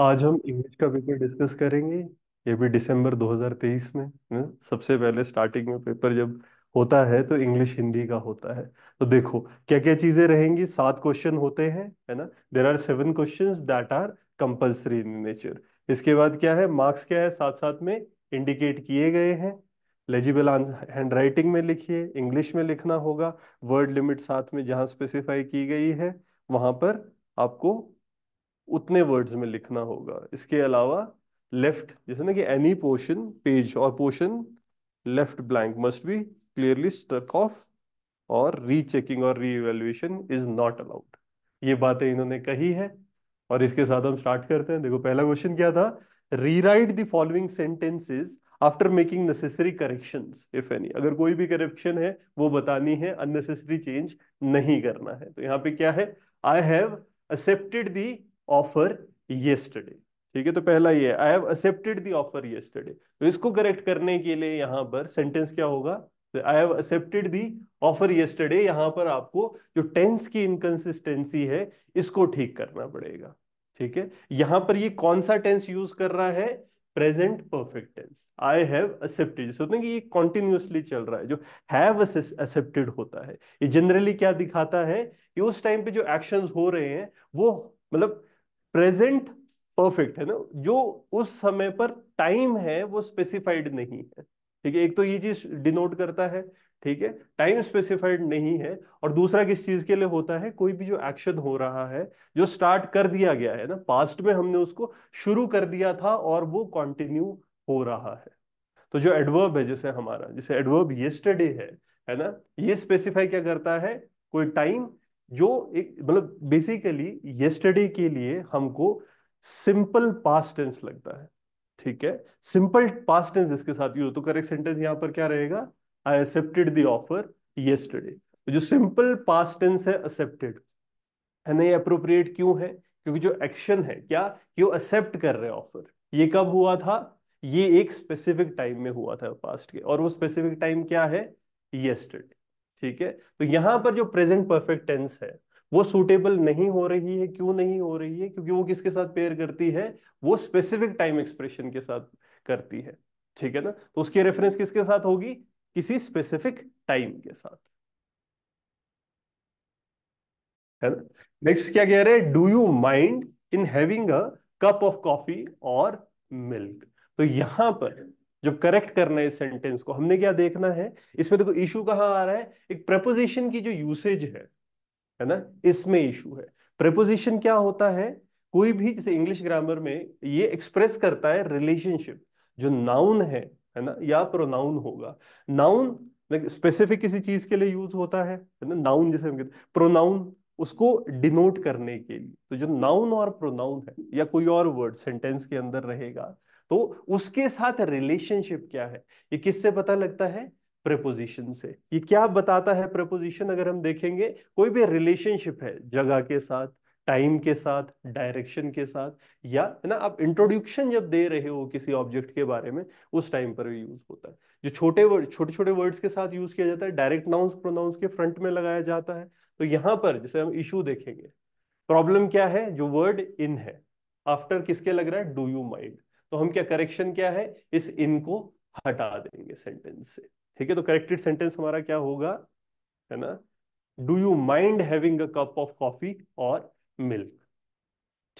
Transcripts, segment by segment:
आज हम इंग्लिश का पेपर डिस्कस करेंगे ये भी दिसंबर 2023 में न? सबसे पहले स्टार्टिंग में पेपर जब होता है तो इंग्लिश हिंदी का होता है तो देखो क्या क्या चीजें रहेंगी सात क्वेश्चन होते हैं है ना there are seven questions that are compulsory in nature इसके बाद क्या है मार्क्स क्या है साथ साथ में इंडिकेट किए गए हैं लेजिबल हैंड राइटिंग में लिखिए इंग्लिश में लिखना होगा वर्ड लिमिट साथ में जहां स्पेसिफाई की गई है वहां पर आपको उतने वर्ड्स में लिखना होगा इसके अलावा लेफ्ट जैसे ना कि any portion page or portion left blank must be clearly struck off और रीचेकिंग और री रीएवेल्युएशन इज नॉट अलाउड ये बातें इन्होंने कही है और इसके साथ हम स्टार्ट करते हैं देखो पहला क्वेश्चन क्या था rewrite the following sentences after making necessary corrections if any अगर कोई भी करेक्शन है वो बतानी है अननेसेसरी चेंज नहीं करना है तो यहाँ पे क्या है I have accepted the offer yesterday ठीक है तो पहला ये I have accepted the offer yesterday तो इसको करेक्ट करने के लिए यहां पर सेंटेंस क्या होगा I have accepted the offer yesterday यहां पर आपको जो टेंस की इनकन्सिस्टेंसी है इसको ठीक करना पड़ेगा ठीक है यहां पर ये कौन सा टेंस यूज कर रहा है present perfect tense I have accepted जैसे होता है कि ये कॉन्टिन्यूसली चल रहा है जो हैव एक्सेप्टेड होता है ये जनरली क्या दिखाता है कि उस टाइम पे जो एक्शंस हो रहे हैं वो मतलब प्रेजेंट परफेक्ट है ना जो उस समय पर टाइम है वो स्पेसिफाइड नहीं है ठीक है एक तो ये चीज डिनोट करता है ठीक है टाइम स्पेसिफाइड नहीं है और दूसरा किस चीज के लिए होता है कोई भी जो एक्शन हो रहा है जो स्टार्ट कर दिया गया है ना पास्ट में हमने उसको शुरू कर दिया था और वो कंटिन्यू हो रहा है तो जो एडवर्ब है जैसे हमारा जैसे एडवर्ब येस्टरडे है है ना ये स्पेसिफाई क्या करता है कोई टाइम जो एक मतलब बेसिकली येस्टरडे के लिए हमको सिंपल पास्ट टेंस लगता है ठीक है सिंपल पास्ट टेंस इसके साथ यूज तो करेक्ट सेंटेंस यहां पर क्या रहेगा I accepted the offer yesterday जो सिंपल पास्ट टेंस है एक्सेप्टेड है ना ये अप्रोप्रिएट क्यों है क्योंकि जो एक्शन है क्या कि वो एक्सेप्ट कर रहे ऑफर ये कब हुआ था ये एक स्पेसिफिक टाइम में हुआ था पास्ट के और वो स्पेसिफिक टाइम क्या है येस्टरडे ठीक है तो यहां पर जो प्रेजेंट परफेक्ट टेंस है वो सूटेबल नहीं हो रही है क्यों नहीं हो रही है क्योंकि वो किसके साथ पेयर करती है वो स्पेसिफिक टाइम एक्सप्रेशन के साथ करती है ठीक है ना तो उसकी रेफरेंस किसके साथ होगी किसी स्पेसिफिक टाइम के साथ है ना नेक्स्ट क्या कह रहे हैं do you mind in having a cup of coffee or milk तो यहां पर जो करेक्ट करना है इस सेंटेंस को हमने क्या देखना है इसमें देखो इशू कहाँ आ रहा है एक प्रपोजिशन की जो यूसेज है है ना इसमें इशू है प्रपोजिशन क्या होता है कोई भी जैसे इंग्लिश ग्रामर में ये एक्सप्रेस करता है रिलेशनशिप जो नाउन है है ना या प्रोनाउन होगा नाउन स्पेसिफिक किसी चीज के लिए यूज होता है ना नाउन जैसे हम कहते हैं प्रोनाउन उसको डिनोट करने के लिए तो जो नाउन और प्रोनाउन है या कोई और वर्ड सेंटेंस के अंदर रहेगा तो उसके साथ रिलेशनशिप क्या है ये किससे पता लगता है प्रपोजिशन से ये क्या बताता है प्रपोजिशन अगर हम देखेंगे कोई भी रिलेशनशिप है जगह के साथ टाइम के साथ डायरेक्शन के साथ या है ना आप इंट्रोड्यूक्शन जब दे रहे हो किसी ऑब्जेक्ट के बारे में उस टाइम पर भी यूज होता है जो छोटे वर्ड छोटे छोटे वर्ड्स के साथ यूज किया जाता है डायरेक्ट नाउंस प्रोनाउंस के फ्रंट में लगाया जाता है तो यहाँ पर जैसे हम इशू देखेंगे प्रॉब्लम क्या है जो वर्ड इन है आफ्टर किसके लग रहा है डू यू माइंड तो हम क्या करेक्शन क्या है इस इन को हटा देंगे सेंटेंस से ठीक है तो करेक्टेड सेंटेंस हमारा क्या होगा है ना do you mind having a cup of coffee or milk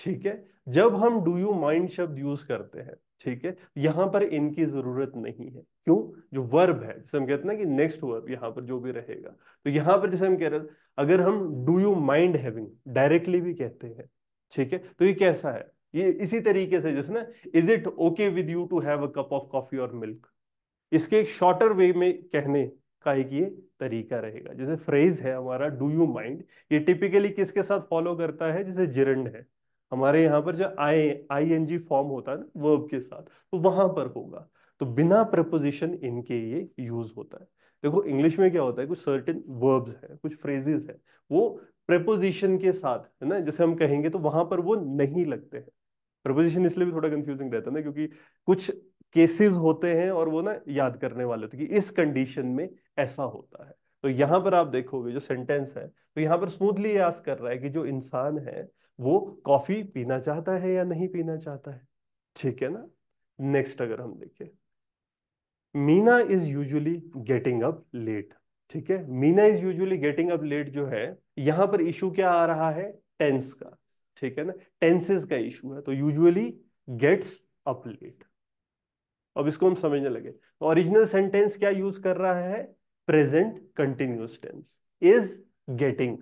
ठीक है जब हम डू यू माइंड शब्द यूज करते हैं ठीक है यहां पर इनकी जरूरत नहीं है क्यों जो वर्ब है जैसे हम कहते हैं ना कि नेक्स्ट वर्ब यहां पर जो भी रहेगा तो यहां पर जैसे हम कह रहे अगर हम do you mind having directly भी कहते हैं ठीक है तो ये कैसा है ये इसी तरीके से जिसने is it okay with you to have a cup of coffee or milk इसके एक शॉर्टर वे में कहने का एक ये तरीका रहेगा जैसे फ्रेज है हमारा डू यू माइंड ये टिपिकली किसके साथ फॉलो करता है जैसे जिरंड है हमारे यहाँ पर जो आई आई एन जी फॉर्म होता है ना वर्ब के साथ तो वहां पर होगा तो बिना प्रपोजिशन इनके ये यूज होता है देखो इंग्लिश में क्या होता है कुछ सर्टेन वर्ब्स है कुछ फ्रेजेस है वो प्रपोजिशन के साथ है ना जैसे हम कहेंगे तो वहां पर वो नहीं लगते हैं प्रपोजिशन इसलिए भी थोड़ा कंफ्यूजिंग रहता है ना क्योंकि कुछ केसेस होते हैं और वो ना याद करने वाले थे कि इस कंडीशन में ऐसा होता है तो यहाँ पर आप देखोगे जो सेंटेंस है तो यहाँ पर स्मूथली आस कर रहा है कि जो इंसान है वो कॉफी पीना चाहता है या नहीं पीना चाहता है ठीक है ना नेक्स्ट अगर हम देखें Meena is usually getting up late ठीक है Meena is usually getting up late जो है यहां पर इशू क्या आ रहा है टेंस का ठीक है ना टेंसेज का इशू है तो यूजुअली गेट्स अप लेट अब इसको हम समझने लगे ओरिजिनल तो सेंटेंस क्या यूज कर रहा है present continuous tense is getting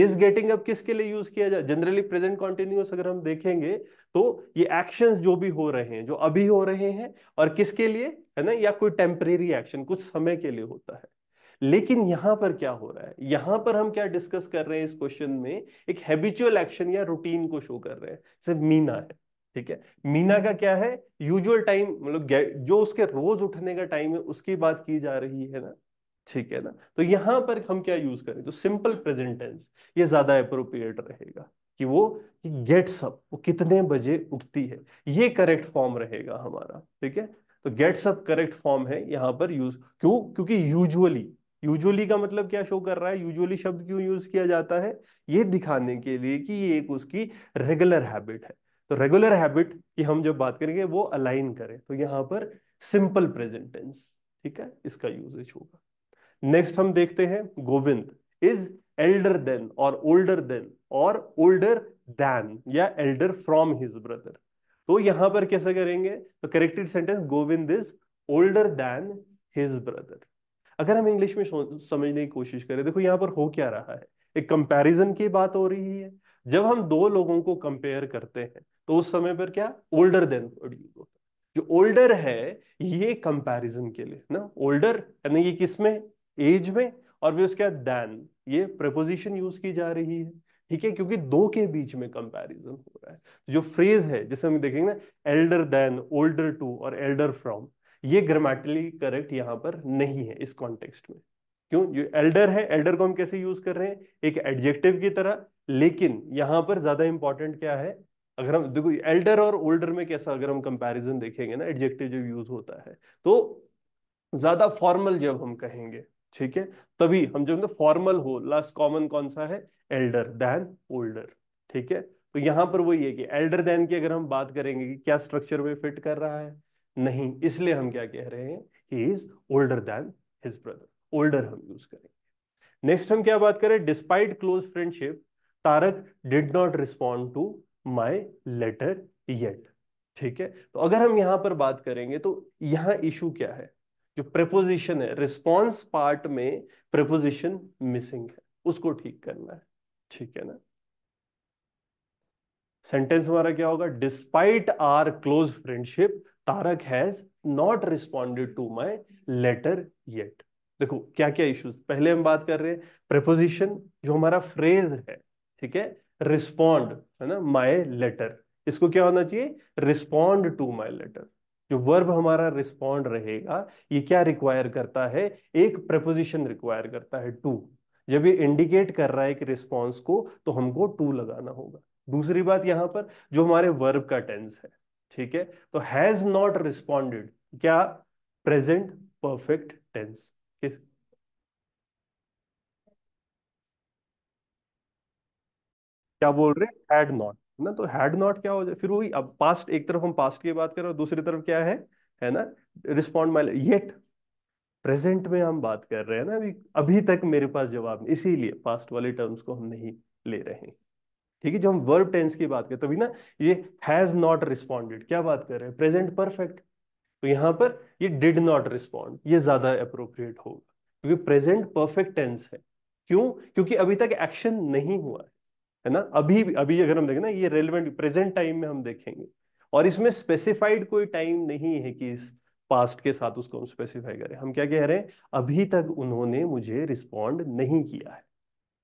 is getting up किसके लिए यूज किया जाए जनरली प्रेजेंट कॉन्टिन्यूस अगर हम देखेंगे तो ये एक्शंस जो भी हो रहे हैं जो अभी हो रहे हैं और किसके लिए है ना या कोई टेम्परेरी एक्शन कुछ समय के लिए होता है लेकिन यहां पर क्या हो रहा है यहां पर हम क्या डिस्कस कर रहे हैं इस क्वेश्चन में एक हैबिचुअल एक्शन या रूटीन को शो कर रहे हैं सिर्फ मीना है ठीक है मीना का क्या है यूजुअल टाइम मतलब जो उसके रोज उठने का टाइम है उसकी बात की जा रही है ना ठीक है ना तो यहां पर हम क्या यूज करें तो सिंपल प्रेजेंटेंस ये ज्यादा अप्रोप्रिएट रहेगा कि वो गेट्स अप वो कितने बजे उठती है ये करेक्ट फॉर्म रहेगा हमारा ठीक है तो गेट्स अप करेक्ट फॉर्म है यहां पर यूज क्यों क्योंकि यूजुअली यूजुअली का मतलब क्या शो कर रहा है यूजुअली शब्द क्यों यूज किया जाता है ये दिखाने के लिए कि ये एक उसकी रेगुलर हैबिट है तो रेगुलर हैबिट की हम जब बात करेंगे वो अलाइन करें तो यहाँ पर सिंपल प्रेजेंटेंस ठीक है इसका यूजेज होगा नेक्स्ट हम देखते हैं Govind is elder than or older than or older than या एल्डर फ्रॉम हिज ब्रदर तो यहां पर कैसे करेंगे तो corrected sentence Govind is older than his brother अगर हम इंग्लिश में समझने की कोशिश करें देखो यहाँ पर हो क्या रहा है एक कंपैरिजन की बात हो रही है जब हम दो लोगों को कंपेयर करते हैं तो उस समय पर क्या ओल्डर देन यूज होता है जो ओल्डर है ये कंपैरिजन के लिए ना ओल्डर यानी ये किस में एज में और फिर उसके बाद देन ये प्रपोजिशन यूज की जा रही है ठीक है क्योंकि दो के बीच में कंपैरिजन हो रहा है जो फ्रेज है जैसे हम देखेंगे ना elder than older to or elder from ये ग्रामेटिकली करेक्ट यहाँ पर नहीं है इस कॉन्टेक्स्ट में क्यों जो एल्डर है एल्डर को हम कैसे यूज कर रहे हैं एक एडजेक्टिव की तरह लेकिन यहाँ पर ज्यादा इंपॉर्टेंट क्या है अगर हम देखो एल्डर और ओल्डर में कैसा अगर हम कंपैरिजन देखेंगे ना एडजेक्टिव जब यूज होता है तो ज्यादा फॉर्मल जब हम कहेंगे ठीक है तभी हम जब फॉर्मल हो लास्ट कॉमन कौन सा है एल्डर देन ओल्डर ठीक है तो यहाँ पर वही है कि एल्डर देन की अगर हम बात करेंगे कि क्या स्ट्रक्चर में फिट कर रहा है नहीं इसलिए हम क्या कह रहे हैं he is older than his brother older हम यूज करेंगे नेक्स्ट हम क्या बात करें despite close friendship Tarak did not respond to my letter yet ठीक है तो अगर हम यहां पर बात करेंगे तो यहां इशू क्या है जो प्रपोजिशन है रिस्पॉन्स पार्ट में प्रपोजिशन मिसिंग है उसको ठीक करना है ठीक है ना सेंटेंस हमारा क्या होगा despite our close friendship Tarak has not responded to my letter yet देखो क्या क्या इश्यूज पहले हम बात कर रहे हैं प्रपोजिशन जो हमारा फ्रेज है ठीक है रिस्पॉन्ड है ना माई लेटर इसको क्या होना चाहिए रिस्पॉन्ड टू माई लेटर जो वर्ब हमारा रिस्पॉन्ड रहेगा ये क्या रिक्वायर करता है एक प्रपोजिशन रिक्वायर करता है टू जब ये इंडिकेट कर रहा है कि रिस्पॉन्स को तो हमको टू लगाना होगा दूसरी बात यहां पर जो हमारे वर्ब का टेंस है ठीक है तो हैज नॉट रिस्पॉन्डेड क्या प्रेजेंट परफेक्ट टेंस किस क्या बोल रहे हैड नॉट ना तो हैड नॉट क्या हो जाए फिर वही अब पास्ट एक तरफ हम पास्ट की बात कर रहे हैं दूसरी तरफ क्या है है ना रिस्पॉन्ड माई येट प्रेजेंट में हम बात कर रहे हैं ना अभी अभी तक मेरे पास जवाब नहीं इसीलिए पास्ट वाले टर्म्स को हम नहीं ले रहे हैं ठीक है जो हम वर्ब टेंस की बात करें तभी तो ना ये हैज नॉट रिस्पॉन्डेड क्या बात कर रहे हैं प्रेजेंट परफेक्ट तो यहां पर ये डिड नॉट रिस्पॉन्ड ये ज्यादा अप्रोप्रिएट होगा क्योंकि प्रेजेंट परफेक्ट टेंस है क्यों क्योंकि अभी तक एक्शन नहीं हुआ है है ना अभी अभी अगर हम देखें ना ये रेलिवेंट प्रेजेंट टाइम में हम देखेंगे और इसमें स्पेसिफाइड कोई टाइम नहीं है कि इस पास्ट के साथ उसको हम स्पेसिफाई करें हम क्या कह रहे हैं अभी तक उन्होंने मुझे रिस्पॉन्ड नहीं किया है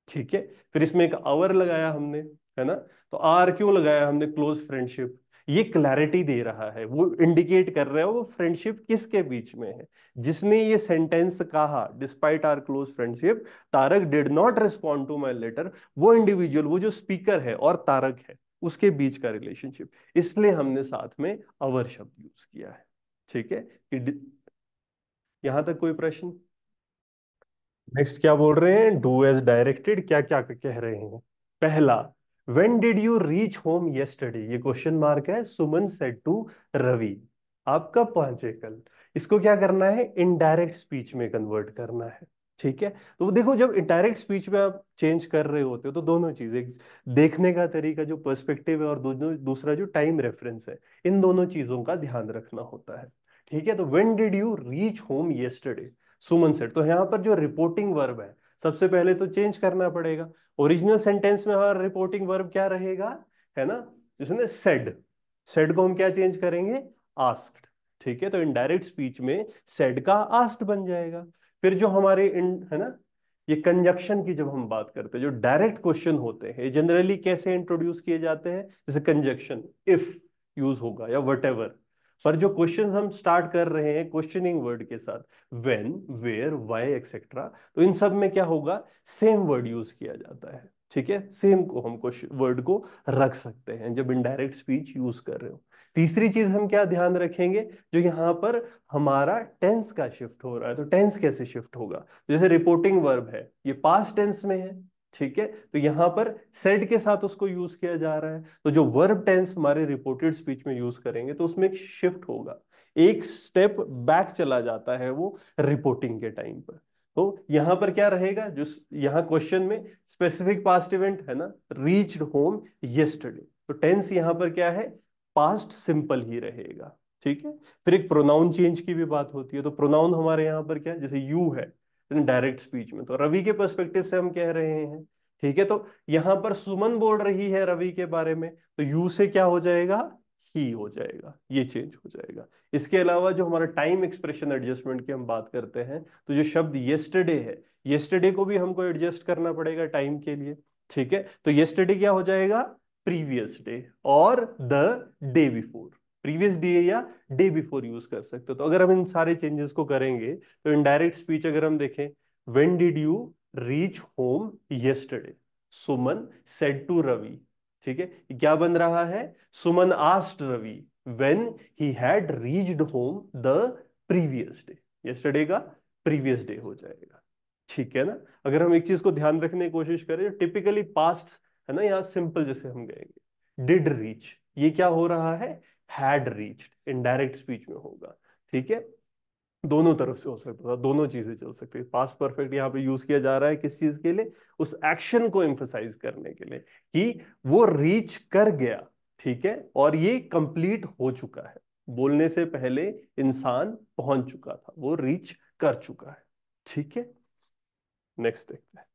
ठीक है फिर इसमें एक आवर लगाया हमने है ना तो आर क्यों लगाया हमने क्लोज फ्रेंडशिप ये क्लैरिटी दे रहा है वो इंडिकेट कर रहा है वो फ्रेंडशिप किसके बीच में है जिसने ये सेंटेंस कहा despite our close friendship Tarak did not respond to my letter वो इंडिविजुअल वो जो स्पीकर है और तारक है उसके बीच का रिलेशनशिप इसलिए हमने साथ में अवर शब्द यूज किया है ठीक है कि यहां तक कोई प्रश्न नेक्स्ट क्या बोल रहे हैं डू एज डायरेक्टेड क्या क्या कह रहे हैं पहला when did you reach home yesterday ये question mark है सुमन said to रवि आप कब पहुंचे कल इसको क्या करना है इनडायरेक्ट स्पीच में कन्वर्ट करना है ठीक है तो देखो जब इनडायरेक्ट स्पीच में आप चेंज कर रहे होते हो तो दोनों चीजें देखने का तरीका जो पर्सपेक्टिव है और दोनों दूसरा जो टाइम रेफरेंस है इन दोनों चीजों का ध्यान रखना होता है ठीक है तो when did you reach home yesterday Suman said तो यहाँ पर जो रिपोर्टिंग वर्ब है सबसे पहले तो चेंज करना पड़ेगा ओरिजिनल सेंटेंस में हमारा रिपोर्टिंग वर्ब क्या रहेगा है ना जिसने सेड सेड को हम क्या चेंज करेंगे आस्क्ड ठीक है तो इनडायरेक्ट स्पीच में सेड का आस्ट बन जाएगा फिर जो हमारे इन है ना ये कंजक्शन की जब हम बात करते हैं जो डायरेक्ट क्वेश्चन होते हैं जनरली कैसे इंट्रोड्यूस किए जाते हैं जैसे कंजक्शन इफ यूज होगा या वट पर जो क्वेश्चन हम स्टार्ट कर रहे हैं क्वेश्चनिंग वर्ड के साथ वेन वेयर वाई एक्सेट्रा तो इन सब में क्या होगा सेम वर्ड यूज किया जाता है ठीक है सेम को हम क्वेश्चन वर्ड को रख सकते हैं जब इनडायरेक्ट स्पीच यूज कर रहे हो तीसरी चीज हम क्या ध्यान रखेंगे जो यहाँ पर हमारा टेंस का शिफ्ट हो रहा है तो टेंस कैसे शिफ्ट होगा जैसे रिपोर्टिंग वर्ब है ये पास्ट टेंस में है ठीक है तो यहां पर सेड के साथ उसको यूज किया जा रहा है तो जो वर्ब टेंस हमारे रिपोर्टेड स्पीच में यूज करेंगे तो उसमें एक शिफ्ट होगा एक स्टेप बैक चला जाता है वो रिपोर्टिंग के टाइम पर तो यहां पर क्या रहेगा जो यहां क्वेश्चन में स्पेसिफिक पास्ट इवेंट है ना रीच्ड होम येस्टरडे तो टेंस यहां पर क्या है पास्ट सिंपल ही रहेगा ठीक है फिर एक प्रोनाउन चेंज की भी बात होती है तो प्रोनाउन हमारे यहां पर क्या है जैसे यू है डायरेक्ट स्पीच में तो रवि के परस्पेक्टिव से हम कह रहे हैं ठीक है तो यहां पर सुमन बोल रही है रवि के बारे में तो यू से क्या हो जाएगा ही हो जाएगा ये चेंज हो जाएगा इसके अलावा जो हमारा टाइम एक्सप्रेशन एडजस्टमेंट की हम बात करते हैं तो जो शब्द येस्टरडे है येस्टरडे को भी हमको एडजस्ट करना पड़ेगा टाइम के लिए ठीक है तो येस्टरडे क्या हो जाएगा प्रीवियस डे और the day before previous day या डे बिफोर यूज कर सकते हो तो अगर हम इन सारे चेंजेस को करेंगे तो इनडायरेक्ट स्पीच अगर हम देखें when did you reach home yesterday Suman said to Ravi ठीक है क्या बन रहा है Suman asked Ravi when he had reached home the previous day yesterday का प्रीवियस डे हो जाएगा ठीक है ना अगर हम एक चीज को ध्यान रखने की कोशिश करें टिपिकली पास्ट है ना यहाँ सिंपल जैसे हम गएंगे डिड रीच ये क्या हो रहा है हैड रीच्ड इनडायरेक्ट स्पीच में होगा ठीक है दोनों तरफ से हो सकता था दोनों चीजें चल सकती है पास परफेक्ट यहाँ पे यूज किया जा रहा है किस चीज के लिए उस एक्शन को एम्फोसाइज करने के लिए कि वो रीच कर गया ठीक है और ये कंप्लीट हो चुका है बोलने से पहले इंसान पहुंच चुका था वो रीच कर चुका है ठीक है नेक्स्ट देखते हैं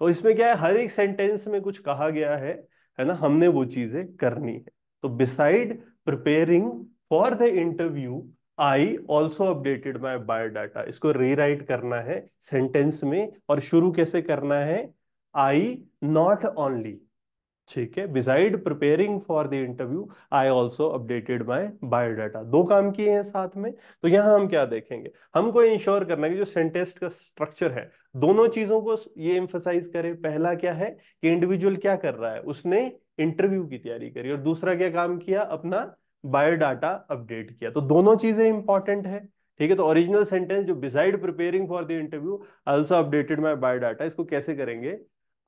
तो इसमें क्या है हर एक सेंटेंस में कुछ कहा गया है है ना हमने वो चीजें करनी है तो beside preparing for the interview I also updated my biodata इसको रीराइट करना है सेंटेंस में और शुरू कैसे करना है आई नॉट ओनली ठीक है beside preparing for the interview I also updated my biodata दो काम किए हैं साथ में तो यहां हम क्या देखेंगे हमको इंश्योर करना कि जो सेंटेस्ट का स्ट्रक्चर है दोनों चीजों को ये इंफोसाइज करें पहला क्या है कि इंडिविजुअल क्या कर रहा है उसने इंटरव्यू की तैयारी करी और दूसरा क्या काम किया अपना बायोडाटा अपडेट किया तो दोनों चीजें इंपॉर्टेंट है ठीक है तो ओरिजिनल सेंटेंस जो beside preparing for the interview also updated my biodata इसको कैसे करेंगे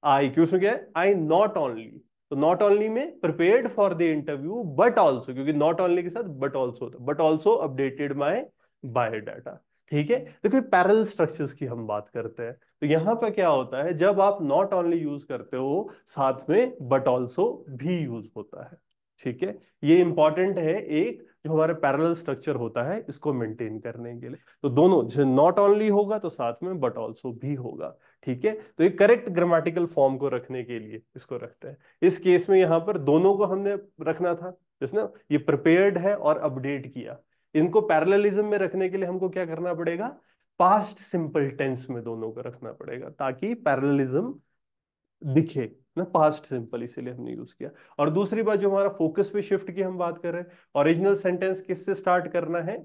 आई क्यों सुन गया आई नॉट ओनली तो नॉट ओनली में prepared for the interview but also क्योंकि नॉट ओनली के साथ बट ऑल्सो होता but also updated my biodata ठीक है देखो तो पैरल स्ट्रक्चर्स की हम बात करते हैं तो यहाँ पर क्या होता है जब आप नॉट ओनली यूज करते हो साथ में बट ऑल्सो भी यूज होता है ठीक है ये इंपॉर्टेंट है एक जो हमारे पैरेलल स्ट्रक्चर होता है इसको मेंटेन करने के लिए तो दोनों जो नॉट ओनली होगा तो साथ में बट ऑल्सो भी होगा ठीक है तो ये करेक्ट ग्रामेटिकल फॉर्म को रखने के लिए इसको रखते हैं इस केस में यहाँ पर दोनों को हमने रखना था जिसने ये प्रिपेयर्ड है और अपडेट किया इनको पैरलिज्म में रखने के लिए हमको क्या करना पड़ेगा पास्ट सिंपल टेंस में दोनों को रखना पड़ेगा ताकि पैरलिज्म दिखे ना पास्ट सिंपल इसीलिए हमने यूज किया और दूसरी बात जो हमारा फोकस पे शिफ्ट की हम बात कर रहे हैं ओरिजिनल सेंटेंस किससे स्टार्ट करना है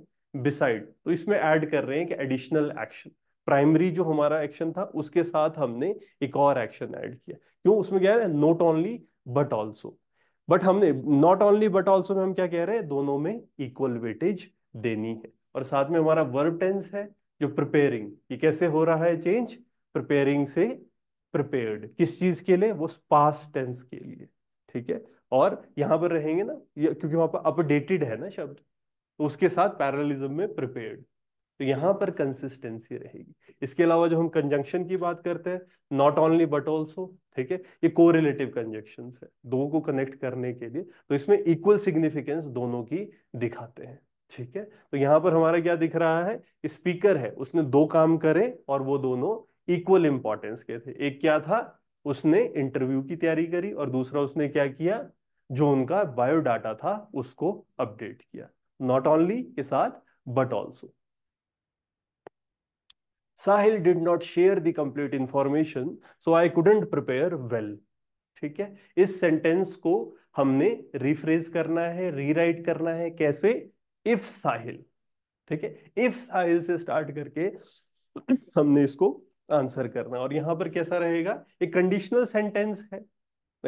बिसाइड तो इसमें ऐड कर रहे हैं कि एडिशनल एक्शन प्राइमरी जो हमारा एक्शन था उसके साथ हमने एक और एक्शन ऐड किया क्यों उसमें क्या है not only but also but हमने नॉट ओनली बट ऑल्सो में हम क्या कह रहे हैं दोनों में इक्वल वेटेज देनी है और साथ में हमारा वर्ब टेंस है जो प्रिपेयरिंग ये कैसे हो रहा है चेंज प्रिपेयरिंग से प्रिपेयर्ड किस चीज के लिए वो पास टेंस के लिए ठीक है और यहाँ पर रहेंगे ना क्योंकि वहां पर अपडेटेड है ना शब्द तो उसके साथ पैरालिज्म में प्रिपेयर्ड तो यहां पर कंसिस्टेंसी रहेगी इसके अलावा जो हम कंजंक्शन की बात करते हैं नॉट ओनली बट ऑल्सो ठीक है ये को रिलेटिव कंजंक्शन है दो को कनेक्ट करने के लिए तो इसमें इक्वल सिग्निफिकेंस दोनों की दिखाते हैं ठीक है तो यहाँ पर हमारा क्या दिख रहा है स्पीकर है उसने दो काम करे और वो दोनों इक्वल इंपॉर्टेंस के थे एक क्या था उसने इंटरव्यू की तैयारी करी और दूसरा उसने क्या किया जो उनका बायोडाटा था उसको अपडेट किया नॉट ओनली के साथ but also Sahil did not share the complete information so I couldn't prepare well ठीक है इस सेंटेंस को हमने रिफ्रेज करना है रीराइट करना है कैसे इफ साहिल ठीक है इफ साहिल से स्टार्ट करके हमने इसको आंसर करना और यहां पर कैसा रहेगा एक कंडीशनल सेंटेंस है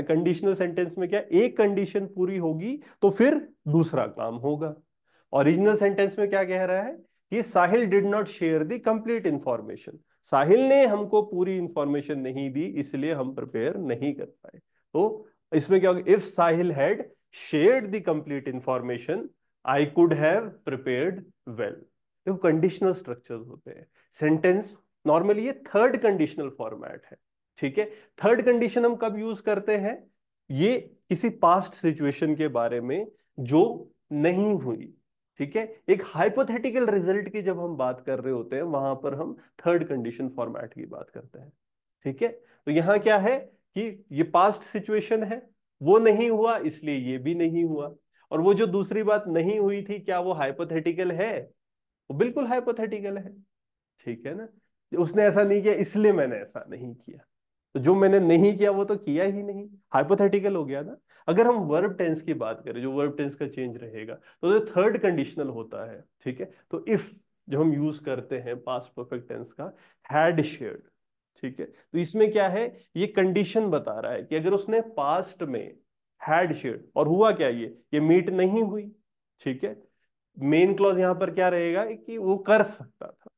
कंडीशनल सेंटेंस में क्या एक कंडीशन पूरी होगी तो फिर दूसरा काम होगा ओरिजिनल सेंटेंस में क्या कह रहा है कि Sahil did not share the complete information Sahil ने हमको पूरी इंफॉर्मेशन नहीं दी इसलिए हम प्रिपेयर नहीं कर पाए तो इसमें क्या होगा if Sahil had shared the complete information I could have prepared well देखो कंडीशनल स्ट्रक्चर्स होते हैं सेंटेंस नॉर्मली ये थर्ड कंडीशनल फॉर्मेट है ठीक है थर्ड कंडीशन हम कब यूज करते हैं ये किसी पास्ट सिचुएशन के बारे में जो नहीं हुई ठीक है एक हाइपोथेटिकल रिजल्ट की जब हम बात कर रहे होते हैं वहां पर हम थर्ड कंडीशन फॉर्मेट की बात करते हैं ठीक है तो यहां क्या है कि ये पास्ट सिचुएशन है वो नहीं हुआ इसलिए ये भी नहीं हुआ और वो जो दूसरी बात नहीं हुई थी क्या वो हाइपोथेटिकल है वो बिल्कुल हाइपोथेटिकल है ठीक है ना उसने ऐसा नहीं किया इसलिए मैंने ऐसा नहीं किया तो जो मैंने नहीं किया वो तो किया ही नहीं हाइपोथेटिकल हो गया ना अगर हम वर्ब टेंस की बात करें जो वर्ब टेंस का चेंज रहेगा तो जो थर्ड कंडीशनल होता है ठीक है तो इफ जो हम यूज करते हैं पास्ट परफेक्ट टेंस का हैड शेड ठीक है तो इसमें क्या है ये कंडीशन बता रहा है कि अगर उसने पास्ट में हैड शेयर्ड और हुआ क्या ये ये मीट नहीं हुई ठीक है मेन क्लॉज यहां पर क्या रहेगा कि वो कर सकता था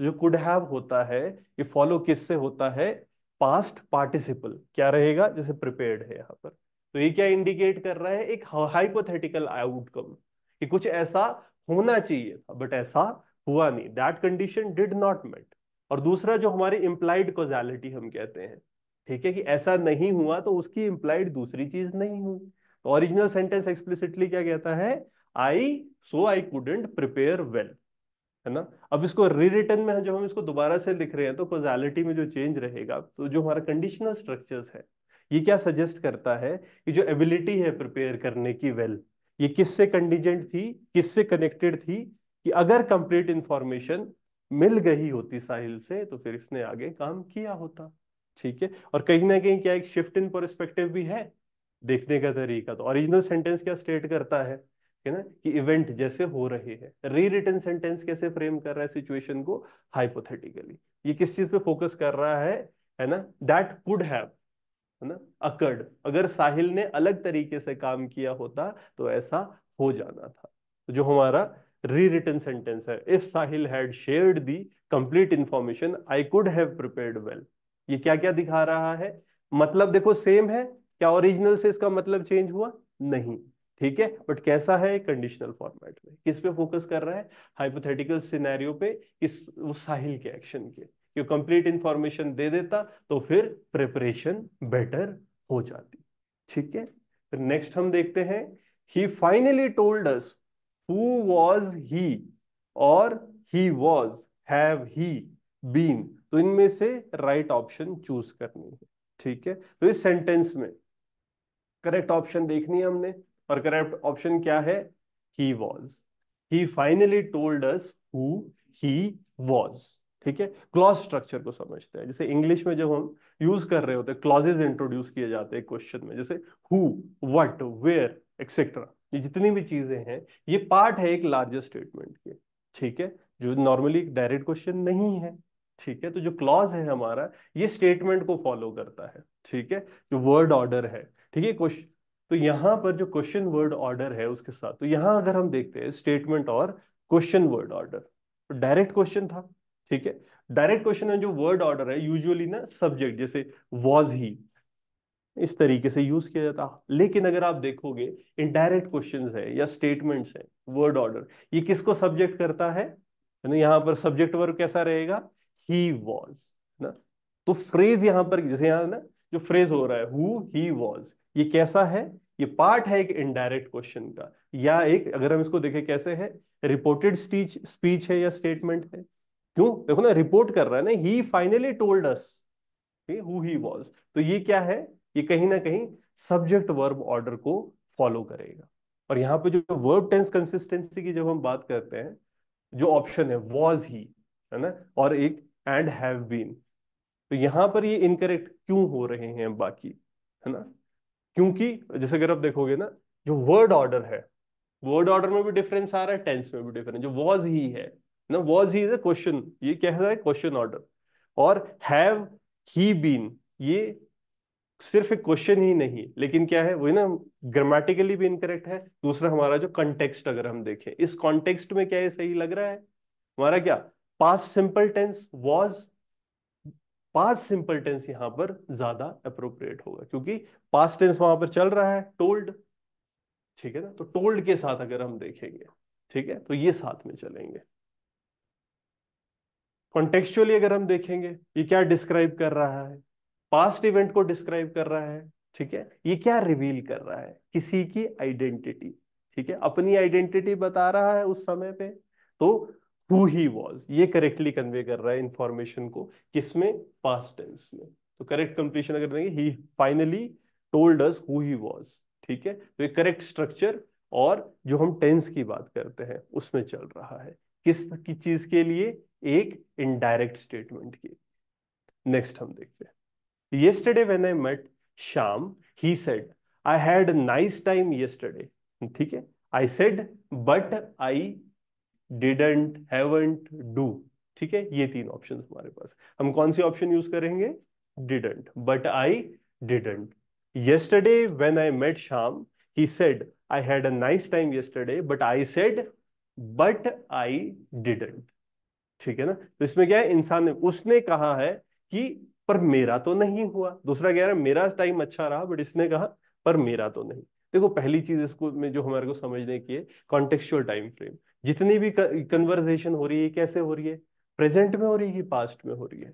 जो कुड हैव होता है ये फॉलो किससे होता है पास्ट पार्टिसिपल क्या रहेगा जैसे प्रिपेयर्ड है यहाँ पर तो ये क्या इंडिकेट कर रहा है एक हाइपोथेटिकल आउटकम कि कुछ ऐसा होना चाहिए था बट ऐसा हुआ नहीं that condition did not met और दूसरा जो हमारी इम्प्लाइड कोजैलिटी हम कहते हैं ठीक है कि ऐसा नहीं हुआ तो उसकी इम्प्लाइड दूसरी चीज नहीं हुई तो ओरिजिनल सेंटेंस एक्सप्लिसिटली क्या कहता है I so I couldn't prepare well है ना अब इसको रीरिटर्न में जब हम इसको दोबारा से लिख रहे हैं तो कोजैलिटी में जो चेंज रहेगा तो जो हमारा कंडीशनल स्ट्रक्चर्स है ये क्या सजेस्ट करता है कि जो एबिलिटी है प्रिपेयर करने की वेल ये किससे कंडीजेंट थी किससे कनेक्टेड थी कि अगर कंप्लीट इंफॉर्मेशन मिल गई होती साहिल से तो फिर इसने आगे काम किया होता ठीक है और कहीं ना कहीं क्या एक शिफ्ट इन परस्पेक्टिव भी है देखने का तरीका तो ओरिजिनल सेंटेंस क्या स्टेट करता है है ना कि इवेंट जैसे हो रहे हैं री रिटर्न सेंटेंस कैसे फ्रेम कर रहा है सिचुएशन को हाइपोथेटिकली ये किस चीज पे फोकस कर रहा है है ना दैट कुड हैव है ना अकर्ड अगर साहिल ने अलग तरीके से काम किया होता तो ऐसा हो जाना था तो जो हमारा री रिटर्न सेंटेंस है if Sahil had shared the complete information I could have prepared well ये क्या क्या दिखा रहा है मतलब देखो सेम है क्या ओरिजिनल से इसका मतलब चेंज हुआ नहीं ठीक है बट कैसा है कंडीशनल फॉर्मेट में किस पे फोकस कर रहा है हाइपोथेटिकल सिनेरियो पे किस वो साहिल के एक्शन के कि कंप्लीट इंफॉर्मेशन दे देता तो फिर प्रिपरेशन बेटर हो जाती ठीक है फिर नेक्स्ट हम देखते हैं he finally told us who was he or he was have he been तो इनमें से राइट right ऑप्शन चूज करनी है ठीक है तो इस सेंटेंस में करेक्ट ऑप्शन देखनी है हमने और करेक्ट ऑप्शन क्या है he was he finally told us who he was ठीक है क्लॉज स्ट्रक्चर को समझते हैं जैसे इंग्लिश में जब हम यूज कर रहे होते हैं क्लॉजेज इंट्रोड्यूस किए जाते हैं क्वेश्चन में जैसे हु वट वेयर एक्सेट्रा ये जितनी भी चीजें हैं ये पार्ट है एक लार्जेस्ट स्टेटमेंट के ठीक है जो नॉर्मली डायरेक्ट क्वेश्चन नहीं है ठीक है तो जो क्लॉज है हमारा ये स्टेटमेंट को फॉलो करता है ठीक है जो वर्ड ऑर्डर है ठीक है क्वेश्चन तो यहां पर जो क्वेश्चन वर्ड ऑर्डर है उसके साथ तो यहां अगर हम देखते हैं स्टेटमेंट और क्वेश्चन वर्ड ऑर्डर तो डायरेक्ट क्वेश्चन था ठीक है डायरेक्ट क्वेश्चन में जो वर्ड ऑर्डर है यूजुअली ना सब्जेक्ट जैसे वॉज ही इस तरीके से यूज किया जाता लेकिन अगर आप देखोगे इनडायरेक्ट क्वेश्चन है या स्टेटमेंट्स है वर्ड ऑर्डर ये किसको सब्जेक्ट करता है यहां पर सब्जेक्ट वर्ग कैसा रहेगा ही वॉज ना तो फ्रेज यहां पर जैसे यहां ना जो फ्रेज हो रहा है हु ही वॉज ये कैसा है ये पार्ट है एक इनडायरेक्ट क्वेश्चन का या एक अगर हम इसको देखें कैसे है रिपोर्टेड स्पीच स्पीच है या स्टेटमेंट है क्यों देखो ना रिपोर्ट कर रहा है ना he finally told us who he was तो ये क्या है ये कहीं ना कहीं सब्जेक्ट वर्ब ऑर्डर को फॉलो करेगा और यहाँ पे जो वर्ब टेंस कंसिस्टेंसी की जब हम बात करते हैं जो ऑप्शन है वॉज ही है ना और एक एंड हैव बीन तो यहां पर ये इनकरेक्ट क्यों हो रहे हैं बाकी है ना क्योंकि जैसे अगर आप देखोगे ना जो वर्ड ऑर्डर है वर्ड ऑर्डर में भी डिफरेंस आ रहा है टेंस में भी डिफरेंस जो वॉज ही है ना was he is a question ये रहा है क्वेश्चन ऑर्डर और हैव ही बीन ये सिर्फ एक क्वेश्चन ही नहीं लेकिन क्या है वही ना ग्रामेटिकली भी इनकरेक्ट है दूसरा हमारा जो कॉन्टेक्स्ट अगर हम देखें इस कॉन्टेक्स्ट में क्या ये सही लग रहा है हमारा क्या past simple tense was past simple tense यहां पर ज्यादा अप्रोप्रिएट होगा क्योंकि पास टेंस वहां पर चल रहा है टोल्ड ठीक है ना तो टोल्ड के साथ अगर हम देखेंगे ठीक है तो ये साथ में चलेंगे कॉन्टेक्चुअली अगर हम देखेंगे ये क्या डिस्क्राइब कर रहा है पास्ट इवेंट को डिस्क्राइब कर रहा है ठीक है ये क्या रिवील कर रहा है किसी की आइडेंटिटी ठीक है अपनी आइडेंटिटी बता रहा है उस समय पे तो हु ही वॉज ये करेक्टली कन्वे कर रहा है इंफॉर्मेशन को किसमें पास्ट टेंस में तो करेक्ट कंप्लीशन अगर देंगे he finally told us who he was ठीक है तो ये करेक्ट स्ट्रक्चर और जो हम टेंस की बात करते हैं उसमें चल रहा है किस की चीज के लिए एक इनडायरेक्ट स्टेटमेंट के नेक्स्ट हम देखते हैं yesterday when I met Sam he said I had nice time yesterday ठीक है I said but I didn't haven't do ठीक है ये तीन ऑप्शन हमारे पास हम कौन सी ऑप्शन यूज करेंगे didn't but I didn't yesterday when I met Sam he said I had a nice time yesterday but I said but I didn't ठीक है ना तो इसमें क्या है इंसान ने उसने कहा है कि पर मेरा तो नहीं हुआ दूसरा कह रहा है मेरा टाइम अच्छा रहा बट इसने कहा पर मेरा तो नहीं देखो पहली चीज इसको में जो हमारे को समझने की है कॉन्टेक्चुअल टाइम फ्रेम जितनी भी कन्वर्जेशन हो रही है कैसे हो रही है प्रेजेंट में हो रही है पास्ट में हो रही है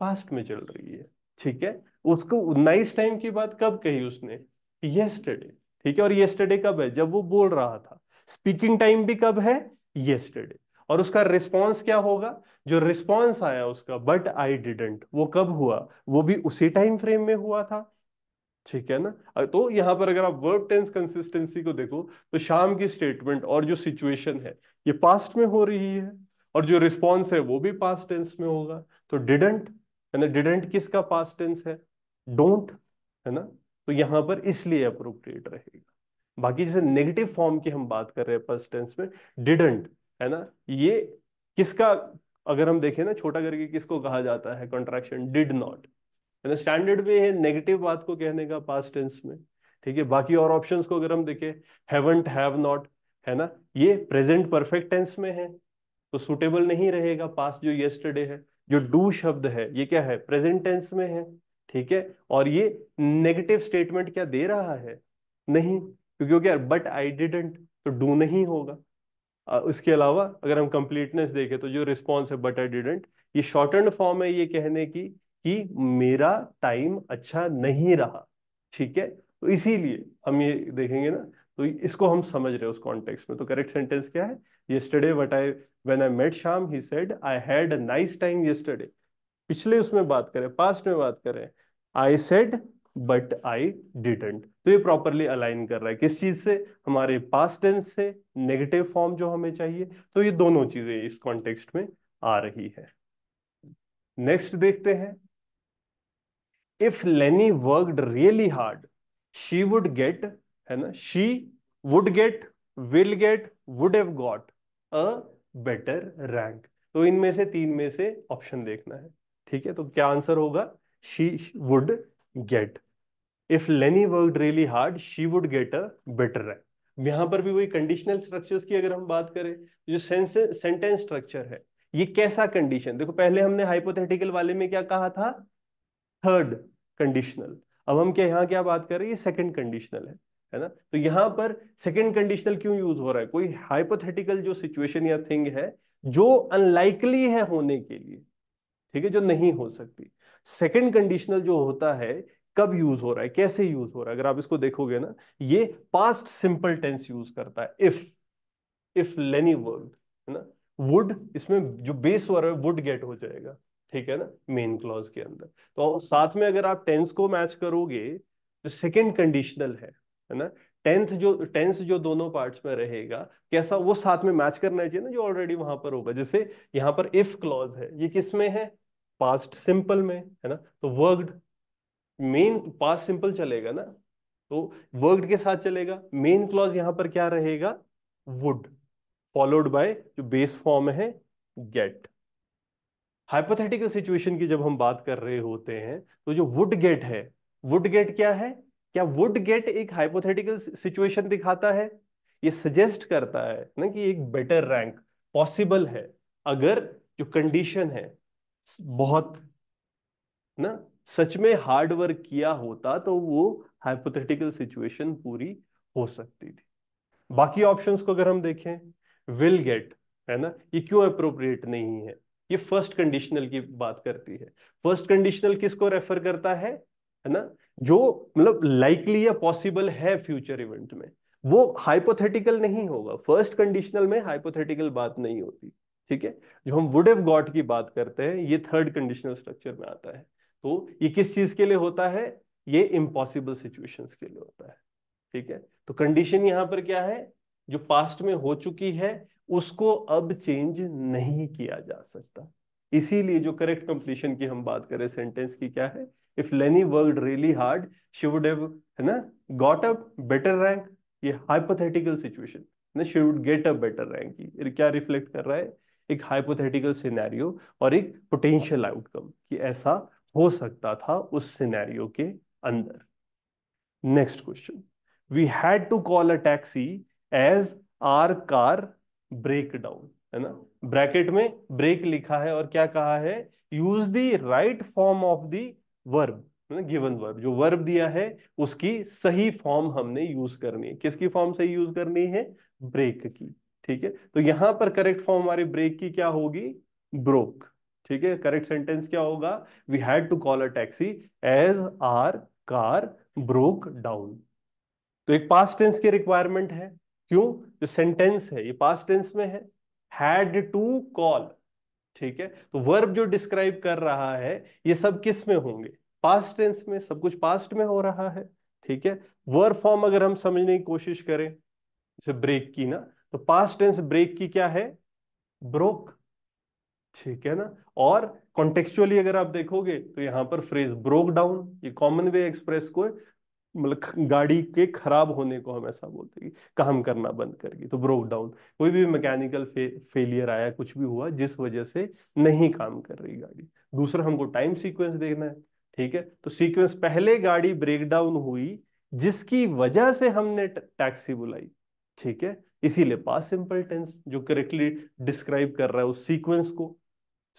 पास्ट में चल रही है ठीक है उसको नाइस टाइम की बात कब कही उसने येस्टरडे ठीक है और येस्टरडे कब है जब वो बोल रहा था स्पीकिंग टाइम भी कब है येस्टरडे और उसका रिस्पॉन्स क्या होगा जो रिस्पॉन्स आया उसका बट आई डिडेंट वो कब हुआ वो भी उसी टाइम फ्रेम में हुआ था ठीक है ना तो यहाँ पर अगर आप वर्ब टेंस कंसिस्टेंसी को देखो तो शाम की स्टेटमेंट और जो सिचुएशन है ये पास्ट में हो रही है और जो रिस्पॉन्स है वो भी पास्ट टेंस में होगा तो डिडेंट है ना डिडेंट किसका पास्ट टेंस है डोंट है ना तो यहाँ पर इसलिए अप्रोप्रिएट रहेगा बाकी जैसे नेगेटिव फॉर्म की हम बात कर रहे हैं फर्स्ट टेंस में डिडेंट है ना ये किसका अगर हम देखें ना छोटा करके किसको कहा जाता है कॉन्ट्रेक्शन डिड नॉट यानी स्टैंडर्ड वे है नेगेटिव बात को कहने का पास टेंस में ठीक है बाकी और ऑप्शंस को अगर हम देखें हैवंट हैव नॉट है ना ये प्रेजेंट परफेक्ट टेंस में है तो सुटेबल नहीं रहेगा पास जो येस्टरडे है जो डू शब्द है ये क्या है प्रेजेंट टेंस में है ठीक है और ये नेगेटिव स्टेटमेंट क्या दे रहा है नहीं क्योंकि क्या बट आई डिडेंट तो डू नहीं होगा उसके अलावा अगर हम कंप्लीटनेस देखें तो जो रिस्पॉन्स है बट आई डिडेंट ये शॉर्टन फॉर्म है ये कहने की कि मेरा टाइम अच्छा नहीं रहा ठीक है तो इसीलिए हम ये देखेंगे ना तो इसको हम समझ रहे हैं उस कॉन्टेक्स्ट में तो करेक्ट सेंटेंस क्या है yesterday what I when I met Sam he said I had a nice time yesterday पिछले उसमें बात करें पास्ट में बात करें I said but I didn't तो ये प्रॉपरली अलाइन कर रहा है किस चीज से हमारे पास्ट टेंस से नेगेटिव फॉर्म जो हमें चाहिए तो ये दोनों चीजें इस कॉन्टेक्स्ट में आ रही है नेक्स्ट देखते हैं if Lenny Lenny really hard she would get है ना she would get will get would have got a better rank तो इनमें से तीन में से ऑप्शन देखना है ठीक है तो क्या आंसर होगा she would get if Lenny work really hard she would get a better rank यहां पर भी वही कंडीशनल स्ट्रक्चर्स की अगर हम बात करें जो सेंटेंस स्ट्रक्चर है ये कैसा कंडीशन देखो पहले हमने हाइपोथेटिकल वाले में क्या कहा था थर्ड कंडीशनल अब हम क्या यहाँ क्या बात कर रहे हैं ये सेकंड कंडीशनल है है ना तो यहाँ पर सेकंड कंडीशनल क्यों यूज हो रहा है कोई हाइपोथेटिकल जो सिचुएशन या थिंग है जो अनलाइकली है होने के लिए ठीक है जो नहीं हो सकती सेकंड कंडीशनल जो होता है कब यूज हो रहा है कैसे यूज हो रहा है अगर आप इसको देखोगे ना ये पास्ट सिंपल टेंस यूज करता है इफ इफ लेनी वर्ड है ना वुड इसमें जो बेस वर्ड है वुड गेट हो जाएगा ठीक है ना मेन क्लॉज के अंदर तो साथ में अगर आप टेंस को मैच करोगे तो सेकेंड कंडीशनल है है ना टेंथ जो टेंस जो दोनों पार्ट्स में रहेगा कैसा वो साथ में मैच करना चाहिए ना जो ऑलरेडी वहां पर होगा जैसे यहाँ पर इफ क्लॉज है ये किस में है पास्ट सिंपल में है ना तो वर्कड मेन पास्ट सिंपल चलेगा ना तो वर्कड के साथ चलेगा मेन क्लॉज यहाँ पर क्या रहेगा वुड फॉलोड बाय जो बेस फॉर्म है गेट हाइपोथेटिकल सिचुएशन की जब हम बात कर रहे होते हैं तो जो वुड गेट है वुड गेट क्या है क्या वुड गेट एक हाइपोथेटिकल सिचुएशन दिखाता है ये सजेस्ट करता है ना कि एक बेटर रैंक पॉसिबल है अगर जो कंडीशन है बहुत ना सच में हार्ड वर्क किया होता तो वो हाइपोथेटिकल सिचुएशन पूरी हो सकती थी बाकी ऑप्शंस को अगर हम देखें विल गेट है ना ये क्यों अप्रोप्रिएट नहीं है ये फर्स्ट कंडीशनल की बात करती है फर्स्ट कंडीशनल किसको रेफर करता है है ना जो मतलब लाइकली या पॉसिबल है फ्यूचर इवेंट में वो हाइपोथेटिकल नहीं होगा फर्स्ट कंडीशनल में हाइपोथेटिकल बात नहीं होती ठीक है जो हम वुड हैव गॉट की बात करते हैं ये थर्ड कंडीशनल स्ट्रक्चर में आता है तो ये किस चीज के लिए होता है ये इम्पॉसिबल सिचुएशंस के लिए होता है ठीक है तो कंडीशन यहां पर क्या है जो पास्ट में हो चुकी है उसको अब चेंज नहीं किया जा सकता इसीलिए जो करेक्ट कंप्लीशन की हम बात करें सेंटेंस की क्या है if Lenny work really hard she would have है ना गॉट अप बेटर रैंक ये हाइपोथेटिकल सिचुएशन ना she would get a better rank क्या रिफ्लेक्ट कर रहा है एक हाइपोथेटिकल सिनेरियो और एक पोटेंशियल आउटकम कि ऐसा हो सकता था उस सिनेरियो के अंदर next question we had to call a taxi as our car break down है ना ब्रैकेट में ब्रेक लिखा है और क्या कहा है use the right form of the verb given verb जो वर्ब दिया है उसकी सही फॉर्म हमने यूज करनी है किसकी फॉर्म सही यूज करनी है ब्रेक की ठीक है तो यहां पर करेक्ट फॉर्म हमारी ब्रेक की क्या होगी ब्रोक ठीक है करेक्ट सेंटेंस क्या होगा we had to call a taxi as our car broke down तो एक पास्ट टेंस की रिक्वायरमेंट है क्यों जो सेंटेंस है ये पास टेंस में है हैड टू कॉल ठीक है तो वर्ब जो डिस्क्राइब कर रहा है ये सब किस में होंगे पास्ट टेंस में सब कुछ पास्ट में हो रहा है ठीक है वर्ब फॉर्म अगर हम समझने की कोशिश करें जैसे ब्रेक की ना तो पास्ट टेंस ब्रेक की क्या है ब्रोक ठीक है ना और कॉन्टेक्चुअली अगर आप देखोगे तो यहां पर फ्रेज ब्रोक डाउन ये कॉमन वे एक्सप्रेस को है, मतलब गाड़ी के खराब होने को हम ऐसा बोलते हैं काम करना बंद कर गई तो ब्रोक डाउन कोई भी मैकेनिकल फे, फेलियर आया कुछ भी हुआ जिस वजह से नहीं काम कर रही गाड़ी दूसरा हमको टाइम सीक्वेंस देखना है ठीक है तो सीक्वेंस पहले गाड़ी ब्रेक डाउन हुई जिसकी वजह से हमने टैक्सी बुलाई ठीक है इसीलिए पास सिंपल टेंस जो करेक्टली डिस्क्राइब कर रहा है उस सीक्वेंस को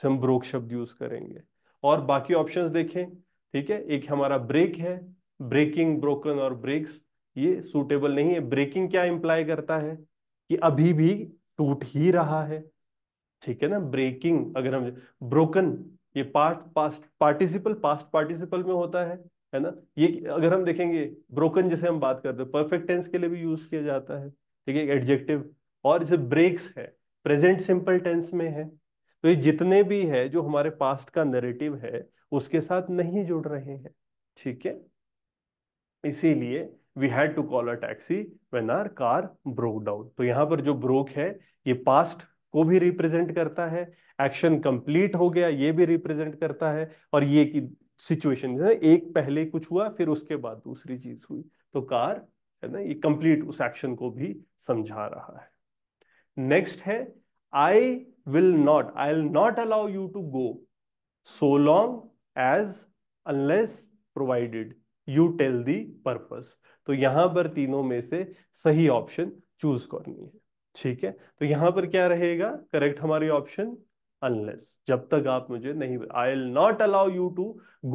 हम ब्रोक शब्द यूज करेंगे और बाकी ऑप्शंस देखें ठीक है एक हमारा ब्रेक है ब्रेकिंग ब्रोकन और ब्रेक्स ये सूटेबल नहीं है ब्रेकिंग क्या इंप्लाई करता है कि अभी भी टूट ही रहा है ठीक है ना ब्रेकिंग अगर हम ब्रोकन ये part past participle past participle में होता है है ना ये अगर हम देखेंगे ब्रोकन जैसे हम बात करते हैं परफेक्ट टेंस के लिए भी यूज किया जाता है ठीक है एडजेक्टिव और जैसे ब्रेक्स है प्रेजेंट सिंपल टेंस में है तो ये जितने भी है जो हमारे पास्ट का नेरेटिव है उसके साथ नहीं जुड़ रहे हैं ठीक है इसीलिए we had to call a taxi when our car broke down तो यहाँ पर जो ब्रोक है ये पास्ट को भी रिप्रेजेंट करता है एक्शन कंप्लीट हो गया ये भी रिप्रेजेंट करता है और ये की सिचुएशन है एक पहले कुछ हुआ फिर उसके बाद दूसरी चीज हुई तो कार है ना ये कंप्लीट उस एक्शन को भी समझा रहा है नेक्स्ट है I will not I will not allow you to go so long as unless provided you tell the purpose तो यहां पर तीनों में से सही ऑप्शन चूज करनी है ठीक है तो यहां पर क्या रहेगा करेक्ट हमारी ऑप्शन अनलेस जब तक आप मुझे नहीं I not allow you to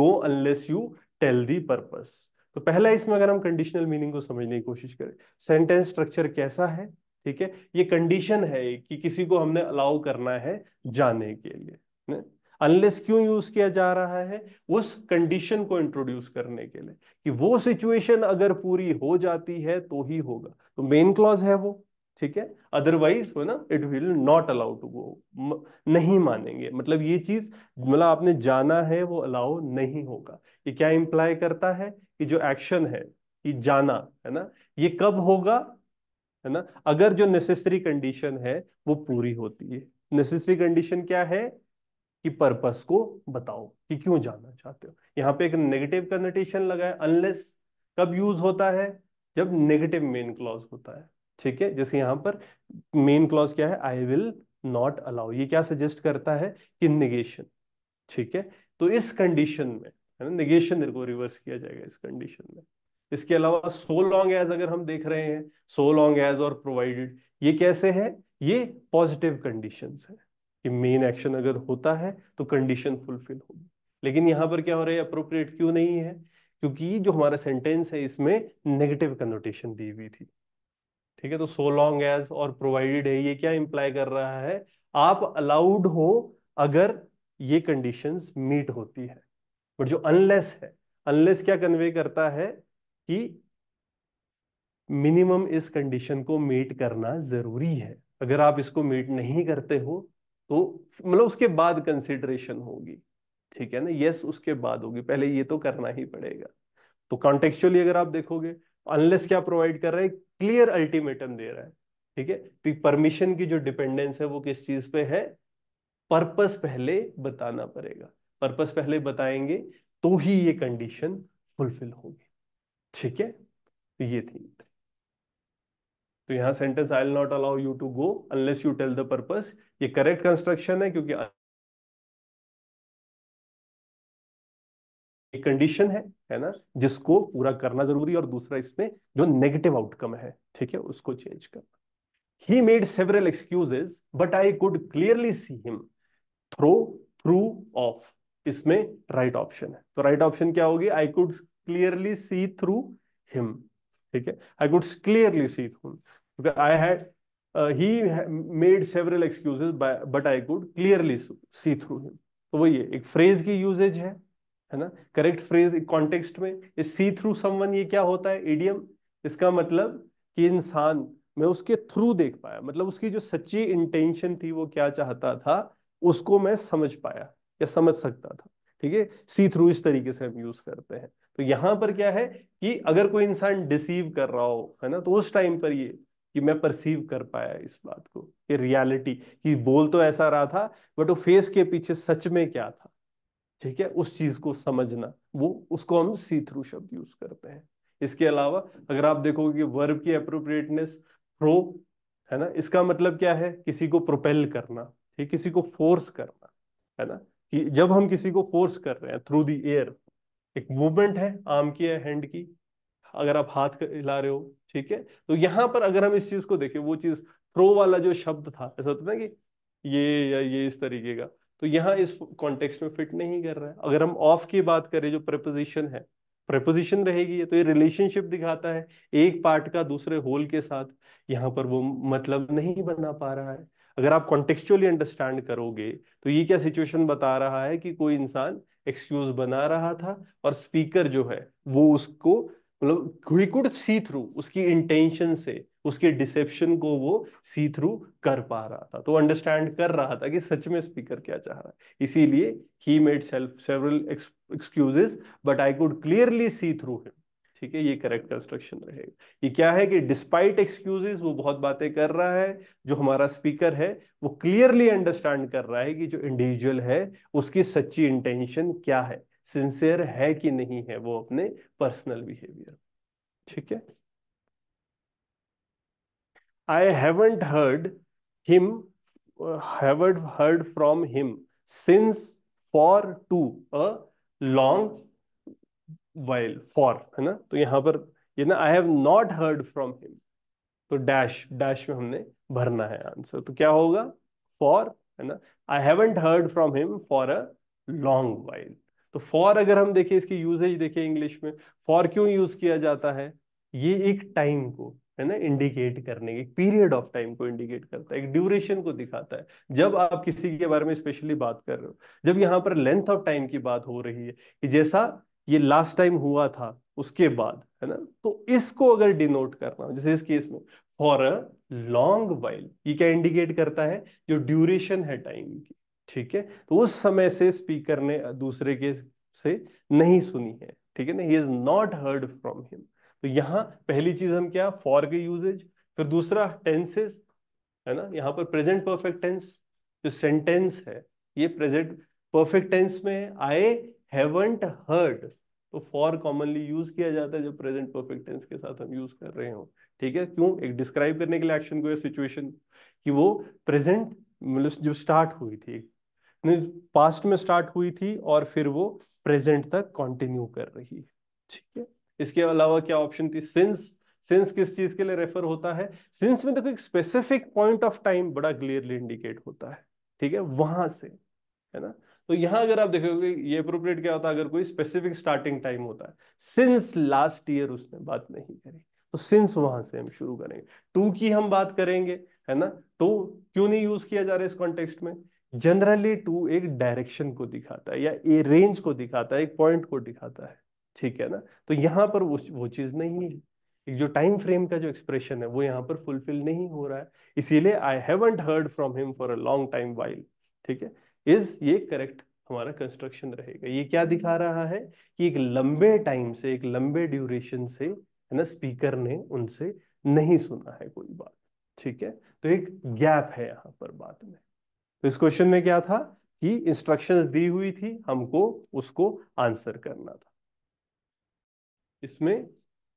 go unless you tell the purpose तो पहला इसमें अगर हम कंडीशनल मीनिंग को समझने की कोशिश करें सेंटेंस स्ट्रक्चर कैसा है ठीक है ये कंडीशन है कि किसी को हमने अलाउ करना है जाने के लिए ने? अनलेस क्यों यूज किया जा रहा है उस कंडीशन को इंट्रोड्यूस करने के लिए कि वो सिचुएशन अगर पूरी हो जाती है तो ही होगा तो मेन क्लॉज है वो ठीक है अदरवाइज हो ना it will not allow to go नहीं मानेंगे मतलब ये चीज मतलब आपने जाना है वो अलाउ नहीं होगा ये क्या इम्प्लाई करता है कि जो एक्शन है कि जाना है ना ये कब होगा है ना अगर जो नेसेसरी कंडीशन है वो पूरी होती है नेसेसरी कंडीशन क्या है कि पर्पस को बताओ कि क्यों जानना चाहते हो यहाँ पे एक नेगेटिव कन्नोटेशन लगा है अनलेस कब यूज होता है जब नेगेटिव मेन क्लॉज होता है ठीक है जैसे यहाँ पर मेन क्लॉज क्या है आई विल नॉट अलाउ ये क्या सजेस्ट करता है कि निगेशन ठीक है तो इस कंडीशन में है ना निगेशन को रिवर्स किया जाएगा इस कंडीशन में इसके अलावा सो लॉन्ग एज अगर हम देख रहे हैं सो लॉन्ग एज और प्रोवाइडेड ये कैसे है ये पॉजिटिव कंडीशन है कि मेन एक्शन अगर होता है तो कंडीशन फुलफिल होगी लेकिन यहाँ पर क्या हो रहा है अप्रोप्रिएट क्यों नहीं है क्योंकि जो हमारा सेंटेंस है इसमें नेगेटिव कन्वर्टेशन दी हुई थी ठीक है तो सो लॉन्ग एज और प्रोवाइडेड है ये क्या इंप्लाई कर रहा है आप अलाउड हो अगर ये कंडीशंस मीट होती है बट जो अनलेस है अनलेस क्या कन्वे करता है कि मिनिमम इस कंडीशन को मीट करना जरूरी है अगर आप इसको मीट नहीं करते हो तो मतलब उसके बाद कंसिडरेशन होगी ठीक है ना यस उसके बाद होगी पहले ये तो करना ही पड़ेगा तो कॉन्टेक्चुअली अगर आप देखोगे अनलेस क्या प्रोवाइड कर रहा है क्लियर अल्टीमेटम दे रहा है ठीक है तो परमिशन की जो डिपेंडेंस है वो किस चीज पे है पर्पस पहले बताना पड़ेगा पर्पस पहले बताएंगे तो ही ये कंडीशन फुलफिल होगी ठीक है तो ये थी तो यहाँ sentence I not allow you to go unless you tell the purpose ये करेक्ट कंस्ट्रक्शन है क्योंकि एक कंडीशन है है ना जिसको पूरा करना जरूरी और दूसरा इसमें जो नेगेटिव आउटकम है ठीक है उसको चेंज करना he made several excuses but I could clearly see him throw through of इसमें राइट ऑप्शन है तो राइट ऑप्शन क्या होगी I could clearly see through him ठीक है I could clearly see through because I had uh, he made several excuses by, but I could clearly see through him. तो वही है एक फ्रेज की यूजेज है है ना करेक्ट फ्रेज कॉन्टेक्स्ट में सी थ्रू समवन ये क्या होता है idiom, इसका मतलब कि इंसान मैं उसके थ्रू देख पाया मतलब उसकी जो सच्ची इंटेंशन थी वो क्या चाहता था उसको मैं समझ पाया या समझ सकता था ठीक है सी थ्रू इस तरीके से हम यूज करते हैं तो यहां पर क्या है कि अगर कोई इंसान डिसीव कर रहा हो है ना तो उस टाइम पर ये कि मैं परसीव कर पाया इस बात को कि रियलिटी कि बोल तो ऐसा रहा था बट वो फेस के पीछे सच में क्या था ठीक है उस चीज को समझना वो उसको हम सी थ्रू शब्द यूज करते हैं इसके अलावा अगर आप देखोगे कि वर्ब की अप्रोप्रिएटनेस प्रो है ना इसका मतलब क्या है किसी को प्रोपेल करना ठीक किसी को फोर्स करना है ना कि जब हम किसी को फोर्स कर रहे हैं थ्रू दी एयर एक मूवमेंट है आर्म की है हैंड की अगर आप हाथ हिला रहे हो ठीक है तो यहाँ पर अगर हम इस चीज को देखें वो चीज थ्रो वाला जो शब्द था ऐसा होता ना कि ये या ये इस तरीके का तो यहाँ इस कॉन्टेक्स्ट में फिट नहीं कर रहा है अगर हम ऑफ की बात करें जो प्रपोजिशन है प्रपोजिशन रहेगी तो ये रिलेशनशिप दिखाता है एक पार्ट का दूसरे होल के साथ यहाँ पर वो मतलब नहीं बना पा रहा है अगर आप कॉन्टेक्चुअली अंडरस्टैंड करोगे तो ये क्या सिचुएशन बता रहा है कि कोई इंसान एक्सक्यूज बना रहा था और स्पीकर जो है वो उसको मतलब ही कुड सी थ्रू उसकी इंटेंशन से उसके डिसेप्शन को वो सी थ्रू कर पा रहा था तो अंडरस्टैंड कर रहा था कि सच में स्पीकर क्या चाह रहा है इसीलिए he made self several excuses but I could clearly see through him ठीक है ये करेक्ट कंस्ट्रक्शन रहेगा ये क्या है कि डिस्पाइट एक्सक्यूजेस वो बहुत बातें कर रहा है जो हमारा स्पीकर है वो क्लियरली अंडरस्टैंड कर रहा है कि जो इंडिविजुअल है उसकी सच्ची इंटेंशन क्या है सिंसियर है कि नहीं है वो अपने पर्सनल बिहेवियर ठीक है I haven't heard him haven't heard from him since for to a long while for है ना तो यहां पर ये ना I have not heard from him तो डैश डैश में हमने भरना है आंसर तो क्या होगा फॉर है ना I haven't heard from him for a long while तो फॉर अगर हम देखें इसकी यूजेज देखें इंग्लिश में फॉर क्यों यूज किया जाता है ये एक टाइम को है ना इंडिकेट करने की पीरियड ऑफ टाइम को इंडिकेट करता है एक ड्यूरेशन को दिखाता है जब आप किसी के बारे में स्पेशली बात कर रहे हो जब यहाँ पर लेंथ ऑफ टाइम की बात हो रही है कि जैसा ये लास्ट टाइम हुआ था उसके बाद है ना तो इसको अगर डिनोट करना हो जैसे इस केस में फॉर अ लॉन्ग वाइल ये क्या इंडिकेट करता है जो ड्यूरेशन है टाइम की ठीक है तो उस समय से स्पीकर ने दूसरे के से नहीं सुनी है ठीक है ना he is not heard from him तो यहाँ पहली चीज हम क्या फॉर के यूजेज फिर दूसरा टेंसेज है ना यहाँ पर प्रेजेंट परफेक्ट टेंस जो सेंटेंस है ये प्रेजेंट परफेक्ट टेंस में आई हैवंट हर्ड तो फॉर कॉमनली यूज किया जाता है जो प्रेजेंट परफेक्ट टेंस के साथ हम यूज कर रहे हो ठीक है क्यों एक डिस्क्राइब करने के लिए एक्शन को या सिचुएशन कि वो प्रेजेंट मतलब जो स्टार्ट हुई थी पास्ट में स्टार्ट हुई थी और फिर वो प्रेजेंट तक कंटिन्यू कर रही है ठीक है इसके अलावा क्या ऑप्शन थी सिंस सिंस किस चीज के लिए रेफर होता है सिंस में देखो एक स्पेसिफिक पॉइंट ऑफ टाइम बड़ा क्लियरली इंडिकेट होता है ठीक है वहां से है ना तो यहाँ अगर आप देखोगे ये अप्रोप्रिएट क्या होता है अगर कोई स्पेसिफिक स्टार्टिंग टाइम होता है सिंस लास्ट ईयर उसने बात नहीं करी तो सिंस वहां से हम शुरू करेंगे टू की हम बात करेंगे है ना टू तो क्यों नहीं यूज किया जा रहा है इस कॉन्टेक्स्ट में जनरली टू एक डायरेक्शन को दिखाता है या ए रेंज को दिखाता है एक पॉइंट को दिखाता है ठीक है ना तो यहाँ पर वो वो चीज नहीं है एक जो टाइम फ्रेम का जो एक्सप्रेशन है वो यहाँ पर फुलफिल नहीं हो रहा है इसीलिए I haven't heard from him for a long time while ठीक है इज ये करेक्ट हमारा कंस्ट्रक्शन रहेगा ये क्या दिखा रहा है कि एक लंबे टाइम से एक लंबे ड्यूरेशन से है ना स्पीकर ने उनसे नहीं सुना है कोई बात ठीक है तो एक गैप है यहाँ पर बात में तो इस क्वेश्चन में क्या था कि इंस्ट्रक्शंस दी हुई थी हमको उसको आंसर करना था इसमें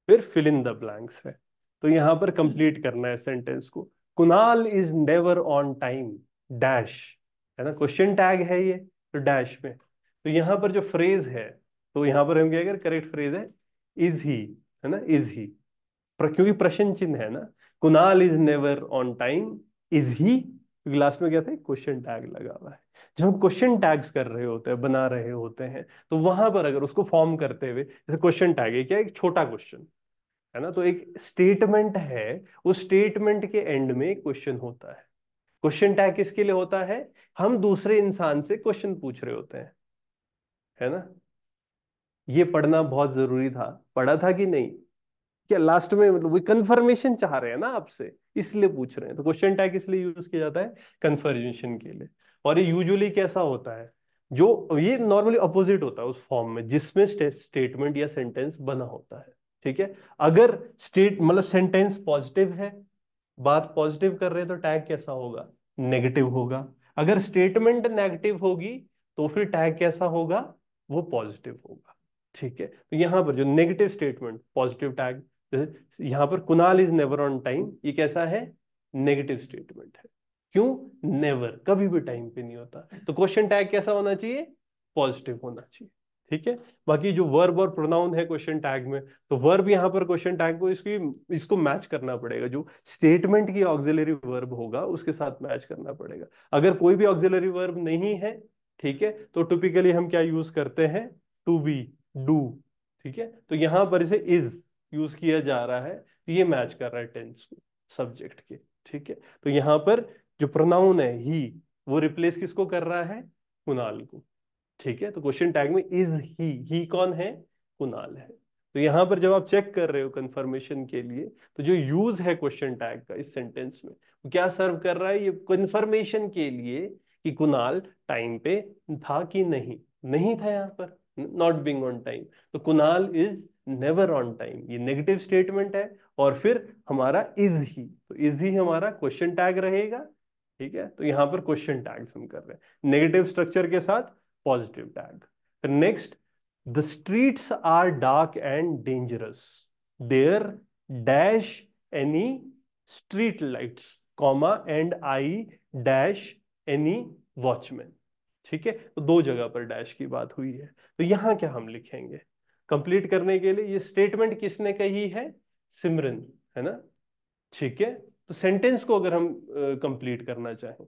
फिर फिल इन द ब्लैंक्स है तो यहां पर कंप्लीट करना है सेंटेंस को Kunal is never on time dash है ना क्वेश्चन टैग है ये तो डैश में तो यहां पर जो फ्रेज है तो यहां पर हम क्या अगर करेक्ट फ्रेज है इज ही है ना इज ही क्योंकि प्रश्न चिन्ह है ना Kunal is never on time is he क्योंकि लास्ट में क्या था क्वेश्चन टैग लगा हुआ है जब हम क्वेश्चन टैग्स कर रहे होते हैं बना रहे होते हैं तो वहां पर अगर उसको फॉर्म करते हुए जैसे क्वेश्चन टैग है क्या एक छोटा क्वेश्चन है ना तो एक स्टेटमेंट है उस स्टेटमेंट के एंड में क्वेश्चन होता है क्वेश्चन टैग किसके लिए होता है हम दूसरे इंसान से क्वेश्चन पूछ रहे होते हैं है ना ये पढ़ना बहुत जरूरी था पढ़ा था कि नहीं क्या लास्ट में मतलब वही कंफर्मेशन चाह रहे हैं ना आपसे इसलिए पूछ रहे हैं तो क्वेश्चन टैग इसलिए यूज किया जाता है कंफर्मेशन के लिए और ये यूजुअली कैसा होता है जो ये नॉर्मली अपोजिट होता है उस फॉर्म में जिसमें स्टेटमेंट या सेंटेंस बना होता है ठीक है अगर स्टेट मतलब सेंटेंस पॉजिटिव है बात पॉजिटिव कर रहे हैं तो टैग कैसा होगा नेगेटिव होगा अगर स्टेटमेंट नेगेटिव होगी तो फिर टैग कैसा होगा वो पॉजिटिव होगा ठीक है तो यहां पर जो नेगेटिव स्टेटमेंट पॉजिटिव टैग यहाँ पर Kunal is never on time ये कैसा है नेगेटिव स्टेटमेंट है क्यों नेवर कभी भी टाइम पे नहीं होता तो क्वेश्चन टैग कैसा होना चाहिए पॉजिटिव होना चाहिए ठीक है बाकी जो वर्ब और प्रोनाउन है क्वेश्चन टैग में तो वर्ब यहाँ पर क्वेश्चन टैग को इसकी इसको मैच करना पड़ेगा जो स्टेटमेंट की ऑक्सिलरी वर्ब होगा उसके साथ मैच करना पड़ेगा अगर कोई भी ऑक्सिलरी वर्ब नहीं है ठीक है तो टिपिकली हम क्या यूज करते हैं टू बी डू ठीक है तो यहां पर इसे इज यूज किया जा रहा है तो ये मैच कर रहा है टेंस को सब्जेक्ट के ठीक है तो यहाँ पर जो प्रोनाउन है ही वो रिप्लेस किसको कर रहा है कुनाल को ठीक है तो क्वेश्चन टैग में इज ही ही कौन है कुनाल है तो यहाँ पर जब आप चेक कर रहे हो कंफर्मेशन के लिए तो जो यूज है क्वेश्चन टैग का इस सेंटेंस में वो क्या सर्व कर रहा है ये कंफर्मेशन के लिए कि कुनाल टाइम पे था कि नहीं नहीं था यहाँ पर नॉट बिंग ऑन टाइम तो Kunal is never on time ये नेगेटिव स्टेटमेंट है और फिर हमारा इज ही तो इज ही हमारा क्वेश्चन टैग रहेगा ठीक है तो यहां पर क्वेश्चन टैग्स हम कर रहे हैं नेगेटिव स्ट्रक्चर के साथ पॉजिटिव टैग फिर next the streets are dark and dangerous there dash any street lights comma and I dash any watchman ठीक है तो दो जगह पर डैश की बात हुई है तो यहां क्या हम लिखेंगे कंप्लीट करने के लिए ये स्टेटमेंट किसने कही है सिमरन है ना ठीक है तो सेंटेंस को अगर हम कंप्लीट करना चाहें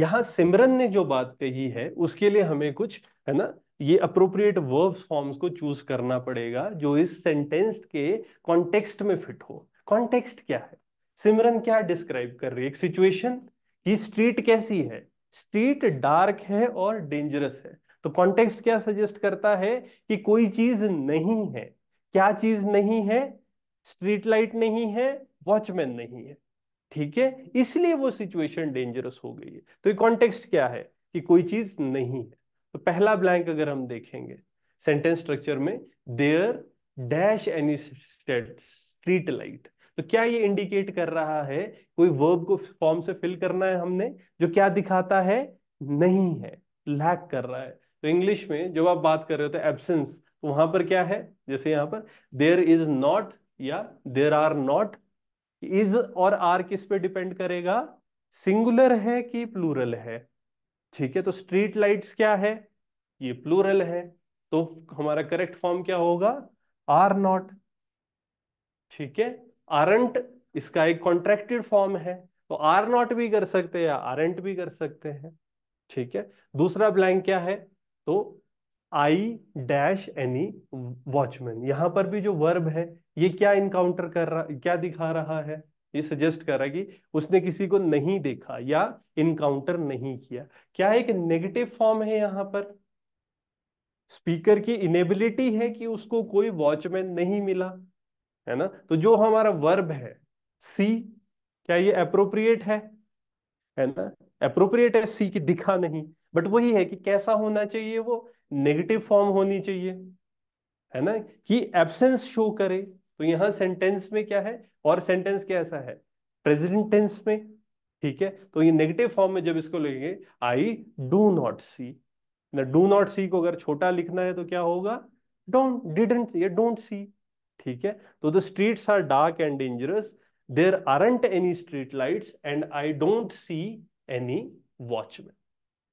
यहां सिमरन ने जो बात कही है उसके लिए हमें कुछ है ना ये अप्रोप्रिएट वर्ब्स फॉर्म्स को चूज करना पड़ेगा जो इस सेंटेंस के कॉन्टेक्स्ट में फिट हो कॉन्टेक्स्ट क्या है सिमरन क्या डिस्क्राइब कर रही है एक सिचुएशन कि स्ट्रीट कैसी है स्ट्रीट डार्क है और डेंजरस है तो कॉन्टेक्स्ट क्या सजेस्ट करता है कि कोई चीज नहीं है क्या चीज नहीं है स्ट्रीट लाइट नहीं है वॉचमैन नहीं है ठीक है इसलिए वो सिचुएशन डेंजरस हो गई है तो ये कॉन्टेक्स्ट क्या है कि कोई चीज नहीं है तो पहला ब्लैंक अगर हम देखेंगे सेंटेंस स्ट्रक्चर में there dash any street light तो क्या ये इंडिकेट कर रहा है कोई वर्ब को फॉर्म से फिल करना है हमने जो क्या दिखाता है नहीं है लैक कर रहा है तो इंग्लिश में जब आप बात कर रहे हो तो एबसेंस तो वहां पर क्या है जैसे यहां पर देर इज नॉट या देर आर नॉट इज और आर किस पे डिपेंड करेगा सिंगुलर है कि प्लूरल है ठीक है तो स्ट्रीट लाइट्स क्या है ये प्लूरल है तो हमारा करेक्ट फॉर्म क्या होगा आर नॉट ठीक है आरंट इसका एक कॉन्ट्रेक्टेड फॉर्म है तो आर नॉट भी कर सकते हैं आरंट भी कर सकते हैं ठीक है दूसरा ब्लैंक क्या है तो आई डैश एनी वॉचमैन यहां पर भी जो वर्ब है ये क्या इनकाउंटर कर रहा क्या दिखा रहा है ये सजेस्ट कर रहा है कि उसने किसी को नहीं देखा या इनकाउंटर नहीं किया क्या एक नेगेटिव फॉर्म है यहां पर स्पीकर की इनेबिलिटी है कि उसको कोई वॉचमैन नहीं मिला है ना तो जो हमारा वर्ब है सी क्या ये अप्रोप्रिएट है है ना अप्रोप्रिएट है सी की दिखा नहीं बट वही है कि कैसा होना चाहिए वो नेगेटिव फॉर्म होनी चाहिए है ना कि एब्सेंस शो करे तो यहां सेंटेंस में क्या है और सेंटेंस कैसा है प्रेजेंट टेंस में ठीक है तो ये नेगेटिव फॉर्म में जब इसको लेंगे आई डू नॉट सी ना डू नॉट सी को अगर छोटा लिखना है तो क्या होगा डोंट डिडेंट ये डोंट सी ठीक है तो the streets are dark and dangerous there aren't any street lights and I don't see any watchman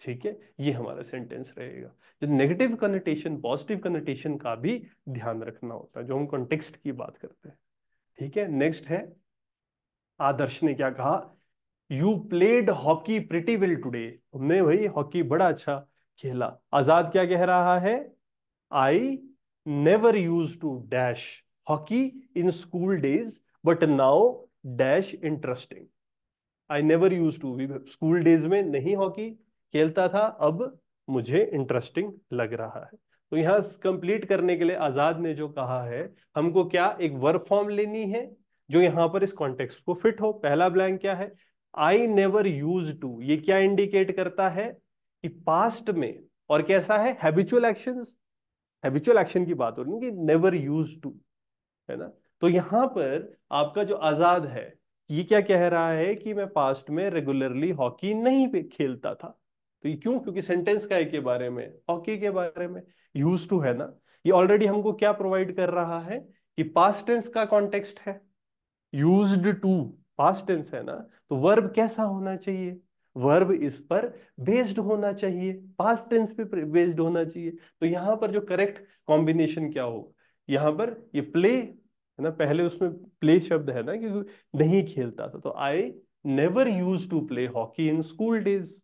ठीक है ये हमारा सेंटेंस रहेगा जो नेगेटिव कनेटेशन पॉजिटिव कनेटेशन का भी ध्यान रखना होता है जो हम कॉन्टेक्स्ट की बात करते हैं ठीक है नेक्स्ट है आदर्श ने क्या कहा you played hockey pretty well today तुमने भाई हॉकी बड़ा अच्छा खेला आजाद क्या कह रहा है I never use to dash hockey in school days but now dash interesting I never use to school days में नहीं हॉकी खेलता था अब मुझे इंटरेस्टिंग लग रहा है तो यहाँ कंप्लीट करने के लिए आजाद ने जो कहा है हमको क्या एक वर्क फॉर्म लेनी है जो यहाँ पर इस कॉन्टेक्स्ट को फिट हो पहला ब्लैंक क्या है आई नेवर यूज टू ये क्या इंडिकेट करता है कि पास्ट में और कैसा है हैबिचुअल एक्शन हैबिचुअल एक्शन की बात हो रही है कि नेवर यूज टू है ना तो यहाँ पर आपका जो आजाद है ये क्या कह रहा है कि मैं पास्ट में रेगुलरली हॉकी नहीं खेलता था तो ये क्यों क्योंकि सेंटेंस का के बारे में हॉकी के बारे में यूज टू है ना ये ऑलरेडी हमको क्या प्रोवाइड कर रहा है कि पास्ट टेंस का कॉन्टेक्स्ट है यूज्ड टू पास्ट टेंस है ना तो वर्ब कैसा होना चाहिए वर्ब इस पर बेस्ड होना चाहिए पास्ट टेंस पे बेस्ड होना चाहिए तो यहां पर जो करेक्ट कॉम्बिनेशन क्या हो यहां पर ये प्ले है ना पहले उसमें प्ले शब्द है ना क्योंकि नहीं खेलता था तो I never use to play hockey in school days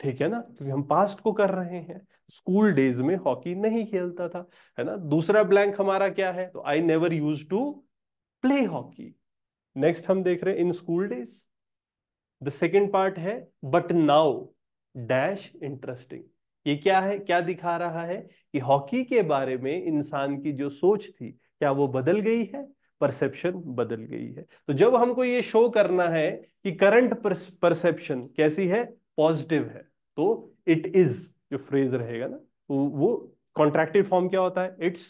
ठीक है ना क्योंकि हम पास्ट को कर रहे हैं स्कूल डेज में हॉकी नहीं खेलता था है ना दूसरा ब्लैंक हमारा क्या है तो I never use to play hockey next हम देख रहे हैं in school days the second part है बट नाउ डैश इंटरेस्टिंग ये क्या है क्या दिखा रहा है कि हॉकी के बारे में इंसान की जो सोच थी क्या वो बदल गई है परसेप्शन बदल गई है तो जब हमको ये शो करना है कि करंट परसेप्शन कैसी है पॉजिटिव है तो इट इज जो फ्रेज रहेगा ना वो कॉन्ट्रैक्टिव फॉर्म क्या होता है इट्स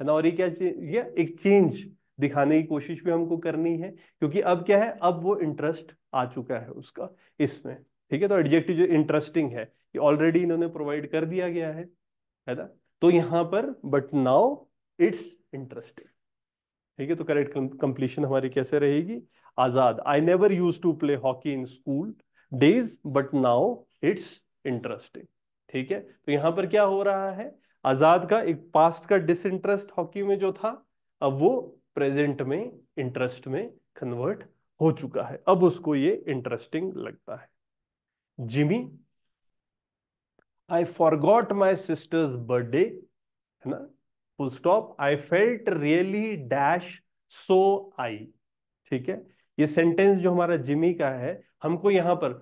है ना और ये क्या ये चेंज दिखाने की कोशिश भी हमको करनी है क्योंकि अब क्या है अब वो इंटरेस्ट आ चुका है उसका इसमें ठीक है तो एडजेक्टिव जो इंटरेस्टिंग है ये ऑलरेडी इन्होंने प्रोवाइड कर दिया गया है है ना तो यहाँ पर बट नाउ इट्स इंटरेस्टिंग ठीक है तो करेक्ट कंप्लीशन हमारी कैसे रहेगी Azad I never use to play hockey in school days but now it's interesting ठीक है तो यहां पर क्या हो रहा है आजाद का एक पास्ट का डिसइंटरेस्ट हॉकी में जो था अब वो प्रेजेंट में इंटरेस्ट में कन्वर्ट हो चुका है अब उसको ये इंटरेस्टिंग लगता है Jimmy I forgot my sister's birthday है ना full stop I felt really dash so I ठीक है ये सेंटेंस जो हमारा जिमी का है हमको यहाँ पर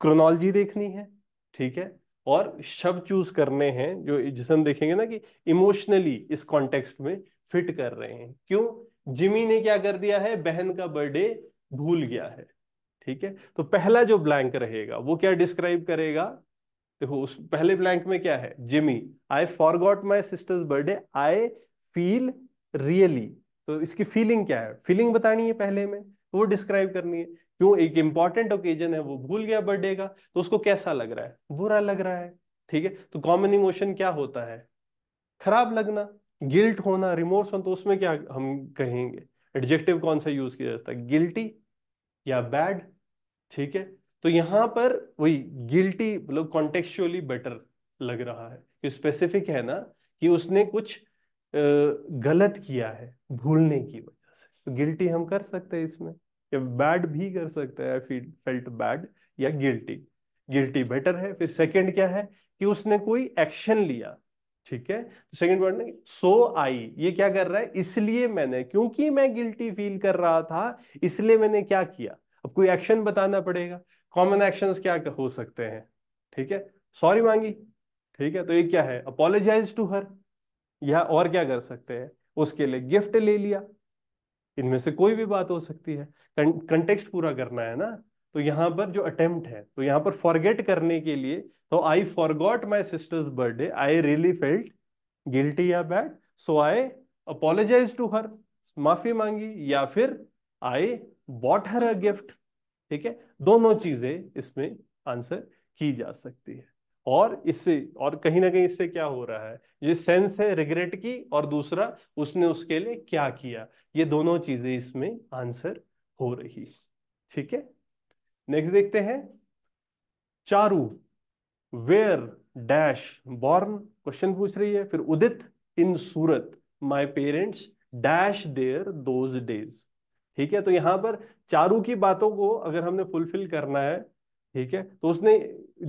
क्रोनोलॉजी देखनी है ठीक है और शब्द चूज करने हैं जो जिसमें देखेंगे ना कि इमोशनली इस कॉन्टेक्स्ट में फिट कर रहे हैं क्यों जिमी ने क्या कर दिया है बहन का बर्थडे भूल गया है ठीक है तो पहला जो ब्लैंक रहेगा वो क्या डिस्क्राइब करेगा देखो उस पहले ब्लैंक में क्या है Jimmy I forgot my sister's birthday I feel really तो इसकी फीलिंग क्या है फीलिंग बतानी है पहले में तो वो डिस्क्राइब करनी है क्यों एक इंपॉर्टेंट ओकेजन है वो भूल गया बर्थडे का तो उसको कैसा लग रहा है बुरा लग रहा है ठीक है तो कॉमन इमोशन क्या होता है खराब लगना गिल्ट होना रिमोर्स होना तो उसमें क्या हम कहेंगे एडजेक्टिव कौन सा यूज किया जाता है गिल्टी या बैड ठीक है तो यहाँ पर वही गिल्टी मतलब कॉन्टेक्चुअली बेटर लग रहा है कि स्पेसिफिक है ना कि उसने कुछ गलत किया है भूलने की वजह से तो गिल्टी हम कर सकते हैं इसमें या बैड भी कर सकता है फील फेल्ट बैड या गिल्टी गिल्टी बेटर है फिर सेकेंड क्या है कि उसने कोई एक्शन लिया ठीक है सेकंड वर्ड पॉइंट ना सो आई ये क्या कर रहा है इसलिए मैंने क्योंकि मैं गिल्टी फील कर रहा था इसलिए मैंने क्या किया अब कोई एक्शन बताना पड़ेगा कॉमन एक्शन क्या हो सकते हैं ठीक है सॉरी मांगी ठीक है तो ये क्या है अपोलोजाइज टू हर या और क्या कर सकते हैं उसके लिए गिफ्ट ले लिया इनमें से कोई भी बात हो सकती है कंटेक्स्ट पूरा करना है ना तो यहाँ पर जो अटेम्प्ट है तो यहाँ पर फॉरगेट करने के लिए तो I forgot my sister's birthday I really felt guilty या bad so I apologise to her माफी मांगी या फिर I bought her a gift ठीक है दोनों चीजें इसमें आंसर की जा सकती है और इससे और कहीं ना कहीं इससे क्या हो रहा है ये सेंस है रिग्रेट की और दूसरा उसने उसके लिए क्या किया ये दोनों चीजें इसमें आंसर हो रही ठीक है नेक्स्ट देखते हैं Charu where dash born question पूछ रही है फिर Udit in Surat my parents dash there those days ठीक है तो यहां पर चारू की बातों को अगर हमने फुलफिल करना है ठीक है तो उसने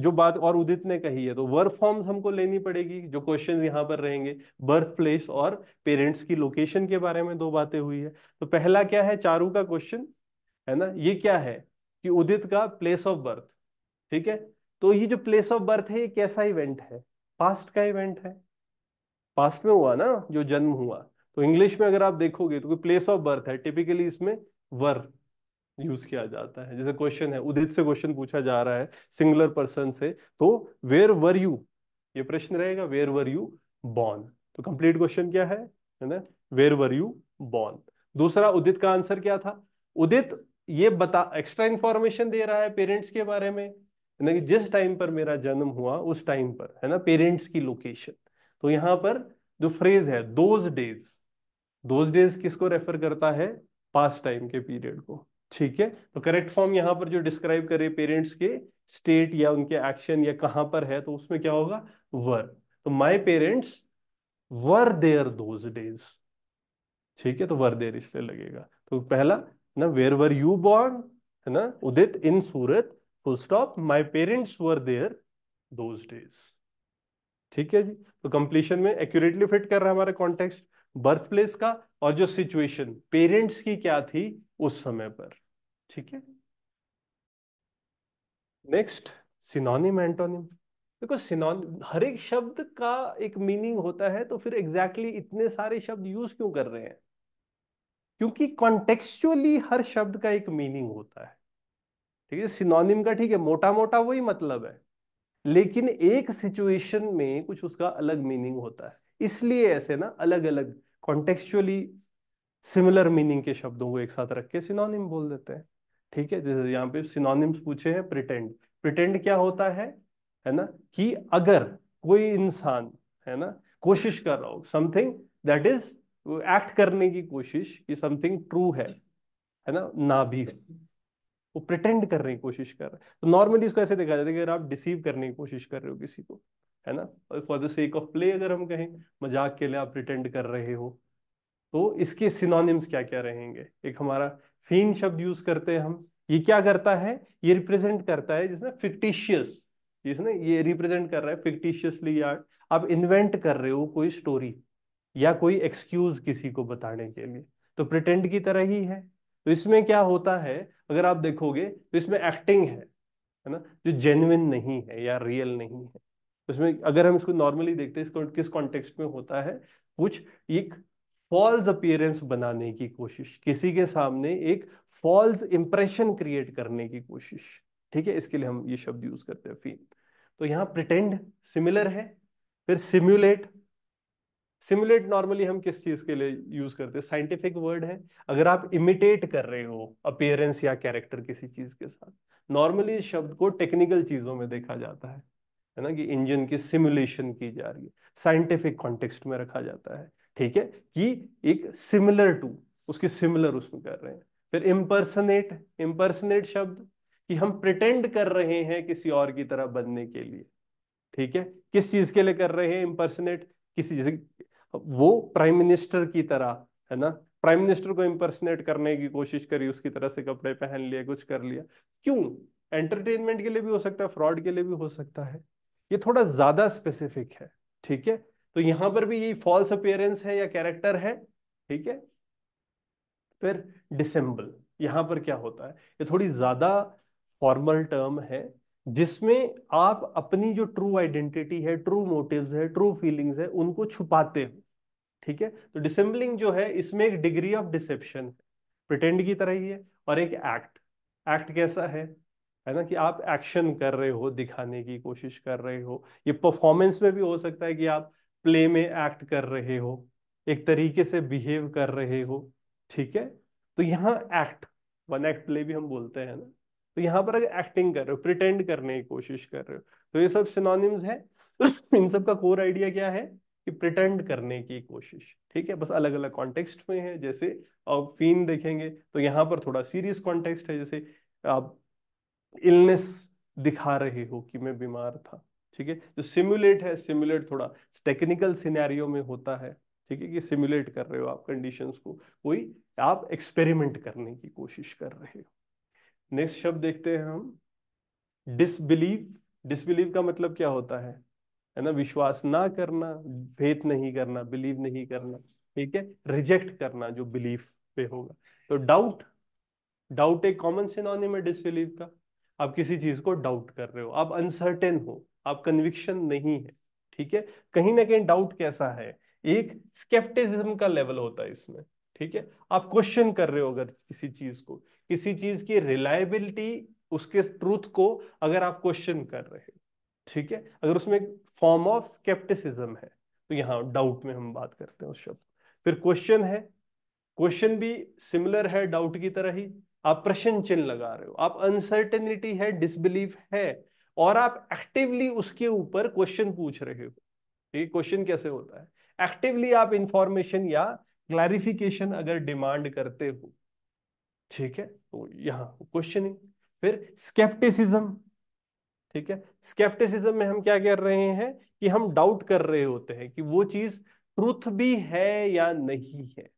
जो बात और उदित ने कही है तो वर्क फॉर्म्स हमको लेनी पड़ेगी जो क्वेश्चन यहाँ पर रहेंगे बर्थ प्लेस और पेरेंट्स की लोकेशन के बारे में दो बातें हुई है तो पहला क्या है चारू का क्वेश्चन है ना ये क्या है कि उदित का प्लेस ऑफ बर्थ ठीक है तो ये जो प्लेस ऑफ बर्थ है ये कैसा इवेंट है पास्ट का इवेंट है पास्ट में हुआ ना जो जन्म हुआ तो इंग्लिश में अगर आप देखोगे तो कोई प्लेस ऑफ बर्थ है टिपिकली इसमें वर्थ यूज किया जाता है जैसे क्वेश्चन है उदित से क्वेश्चन पूछा जा रहा है सिंगुलर पर्सन से तो वेर वर यू ये प्रश्न रहेगा वेर वर यू बॉर्न तो कंप्लीट क्वेश्चन क्या है ना वेर वर यू बॉर्न दूसरा उदित का आंसर क्या था उदित ये बता एक्स्ट्रा इंफॉर्मेशन दे रहा है पेरेंट्स के बारे में ना कि जिस टाइम पर मेरा जन्म हुआ उस टाइम पर है ना पेरेंट्स की लोकेशन तो यहाँ पर जो फ्रेज है दोज डेज दोज डेज किसको रेफर करता है पास्ट टाइम के पीरियड को ठीक है तो करेक्ट फॉर्म यहाँ पर जो डिस्क्राइब करे पेरेंट्स के स्टेट या उनके एक्शन या कहां पर है तो उसमें क्या होगा वर तो my parents were there those days ठीक है तो वर देयर इसलिए लगेगा तो पहला ना वेयर वर यू बॉर्न है ना Udit in Surat full stop my parents were there those days ठीक है जी तो कंप्लीशन में एक्यूरेटली फिट कर रहा है हमारे कॉन्टेक्स्ट बर्थ प्लेस का और जो सिचुएशन पेरेंट्स की क्या थी उस समय पर ठीक है नेक्स्ट सिनोनिम एंटोनिम देखो सिनोन हर एक शब्द का एक मीनिंग होता है तो फिर एग्जैक्टली exactly इतने सारे शब्द यूज क्यों कर रहे हैं क्योंकि कॉन्टेक्चुअली हर शब्द का एक मीनिंग होता है ठीक है सिनोनिम का ठीक है मोटा मोटा वही मतलब है लेकिन एक सिचुएशन में कुछ उसका अलग मीनिंग होता है इसलिए ऐसे ना अलग अलग कॉन्टेक्चुअली सिमिलर मीनिंग के शब्दों को एक साथ रख के सिनोनिम बोल देते हैं ठीक है जैसे यहाँ पे सिनोनिम्स पूछे हैं प्रिटेंड प्रिटेंड क्या होता है है ना कि अगर कोई इंसान है ना कोशिश कर रहा हो समथिंग दैट इज एक्ट करने की कोशिश कि समथिंग ट्रू है है ना ना भी है वो प्रिटेंड करने की कोशिश कर रहा है तो नॉर्मली इसको ऐसे देखा जाता है कि अगर आप डिसीव करने की कोशिश कर रहे हो किसी को है ना for the sake of play अगर हम कहें मजाक के लिए आप प्रिटेंड कर रहे हो तो इसके सिनोनिम्स क्या क्या रहेंगे एक हमारा फीन शब्द यूज करते हैं हम ये क्या करता है ये रिप्रेजेंट करता है जिसने फिक्टिशियस जिसने ये रिप्रेजेंट कर रहा है फिक्टिशियसली या आप इन्वेंट कर रहे हो कोई स्टोरी या कोई एक्सक्यूज किसी को बताने के लिए तो प्रिटेंड की तरह ही है तो इसमें क्या होता है अगर आप देखोगे तो इसमें एक्टिंग है है ना जो जेन्युन नहीं है या रियल नहीं है उसमें अगर हम इसको नॉर्मली देखते हैं इसको किस कॉन्टेक्स्ट में होता है कुछ एक फॉल्स अपीयरेंस बनाने की कोशिश किसी के सामने एक फॉल्स इंप्रेशन क्रिएट करने की कोशिश ठीक है इसके लिए हम ये शब्द यूज करते हैं फीन तो यहाँ प्रिटेंड सिमिलर है फिर सिम्युलेट सिमुलेट नॉर्मली हम किस चीज के लिए यूज करते हैं साइंटिफिक वर्ड है अगर आप इमिटेट कर रहे हो अपियरेंस या कैरेक्टर किसी चीज के साथ नॉर्मली इस शब्द को टेक्निकल चीजों में देखा जाता है है ना कि इंजन की सिमुलेशन की जा रही है साइंटिफिक कॉन्टेक्स्ट में रखा जाता है ठीक है कि एक सिमिलर टू उसके सिमिलर उसमें कर रहे हैं फिर इम्पर्सनेट इम्पर्सनेट शब्द कि हम प्रिटेंड कर रहे हैं किसी और की तरह बनने के लिए ठीक है किस चीज के लिए कर रहे हैं इम्पर्सनेट किसी जैसे वो प्राइम मिनिस्टर की तरह है ना प्राइम मिनिस्टर को इम्पर्सनेट करने की कोशिश करी उसकी तरह से कपड़े पहन लिए कुछ कर लिया क्यों एंटरटेनमेंट के लिए भी हो सकता है फ्रॉड के लिए भी हो सकता है ये थोड़ा ज्यादा स्पेसिफिक है ठीक है तो यहां पर भी यही फॉल्स अपियरेंस है या कैरेक्टर है ठीक है फिर डिसेंबल यहां पर क्या होता है ये थोड़ी ज्यादा फॉर्मल टर्म है जिसमें आप अपनी जो ट्रू आइडेंटिटी है ट्रू मोटिव्स है ट्रू फीलिंग्स है उनको छुपाते हो ठीक है तो डिसेंबलिंग जो है इसमें एक डिग्री ऑफ डिसेप्शन है प्रिटेंड की तरह ही है और एक एक्ट एक्ट कैसा है है ना कि आप एक्शन कर रहे हो दिखाने की कोशिश कर रहे हो ये परफॉर्मेंस में भी हो सकता है कि आप प्ले में एक्ट कर रहे हो एक तरीके से बिहेव कर रहे हो ठीक है तो यहाँ एक्ट वन एक्ट प्ले भी हम बोलते हैं ना तो यहाँ पर अगर एक्टिंग कर रहे हो प्रिटेंड करने की कोशिश कर रहे हो तो ये सब सिनोनिम्स है इन सब का कोर आइडिया क्या है कि प्रिटेंड करने की कोशिश ठीक है बस अलग अलग कॉन्टेक्स्ट में है जैसे आप फीन देखेंगे तो यहाँ पर थोड़ा सीरियस कॉन्टेक्स्ट है जैसे आप इलनेस दिखा रहे हो कि मैं बीमार था ठीक है जो सिमुलेट है सिमुलेट थोड़ा टेक्निकल सिनेरियो में होता है ठीक है कि सिमुलेट कर रहे हो आप कंडीशंस को कोई आप एक्सपेरिमेंट करने की कोशिश कर रहे हो नेक्स्ट शब्द देखते हैं हम डिसबिलीव डिसबिलीव का मतलब क्या होता है है ना विश्वास ना करना भेद नहीं करना बिलीव नहीं करना ठीक है रिजेक्ट करना जो बिलीफ पे होगा तो डाउट डाउट एक कॉमन सिनोनिम है डिसबिलीव का आप किसी चीज को डाउट कर रहे हो आप अनसर्टेन हो आप कन्विक्शन नहीं है ठीक है कहीं ना कहीं डाउट कैसा है एक स्केप्टिसिज्म का लेवल होता है इसमें ठीक है आप क्वेश्चन कर रहे हो अगर किसी चीज को किसी चीज की रिलायबिलिटी उसके ट्रूथ को अगर आप क्वेश्चन कर रहे हो ठीक है अगर उसमें फॉर्म ऑफ स्केप्टिसिज्म है तो यहाँ डाउट में हम बात करते हैं उस शब्द फिर क्वेश्चन है क्वेश्चन भी सिमिलर है डाउट की तरह ही आप प्रश्न चिन्ह लगा रहे हो आप अनसर्टेनिटी है डिसबिलीव है और आप एक्टिवली उसके ऊपर क्वेश्चन पूछ रहे हो ठीक क्वेश्चन कैसे होता है एक्टिवली आप इंफॉर्मेशन या क्लैरिफिकेशन अगर डिमांड करते हो ठीक है तो यहाँ क्वेश्चनिंग फिर स्केप्टिसिज्म ठीक है स्केप्टिसिज्म में हम क्या कर रहे हैं कि हम डाउट कर रहे होते हैं कि वो चीज ट्रूथ भी है या नहीं है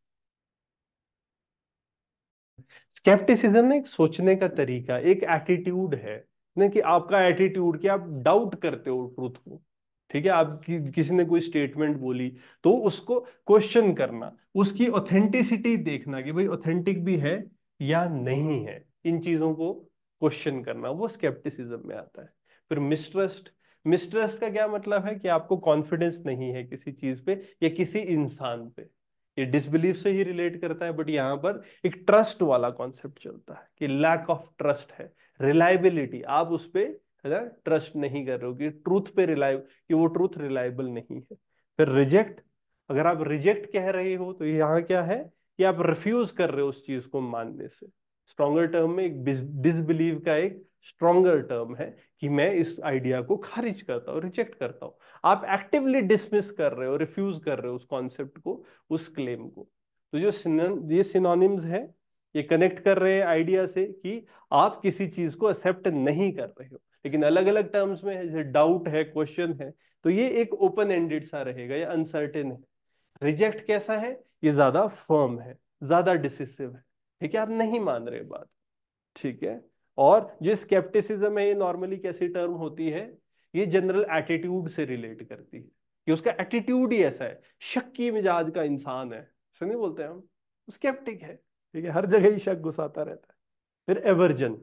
स्केप्टिसिज्म ना एक सोचने का तरीका एक एटीट्यूड है ना कि आपका एटीट्यूड कि आप डाउट करते हो ट्रूथ को ठीक है आप कि, किसी ने कोई स्टेटमेंट बोली तो उसको क्वेश्चन करना उसकी ऑथेंटिसिटी देखना कि भाई ऑथेंटिक भी है या नहीं है इन चीजों को क्वेश्चन करना वो स्केप्टिसिज्म में आता है फिर मिसट्रस्ट मिसट्रस्ट का क्या मतलब है कि आपको कॉन्फिडेंस नहीं है किसी चीज पे या किसी इंसान पे ये डिसबिलीफ से ही रिलेट करता है बट यहाँ पर एक ट्रस्ट वाला कॉन्सेप्ट चलता है कि लैक ऑफ ट्रस्ट है रिलायबिलिटी आप उस पर ट्रस्ट नहीं कर रहे हो कि ट्रूथ पे रिलाय कि वो ट्रूथ रिलायबल नहीं है फिर रिजेक्ट अगर आप रिजेक्ट कह रहे हो तो यहाँ क्या है कि आप रिफ्यूज कर रहे हो उस चीज को मानने से स्ट्रॉगर टर्म में एक डिसबिलीव का एक स्ट्रॉन्गर टर्म है कि मैं इस आइडिया को खारिज करता हूँ रिजेक्ट करता हूँ आप एक्टिवली डिसमिस कर रहे हो रिफ्यूज कर रहे हो उस कॉन्सेप्ट को उस क्लेम को तो जो ये सिनोनिम्स है ये कनेक्ट कर रहे हैं आइडिया से कि आप किसी चीज को एक्सेप्ट नहीं कर रहे हो लेकिन अलग अलग टर्म्स में जैसे डाउट है क्वेश्चन है तो ये एक ओपन एंडेड सा रहेगा या अनसर्टेन है रिजेक्ट कैसा है ये ज्यादा फर्म है ज्यादा डिसिसिव है ठीक है आप नहीं मान रहे बात ठीक है और जो स्केप्टिसिज्म है ये नॉर्मली कैसी टर्म होती है ये जनरल एटीट्यूड से रिलेट करती है कि उसका एटीट्यूड ही ऐसा है शक्की मिजाज का इंसान है ऐसे नहीं बोलते हम स्केप्टिक है ठीक है हर जगह ही शक घुसाता रहता है फिर एवर्जन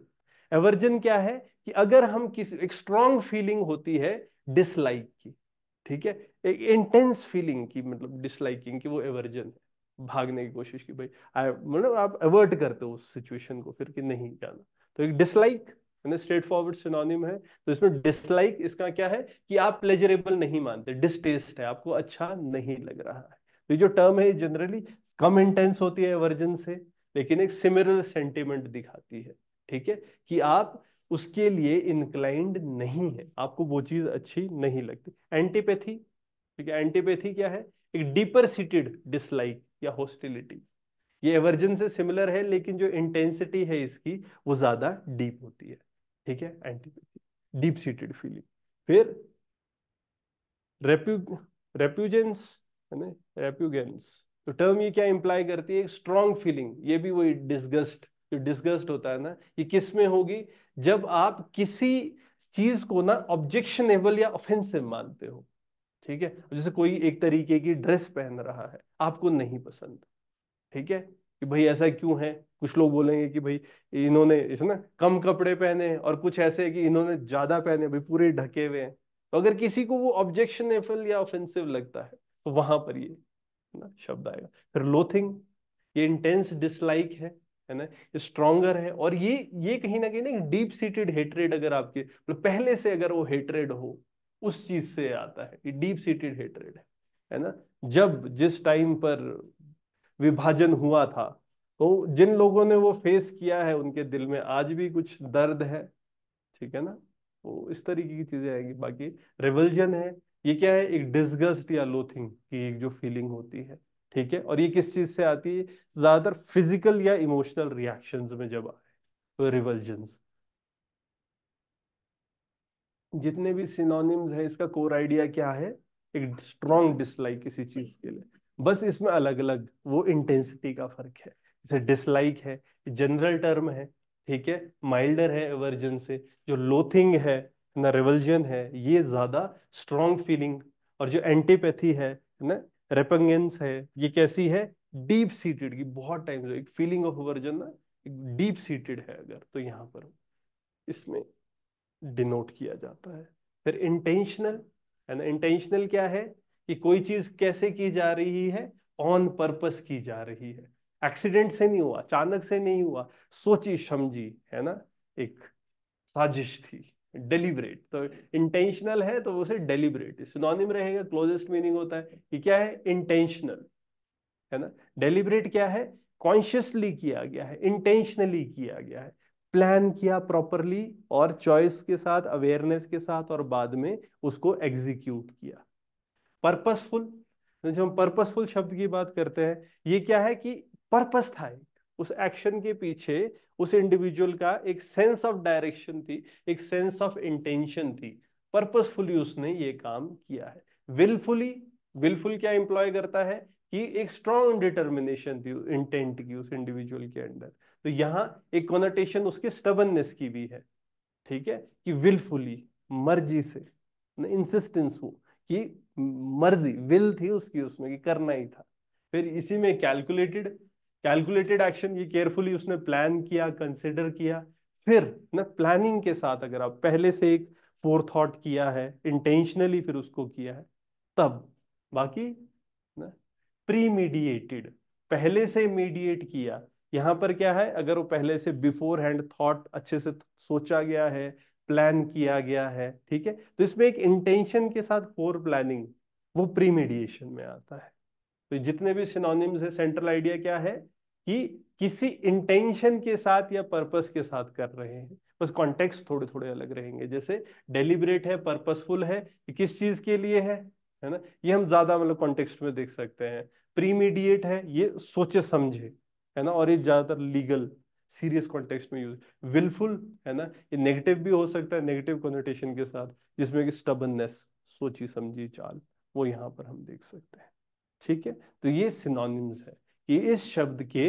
एवर्जन क्या है कि अगर हम किसी एक स्ट्रांग फीलिंग होती है डिसलाइक की ठीक है एक इंटेंस फीलिंग की मतलब डिसलाइकिंग की वो एवर्जन है भागने की कोशिश की भाई आई मतलब आप अवर्ट करते हो उस सिचुएशन को फिर कि नहीं जाना तो एक डिसलाइक स्ट्रेट फॉरवर्ड सिनोनिम है तो इसमें डिसलाइक इसका क्या है कि आप प्लेजरेबल नहीं मानते डिस्टेस्ट है आपको अच्छा नहीं लग रहा है तो ये जो टर्म है जनरली कम इंटेंस होती है वर्जन से लेकिन एक सिमिलर सेंटिमेंट दिखाती है ठीक है कि आप उसके लिए इंक्लाइंड नहीं है आपको वो चीज अच्छी नहीं लगती एंटीपैथी ठीक है एंटीपैथी क्या है एक डीपर सीटेड डिसलाइक या होस्टिलिटी ये एवर्जन से सिमिलर है लेकिन जो इंटेंसिटी है इसकी वो ज्यादा डीप होती है ठीक है एंटीपैथी डीप सीटेड फीलिंग फिर रेप्यू रेप्यूजेंस है ना रेप्यूगेंस तो टर्म ये क्या इंप्लाई करती है स्ट्रॉन्ग फीलिंग ये भी वही डिस्गस्ट जो डिस्गस्ट होता है ना ये किस में होगी जब आप किसी चीज को ना ऑब्जेक्शनेबल या ऑफेंसिव मानते हो ठीक है जैसे कोई एक तरीके की ड्रेस पहन रहा है आपको नहीं पसंद ठीक है कि भाई ऐसा क्यों है कुछ लोग बोलेंगे कि भाई इन्होंने इसने कम कपड़े पहने और कुछ ऐसे है कि इन्होंने ज्यादा पहने भाई पूरे ढके हुए हैं तो अगर किसी को वो ऑब्जेक्शनेबल या ऑफेंसिव लगता है तो वहां पर ये ना शब्द आएगा फिर लोथिंग ये इंटेंस डिसलाइक है है ना ये स्ट्रॉन्गर है और ये ये कहीं ना कहीं ना डीप सीटेड हेटरेड अगर आपके मतलब पहले से अगर वो हेटरेड हो उस चीज से आता है डीप सीटेड हेटरेड है है ना जब जिस टाइम पर विभाजन हुआ था तो जिन लोगों ने वो फेस किया है उनके दिल में आज भी कुछ दर्द है ठीक है ना वो इस तरीके की चीजें आएगी बाकी रिवल्जन है ये क्या है एक डिस्गस्ट या लोथिंग की एक जो फीलिंग होती है ठीक है और ये किस चीज से आती है ज्यादातर फिजिकल या इमोशनल रिएक्शंस में जब आए तो रिवल्जन्स जितने भी सिनोनिम्स है इसका कोर आइडिया क्या है एक स्ट्रॉन्ग डिसलाइक किसी चीज के लिए बस इसमें अलग अलग वो इंटेंसिटी का फर्क है जैसे डिसलाइक है जनरल टर्म है ठीक है माइल्डर है एवर्जन से जो लोथिंग है ना रिवल्जन है ये ज्यादा स्ट्रॉन्ग फीलिंग और जो एंटीपैथी है ना रेपंगेंस है ये कैसी है डीप सीटेड की बहुत टाइम एक फीलिंग ऑफ एवर्जन ना डीप सीटेड है अगर तो यहाँ पर इसमें डिनोट किया जाता है फिर इंटेंशनल एंड इंटेंशनल क्या है कि कोई चीज कैसे की जा रही है ऑन पर्पस की जा रही है एक्सीडेंट से नहीं हुआ अचानक से नहीं हुआ सोची समझी है ना एक साजिश थी डेलीबरेट तो इंटेंशनल है तो उसे डेलीबरेट सुनोनिम रहेगा क्लोजेस्ट मीनिंग होता है कि क्या है इंटेंशनल है ना डेलीबरेट क्या है कॉन्शियसली किया गया है इंटेंशनली किया गया है प्लान किया प्रॉपरली और चॉइस के साथ अवेयरनेस के साथ और बाद में उसको एग्जीक्यूट किया पर्पसफुल जब हम पर्पसफुल शब्द की बात करते हैं ये क्या है कि पर्पस था एक उस एक्शन के पीछे उस इंडिविजुअल का एक सेंस ऑफ डायरेक्शन थी एक सेंस ऑफ इंटेंशन थी पर्पसफुली उसने ये काम किया है विलफुली विलफुल क्या इंप्लॉय करता है कि एक स्ट्रॉन्ग डिटर्मिनेशन थी इंटेंट की उस इंडिविजुअल के अंदर तो यहाँ एक कॉनोटेशन उसके स्टबननेस की भी है ठीक है कि विलफुली मर्जी से इंसिस्टेंस वो कि मर्जी विल थी उसकी उसमें कि करना ही था फिर इसी में कैलकुलेटेड कैलकुलेटेड एक्शन ये केयरफुली उसने प्लान किया कंसिडर किया फिर ना प्लानिंग के साथ अगर आप पहले से एक फोर थॉट किया है इंटेंशनली फिर उसको किया है तब बाकी ना प्रीमीडिएटेड पहले से मीडिएट किया यहाँ पर क्या है अगर वो पहले से बिफोर हैंड थॉट अच्छे से सोचा गया है प्लान किया गया है ठीक है तो इसमें एक इंटेंशन के साथ फोर प्लानिंग वो प्री मेडिएशन में आता है तो जितने भी सिनोनिम्स है सेंट्रल आइडिया क्या है कि किसी इंटेंशन के साथ या पर्पस के साथ कर रहे हैं बस कॉन्टेक्स्ट थोड़े थोड़े अलग रहेंगे जैसे डेलिब्रेट है पर्पसफुल है किस चीज के लिए है है ना ये हम ज्यादा मतलब कॉन्टेक्स्ट में देख सकते हैं प्रीमीडिएट है ये सोचे समझे है ना और ये ज़्यादातर लीगल सीरियस कॉन्टेक्स्ट में यूज विलफुल है ना ये नेगेटिव भी हो सकता है नेगेटिव कॉन्नोटेशन के साथ जिसमें कि स्टबननेस सोची समझी चाल वो यहाँ पर हम देख सकते हैं ठीक है तो ये सिनोनिम्स है कि इस शब्द के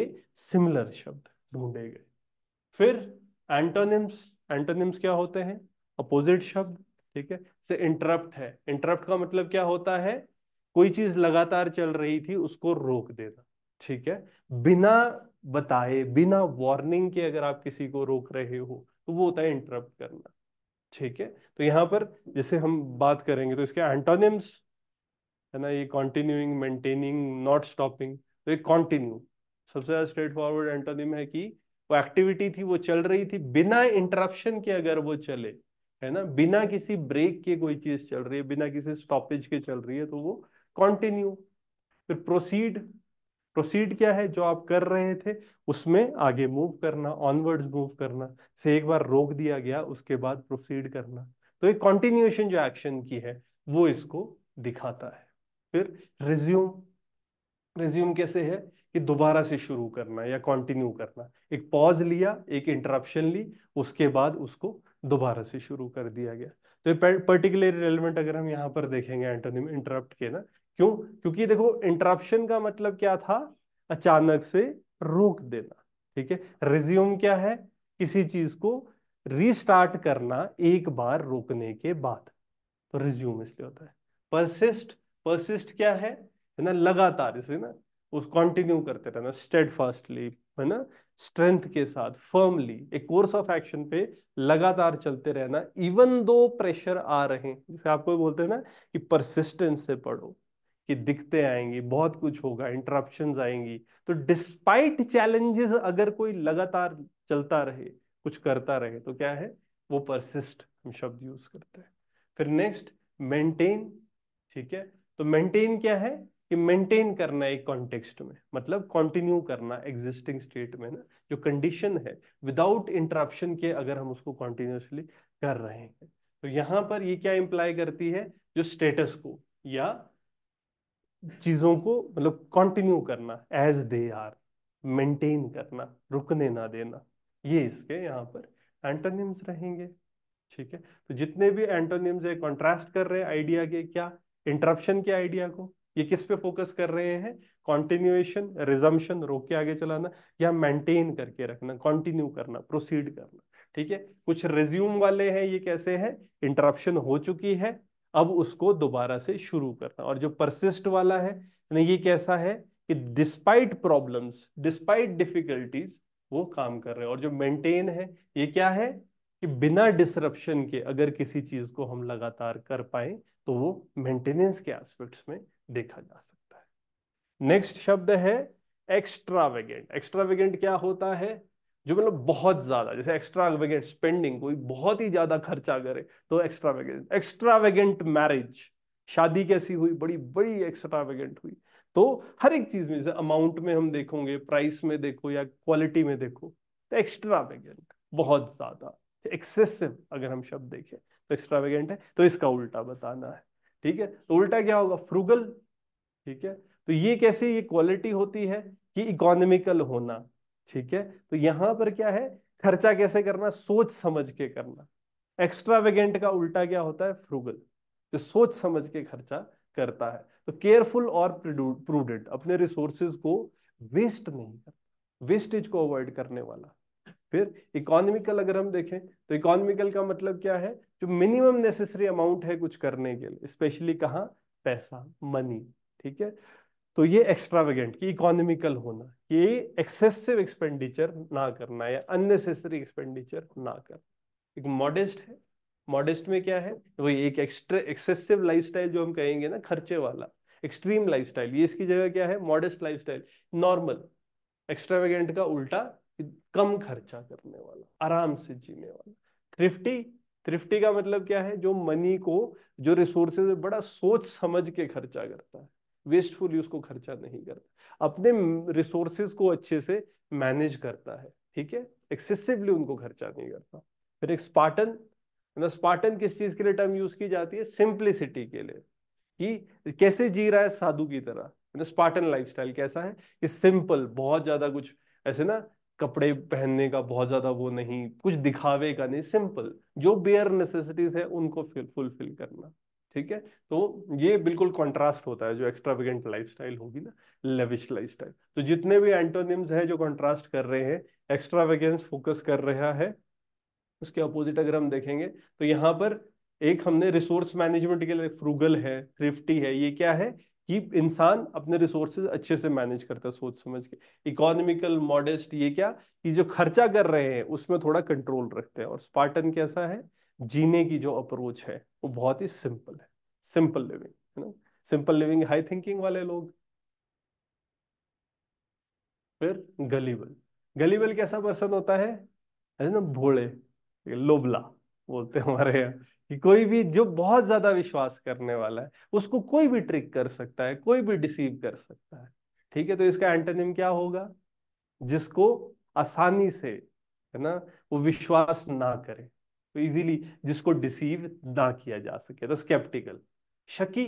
सिमिलर शब्द ढूंढे गए फिर एंटोनिम्स एंटोनिम्स क्या होते हैं अपोजिट शब्द ठीक है से इंटरप्ट है इंटरप्ट का मतलब क्या होता है कोई चीज लगातार चल रही थी उसको रोक देना ठीक है बिना बताए बिना वार्निंग के अगर आप किसी को रोक रहे हो तो वो होता है इंटरप्ट करना ठीक है तो यहाँ पर जैसे हम बात करेंगे तो इसके एंटोनिम्स है ना ये कॉन्टिन्यूइंग मेंटेनिंग नॉट स्टॉपिंग तो ये कॉन्टिन्यू सबसे ज्यादा स्ट्रेट फॉरवर्ड एंटोनिम है कि वो एक्टिविटी थी वो चल रही थी बिना इंटरप्शन के अगर वो चले है ना बिना किसी ब्रेक के कोई चीज चल रही है बिना किसी स्टॉपेज के चल रही है तो वो कॉन्टिन्यू फिर प्रोसीड प्रोसीड क्या है जो आप कर रहे थे उसमें आगे मूव करना ऑनवर्ड्स मूव करना से एक बार रोक दिया गया उसके बाद प्रोसीड करना तो एक कॉन्टिन्यूएशन जो एक्शन की है वो इसको दिखाता है फिर रिज्यूम रिज्यूम कैसे है कि दोबारा से शुरू करना या कंटिन्यू करना एक पॉज लिया एक इंटरप्शन ली उसके बाद उसको दोबारा से शुरू कर दिया गया तो पर्टिकुलर रेलिवेंट अगर हम यहाँ पर देखेंगे इंटरप्ट के ना क्यों क्योंकि देखो इंटरप्शन का मतलब क्या था अचानक से रोक देना ठीक है रिज्यूम क्या है किसी चीज को रीस्टार्ट करना एक बार रोकने के बाद तो रिज्यूम इसलिए होता है परसिस्ट परसिस्ट क्या है ना लगातार इसे ना उस कंटिन्यू करते रहना स्टेड फास्टली है ना स्ट्रेंथ के साथ फर्मली एक कोर्स ऑफ एक्शन पे लगातार चलते रहना इवन दो प्रेशर आ रहे हैं जिसे आपको बोलते हैं ना कि परसिस्टेंस से पढ़ो कि दिखते आएंगी बहुत कुछ होगा इंटरप्शन आएंगी तो डिस्पाइट चैलेंजेस अगर कोई लगातार चलता रहे कुछ करता रहे तो क्या है वो परसिस्ट हम शब्द यूज करते हैं फिर नेक्स्ट मेंटेन ठीक है तो मेंटेन क्या है कि मेंटेन करना एक कॉन्टेक्स्ट में मतलब कंटिन्यू करना एग्जिस्टिंग स्टेट में ना जो कंडीशन है विदाउट इंटरप्शन के अगर हम उसको कॉन्टिन्यूसली कर रहे हैं तो यहाँ पर ये क्या इंप्लाई करती है जो स्टेटस को या चीजों को मतलब कंटिन्यू करना एज दे आर मेंटेन करना रुकने ना देना ये इसके यहाँ पर एंटोनिम्स रहेंगे ठीक है तो जितने भी एंटोनिम्स है कॉन्ट्रास्ट कर रहे हैं आइडिया के क्या इंटरप्शन के आइडिया को ये किस पे फोकस कर रहे हैं कॉन्टिन्यूएशन रिजम्पशन रोक के आगे चलाना या मेंटेन करके रखना कंटिन्यू करना प्रोसीड करना ठीक है कुछ रिज्यूम वाले हैं ये कैसे हैं इंटरप्शन हो चुकी है अब उसको दोबारा से शुरू करना और जो परसिस्ट वाला है ये कैसा है कि डिस्पाइट प्रॉब्लम्स डिस्पाइट डिफिकल्टीज वो काम कर रहे हैं और जो मेंटेन है ये क्या है कि बिना डिसरप्शन के अगर किसी चीज को हम लगातार कर पाए तो वो मेंटेनेंस के एस्पेक्ट्स में देखा जा सकता है नेक्स्ट शब्द है एक्स्ट्रावेगेंट एक्स्ट्रावेगेंट क्या होता है जो मतलब बहुत ज्यादा जैसे एक्स्ट्रा वेगेंट स्पेंडिंग कोई बहुत ही ज्यादा खर्चा करे तो extravagant extravagant marriage शादी कैसी हुई बड़ी बड़ी एक्स्ट्रा वेगेंट हुई तो हर एक चीज में जैसे अमाउंट में हम देखोगे प्राइस में देखो या क्वालिटी में देखो तो एक्स्ट्रा वेगेंट बहुत ज्यादा एक्सेसिव अगर हम शब्द देखें तो एक्स्ट्रा वेगेंट है तो इसका उल्टा बताना है ठीक है तो उल्टा क्या होगा फ्रूगल ठीक है तो ये कैसे ये क्वालिटी होती है कि इकोनॉमिकल होना ठीक है तो यहां पर क्या है खर्चा कैसे करना सोच समझ के करना एक्स्ट्रावेगेंट का उल्टा क्या होता है फ्रूगल जो सोच समझ के खर्चा करता है तो केयरफुल और प्रूडेंट अपने रिसोर्सेज को वेस्ट नहीं करता वेस्टेज को अवॉइड करने वाला फिर इकोनॉमिकल अगर हम देखें तो इकोनॉमिकल का मतलब क्या है जो मिनिमम नेसेसरी अमाउंट है कुछ करने के लिए स्पेशली कहा पैसा मनी ठीक है तो ये एक्स्ट्रावेगेंट कि इकोनॉमिकल होना ये एक्सेसिव एक्सपेंडिचर ना करना या अननेसेसरी एक्सपेंडिचर ना करना एक मॉडेस्ट है मॉडेस्ट में क्या है वही एक एक्स्ट्रा एक्सेसिव लाइफस्टाइल जो हम कहेंगे ना खर्चे वाला एक्सट्रीम लाइफस्टाइल ये इसकी जगह क्या है मॉडेस्ट लाइफस्टाइल नॉर्मल एक्स्ट्रावेगेंट का उल्टा कम खर्चा करने वाला आराम से जीने वाला थ्रिफ्टी थ्रिफ्टी का मतलब क्या है जो मनी को जो रिसोर्सेज बड़ा सोच समझ के खर्चा करता है वेस्टफुली उसको खर्चा नहीं करता अपने रिसोर्सेज को अच्छे से मैनेज करता है ठीक है एक्सेसिवली उनको खर्चा नहीं करता फिर एक स्पार्टन ना स्पार्टन किस चीज के लिए टर्म यूज की जाती है सिंप्लिसिटी के लिए कि कैसे जी रहा है साधु की तरह ना स्पार्टन लाइफस्टाइल कैसा है कि सिंपल बहुत ज्यादा कुछ ऐसे ना कपड़े पहनने का बहुत ज्यादा वो नहीं कुछ दिखावे का नहीं सिंपल जो बेयर नेसेसिटीज है उनको फुलफिल करना ठीक है तो ये बिल्कुल कंट्रास्ट होता है जो एक्स्ट्राविगेंट लाइफस्टाइल होगी ना लेविश लाइफस्टाइल तो जितने भी एंटोनिम्स हैं जो कंट्रास्ट कर रहे हैं एक्स्ट्रावेगेंस फोकस कर रहा है उसके अपोजिट अगर हम देखेंगे तो यहाँ पर एक हमने रिसोर्स मैनेजमेंट के लिए फ्रूगल है थ्रिफ्टी है ये क्या है कि इंसान अपने रिसोर्सेज अच्छे से मैनेज करता है सोच समझ के इकोनॉमिकल मॉडेस्ट ये क्या कि जो खर्चा कर रहे हैं उसमें थोड़ा कंट्रोल रखते हैं और स्पार्टन कैसा है जीने की जो अप्रोच है वो बहुत ही सिंपल है सिंपल लिविंग है ना सिंपल लिविंग हाई थिंकिंग वाले लोग फिर गलीबल गलीबल कैसा पर्सन होता है ना भोले लोबला बोलते हैं हमारे यहाँ कि कोई भी जो बहुत ज्यादा विश्वास करने वाला है उसको कोई भी ट्रिक कर सकता है कोई भी डिसीव कर सकता है ठीक है तो इसका एंटोनिम क्या होगा जिसको आसानी से है ना वो विश्वास ना करे तो इजीली जिसको डिसीव ना किया जा सके तो स्केप्टिकल शकी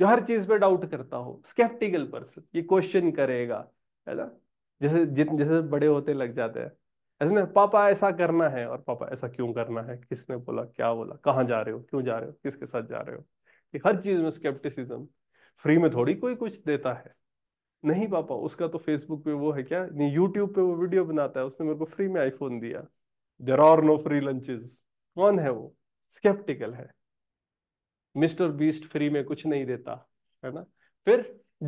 जो हर चीज पे डाउट करता हो स्केप्टिकल पर्सन ये क्वेश्चन करेगा है ना जैसे जित जैसे बड़े होते लग जाते हैं ऐसे ना पापा ऐसा करना है और पापा ऐसा क्यों करना है किसने बोला क्या बोला कहाँ जा रहे हो क्यों जा रहे हो किसके साथ जा रहे हो ये हर चीज में स्केप्टिसिज्म फ्री में थोड़ी कोई कुछ देता है नहीं पापा उसका तो फेसबुक पे वो है क्या नहीं यूट्यूब पे वो वीडियो बनाता है उसने मेरे को फ्री में आईफोन दिया there are no free lunches कौन है वो स्केप्टिकल है मिस्टर बीस्ट फ्री में कुछ नहीं देता है ना फिर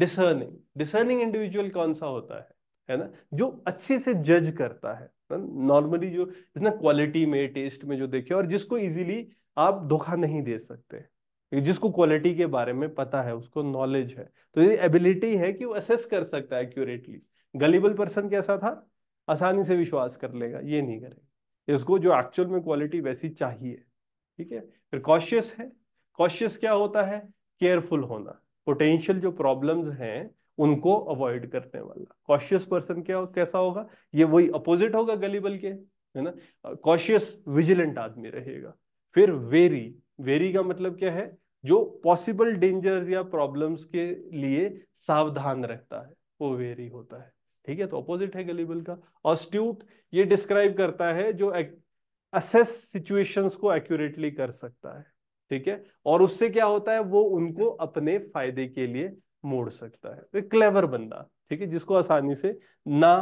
डिसर्निंग डिसर्निंग इंडिविजुअल कौन सा होता है है ना जो अच्छे से जज करता है नॉर्मली जो जितना क्वालिटी में टेस्ट में जो देखे और जिसको इजीली आप धोखा नहीं दे सकते जिसको क्वालिटी के बारे में पता है उसको नॉलेज है तो ये एबिलिटी है कि वो असेस कर सकता है एक्यूरेटली गलीबल पर्सन कैसा था आसानी से विश्वास कर लेगा ये नहीं करेगा इसको जो एक्चुअल में क्वालिटी वैसी चाहिए ठीक है फिर कॉशियस है कॉशियस क्या होता है केयरफुल होना पोटेंशियल जो प्रॉब्लम्स हैं उनको अवॉइड करने वाला कॉशियस पर्सन क्या कैसा होगा ये वही अपोजिट होगा गलीबल के है ना कॉशियस विजिलेंट आदमी रहेगा फिर वेरी वेरी का मतलब क्या है जो पॉसिबल डेंजर्स या प्रॉब्लम्स के लिए सावधान रहता है वो वेरी होता है ठीक है तो अपोजिट है गलीबल का ऑस्ट्यूट ये डिस्क्राइब करता है जो असेस सिचुएशंस को एक्यूरेटली कर सकता है ठीक है और उससे क्या होता है वो उनको अपने फायदे के लिए मोड़ सकता है एक क्लेवर बंदा ठीक है जिसको आसानी से ना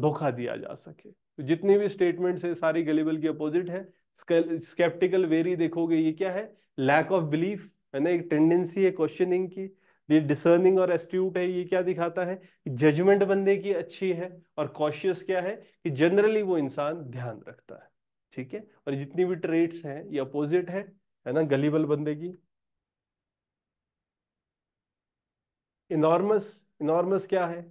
धोखा दिया जा सके तो जितनी भी स्टेटमेंट्स है सारी गलीबल की अपोजिट है स्केप्टिकल वेरी देखोगे ये क्या है लैक ऑफ बिलीफ है ना एक टेंडेंसी है क्वेश्चनिंग की ये डिसर्निंग और एस्ट्यूट है ये क्या दिखाता है कि जजमेंट बंदे की अच्छी है और कॉशियस क्या है कि जनरली वो इंसान ध्यान रखता है ठीक है और जितनी भी ट्रेड्स हैं ये अपोजिट है है ना गलीबल बंदे की इनॉर्मस इनॉर्मस क्या है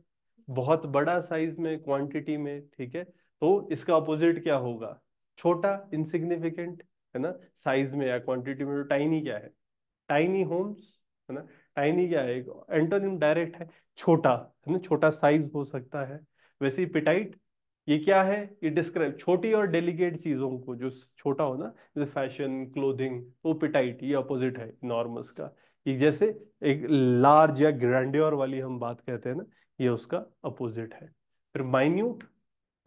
बहुत बड़ा साइज में क्वांटिटी में ठीक है तो इसका अपोजिट क्या होगा छोटा इनसिग्निफिकेंट है ना साइज में या क्वांटिटी में तो टाइनी क्या है टाइनी होम्स है ना टाइनी क्या है एंटोनिम डायरेक्ट है छोटा है ना छोटा साइज हो सकता है वैसे ही पिटाइट ये क्या है ये डिस्क्राइब छोटी और डेलीकेट चीज़ों को जो छोटा हो ना जैसे फैशन क्लोथिंग वो पिटाइट ये अपोजिट है नॉर्मस का ये जैसे एक लार्ज या ग्रैंड्योर वाली हम बात कहते हैं ना ये उसका अपोजिट है फिर माइन्यूट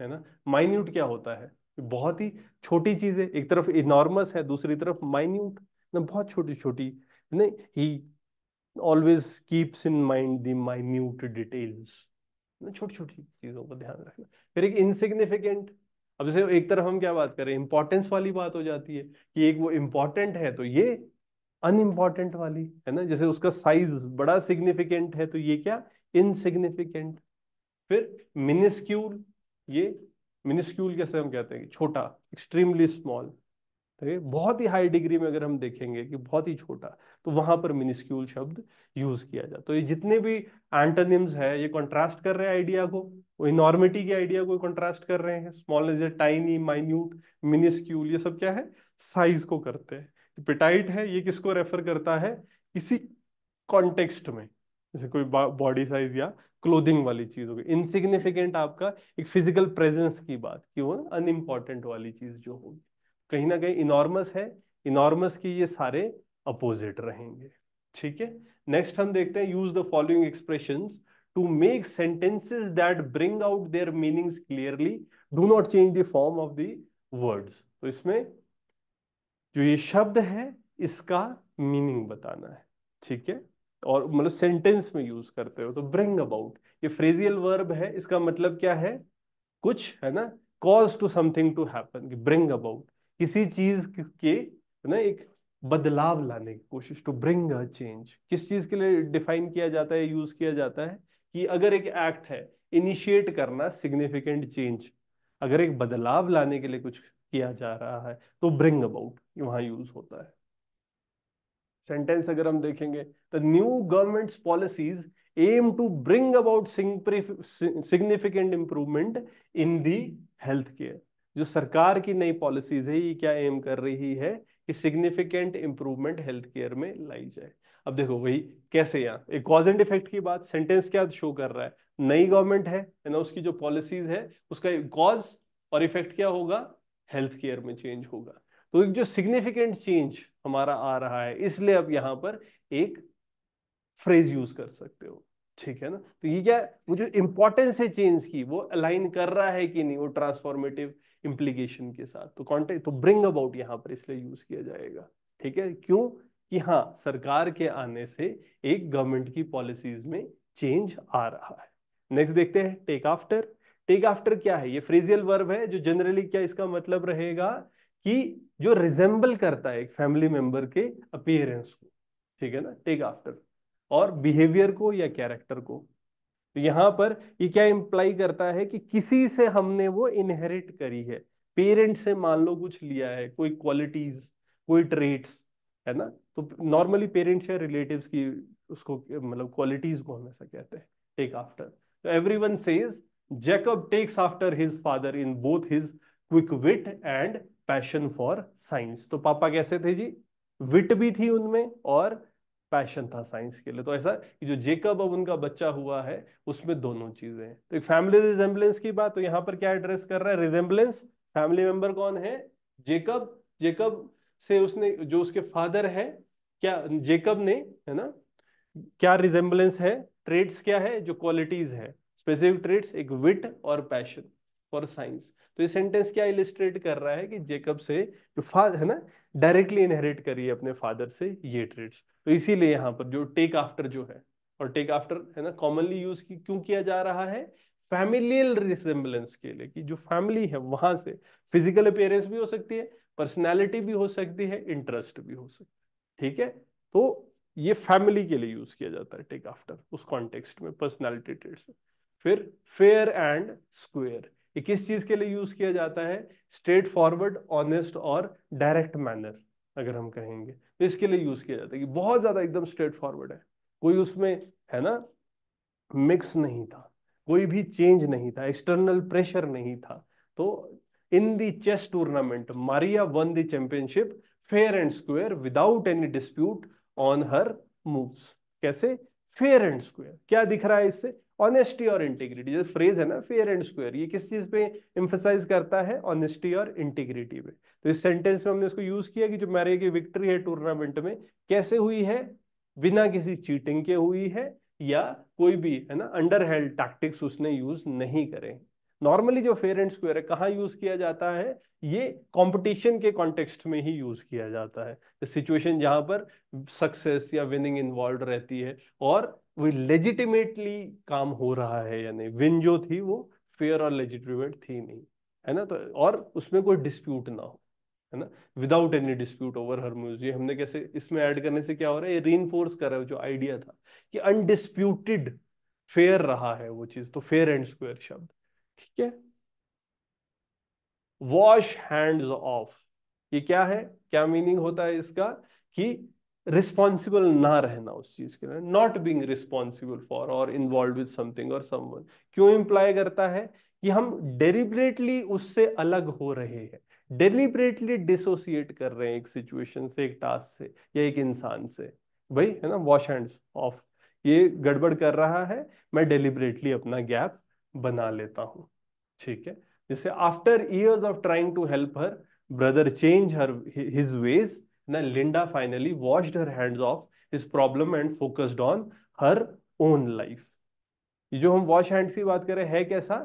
है ना माइन्यूट क्या होता है बहुत ही छोटी चीज़ें एक तरफ इनॉर्मस है दूसरी तरफ माइन्यूट ना बहुत छोटी छोटी नहीं always keeps in mind the minute details छोटी छोटी चीजों को ध्यान रखना फिर एक इनसिग्निफिकेंट अब जैसे एक तरफ हम क्या बात कर रहे हैं इंपॉर्टेंस वाली बात हो जाती है कि एक वो इंपॉर्टेंट है तो ये अनइम्पॉर्टेंट वाली है ना जैसे उसका साइज बड़ा सिग्निफिकेंट है तो ये क्या इनसिग्निफिकेंट फिर मिनिस्क्यूल ये मिनिस्क्यूल कैसे हम कहते हैं छोटा एक्सट्रीमली स्मॉल ठीक तो बहुत ही हाई डिग्री में अगर हम देखेंगे कि बहुत ही छोटा तो वहां पर मिनिस्क्यूल शब्द यूज किया जाए तो ये जितने भी एंटोनिम्स है ये कॉन्ट्रास्ट कर रहे हैं आइडिया को इनॉर्मिटी के आइडिया को कॉन्ट्रास्ट कर रहे हैं small is a tiny minute minuscule ये सब क्या है साइज को करते हैं पिटाइट है ये किसको रेफर करता है इसी कॉन्टेक्स्ट में जैसे कोई बॉडी साइज या क्लोथिंग वाली चीज होगी इनसिग्निफिकेंट आपका एक फिजिकल प्रेजेंस की बात कि वो अनइम्पॉर्टेंट वाली चीज जो होगी कहीं ना कहीं इनॉर्मस है इनॉर्मस की ये सारे अपोजिट रहेंगे ठीक है नेक्स्ट हम देखते हैं use the following expression to make sentences that bring out their meanings clearly do not change the form of the words तो इसमें जो ये शब्द है इसका मीनिंग बताना है ठीक है और मतलब सेंटेंस में यूज करते हो तो ब्रिंग अबाउट ये फ्रेजियल वर्ब है इसका मतलब क्या है कुछ है ना cause to something to happen bring about किसी चीज के ना एक बदलाव लाने की कोशिश टू ब्रिंग अ चेंज किस चीज के लिए डिफाइन किया जाता है यूज किया जाता है कि अगर एक एक्ट है इनिशिएट करना सिग्निफिकेंट चेंज अगर एक बदलाव लाने के लिए कुछ किया जा रहा है तो ब्रिंग अबाउट वहां यूज होता है सेंटेंस अगर हम देखेंगे the new government policies aim to bring about significant improvement in the health care जो सरकार की नई पॉलिसीज है ये क्या एम कर रही है कि सिग्निफिकेंट इंप्रूवमेंट हेल्थ केयर में लाई जाए अब देखो वही कैसे यहाँ एक कॉज एंड इफेक्ट की बात सेंटेंस क्या शो कर रहा है नई गवर्नमेंट है ना उसकी जो पॉलिसीज है उसका कॉज और इफेक्ट क्या होगा हेल्थ केयर में चेंज होगा तो एक जो सिग्निफिकेंट चेंज हमारा आ रहा है इसलिए अब यहाँ पर एक फ्रेज यूज कर सकते हो ठीक है ना तो ये क्या वो जो इंपॉर्टेंस है चेंज की वो अलाइन कर रहा है कि नहीं वो ट्रांसफॉर्मेटिव इम्प्लीकेशन के साथ तो कॉन्टेक्ट तो ब्रिंग अबाउट यहाँ पर इसलिए यूज किया जाएगा ठीक है क्यों कि हाँ सरकार के आने से एक गवर्नमेंट की पॉलिसीज में चेंज आ रहा है नेक्स्ट देखते हैं टेक आफ्टर टेक आफ्टर क्या है ये फ्रेजियल वर्ब है जो जनरली क्या इसका मतलब रहेगा कि जो रिजेंबल करता है एक फैमिली मेंबर के अपियरेंस को ठीक है ना टेक आफ्टर और बिहेवियर को या कैरेक्टर को तो यहाँ पर ये क्या इंप्लाई करता है कि किसी से हमने वो इनहेरिट करी है पेरेंट से मान लो कुछ लिया है कोई क्वालिटीज कोई ट्रेट्स है ना तो नॉर्मली पेरेंट्स या रिलेटिव की उसको मतलब क्वालिटीज को हम ऐसा कहते हैं टेक आफ्टर तो everyone says Jacob takes after his father in both his quick wit and passion for science तो पापा कैसे थे जी विट भी थी उनमें और पैशन था साइंस के लिए तो ऐसा कि जो जेकब अब उनका बच्चा हुआ है उसमें दोनों चीजें हैं तो एक फैमिली रिजेम्बलेंस की बात तो यहाँ पर क्या एड्रेस कर रहा है रिजेम्बलेंस फैमिली मेंबर कौन है जेकब जेकब से उसने जो उसके फादर है क्या जेकब ने है ना क्या रिजेम्बलेंस है ट्रेड्स क्या है जो क्वालिटीज है स्पेसिफिक ट्रेड्स एक विट और पैशन फॉर साइंस तो ये सेंटेंस क्या इलिस्ट्रेट कर रहा है कि जेकब से जो फादर है ना डायरेक्टली इनहेरिट करिए अपने फादर से ये ट्रेड्स तो इसीलिए यहाँ पर जो टेक आफ्टर जो है और टेक आफ्टर है ना कॉमनली यूज की क्यों किया जा रहा है फैमिलियल रिसेम्बलेंस के लिए कि जो फैमिली है वहां से फिजिकल अपेयरेंस भी हो सकती है पर्सनैलिटी भी हो सकती है इंटरेस्ट भी हो सकती है ठीक है तो ये फैमिली के लिए यूज किया जाता है टेक आफ्टर उस कॉन्टेक्स्ट में पर्सनैलिटी ट्रेड्स में फिर फेयर एंड स्क्वेयर ये किस चीज के लिए यूज किया जाता है स्ट्रेट फॉरवर्ड ऑनेस्ट और डायरेक्ट मैनर अगर हम कहेंगे तो इसके लिए यूज किया जाता है कि बहुत ज्यादा एकदम स्ट्रेट फॉरवर्ड है कोई उसमें है ना मिक्स नहीं था कोई भी चेंज नहीं था एक्सटर्नल प्रेशर नहीं था तो in the chess tournament Maria won the championship fair and square without any dispute on her moves कैसे फेयर एंड स्क्वेयर क्या दिख रहा है इससे ऑनेस्टी और इंटीग्रिटी जो फ्रेज है ना फेयर एंड स्क्वेयर ये किस चीज पे इम्फोसाइज करता है ऑनेस्टी और इंटीग्रिटी पे तो इस सेंटेंस में हमने इसको यूज किया कि जो मैरे की विक्ट्री है टूर्नामेंट में कैसे हुई है बिना किसी चीटिंग के हुई है या कोई भी है ना अंडर हेल्ड टैक्टिक्स उसने यूज नहीं करे नॉर्मली जो फेयर एंड स्क्वेयर है कहाँ यूज किया जाता है ये कंपटीशन के कॉन्टेक्स्ट में ही यूज किया जाता है सिचुएशन जहां पर सक्सेस या विनिंग इन्वॉल्व रहती है और वो लेजिटिमेटली काम हो रहा है यानी विन जो थी वो फेयर और लेजिटिमेट थी नहीं है ना तो और उसमें कोई डिस्प्यूट ना हो है ना without any dispute over her ये हमने कैसे इसमें ऐड करने से क्या हो रहा है ये रीइंफोर्स कर रहा है जो आइडिया था कि अनडिस्प्यूटेड फेयर रहा है वो चीज तो फेयर एंड स्क्वेयर शब्द ठीक है वॉश हैंड्स ऑफ ये क्या है क्या मीनिंग होता है इसका कि रिस्पॉन्सिबल ना रहना उस चीज के लिए नॉट बींग रिस्पॉन्सिबल फॉर और इन्वॉल्व विद समथिंग और समवन क्यों इंप्लाई करता है कि हम डेलिबरेटली उससे अलग हो रहे हैं डेलिबरेटली डिसोसिएट कर रहे हैं एक सिचुएशन से एक टास्क से या एक इंसान से भाई है ना वॉश हैंड्स ऑफ ये गड़बड़ कर रहा है मैं डेलिबरेटली अपना गैप बना लेता हूं ठीक है जैसे after years of trying to help her brother change her his ways ना Linda finally washed her hands of his problem and focused on her own life ये जो हम वॉश हैंड्स की बात करें है कैसा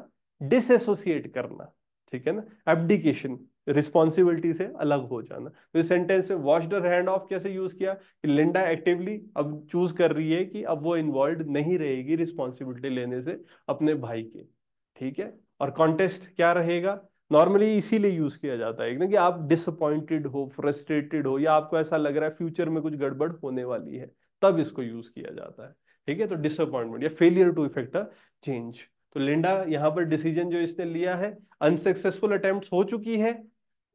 डिसोसिएट करना ठीक है ना एबडिकेशन रिस्पॉन्सिबिलिटी से अलग हो जाना तो इस सेंटेंस में वॉश डर हैंड ऑफ कैसे यूज किया कि लिंडा एक्टिवली अब चूज कर रही है कि अब वो इन्वॉल्व नहीं रहेगी रिस्पॉन्सिबिलिटी लेने से अपने भाई के ठीक है और कॉन्टेस्ट क्या रहेगा नॉर्मली इसीलिए यूज किया जाता है ना कि आप डिसअपॉइंटेड हो फ्रस्ट्रेटेड हो या आपको ऐसा लग रहा है फ्यूचर में कुछ गड़बड़ होने वाली है तब इसको यूज किया जाता है ठीक है तो डिसअपॉइंटमेंट या failure to effect a change तो लिंडा यहाँ पर डिसीजन जो इसने लिया है अनसक्सेसफुल अटेम्प्ट हो चुकी है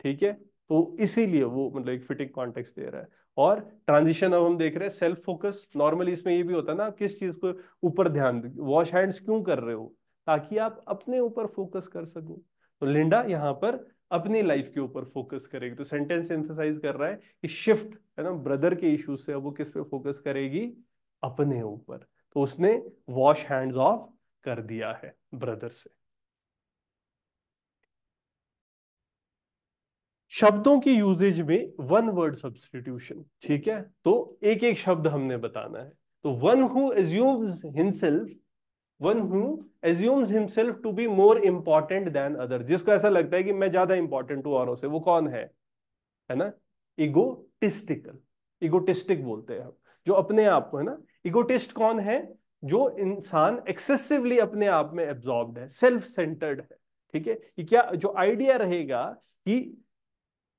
ठीक है तो इसीलिए वो मतलब एक फिटिंग कॉन्टेक्स दे रहा है और ट्रांजिशन अब हम देख रहे हैं सेल्फ फोकस नॉर्मली इसमें ये भी होता है ना आप किस चीज को ऊपर ध्यान वॉश हैंड्स क्यों कर रहे हो ताकि आप अपने ऊपर फोकस कर सको तो लिंडा यहाँ पर अपनी लाइफ के ऊपर फोकस करेगी तो सेंटेंस एम्फोसाइज कर रहा है कि शिफ्ट है ना ब्रदर के इशू से वो किस पे फोकस करेगी अपने ऊपर तो उसने वॉश हैंड्स ऑफ कर दिया है ब्रदर से शब्दों की यूजेज में वन वर्ड सब्सटीट्यूशन ठीक है तो एक एक शब्द हमने बताना है तो one who assumes himself one who assumes himself to be more important than other जिसको ऐसा लगता है कि मैं ज्यादा इंपॉर्टेंट हूं औरों से वो कौन है है ना इगोटिस्टिकल इगोटिस्टिक बोलते हैं हम जो अपने आप को है ना इगोटिस्ट कौन है जो इंसान एक्सेसिवली अपने आप में एब्जॉर्ब है सेल्फ सेंटर्ड है ठीक है क्या जो आइडिया रहेगा कि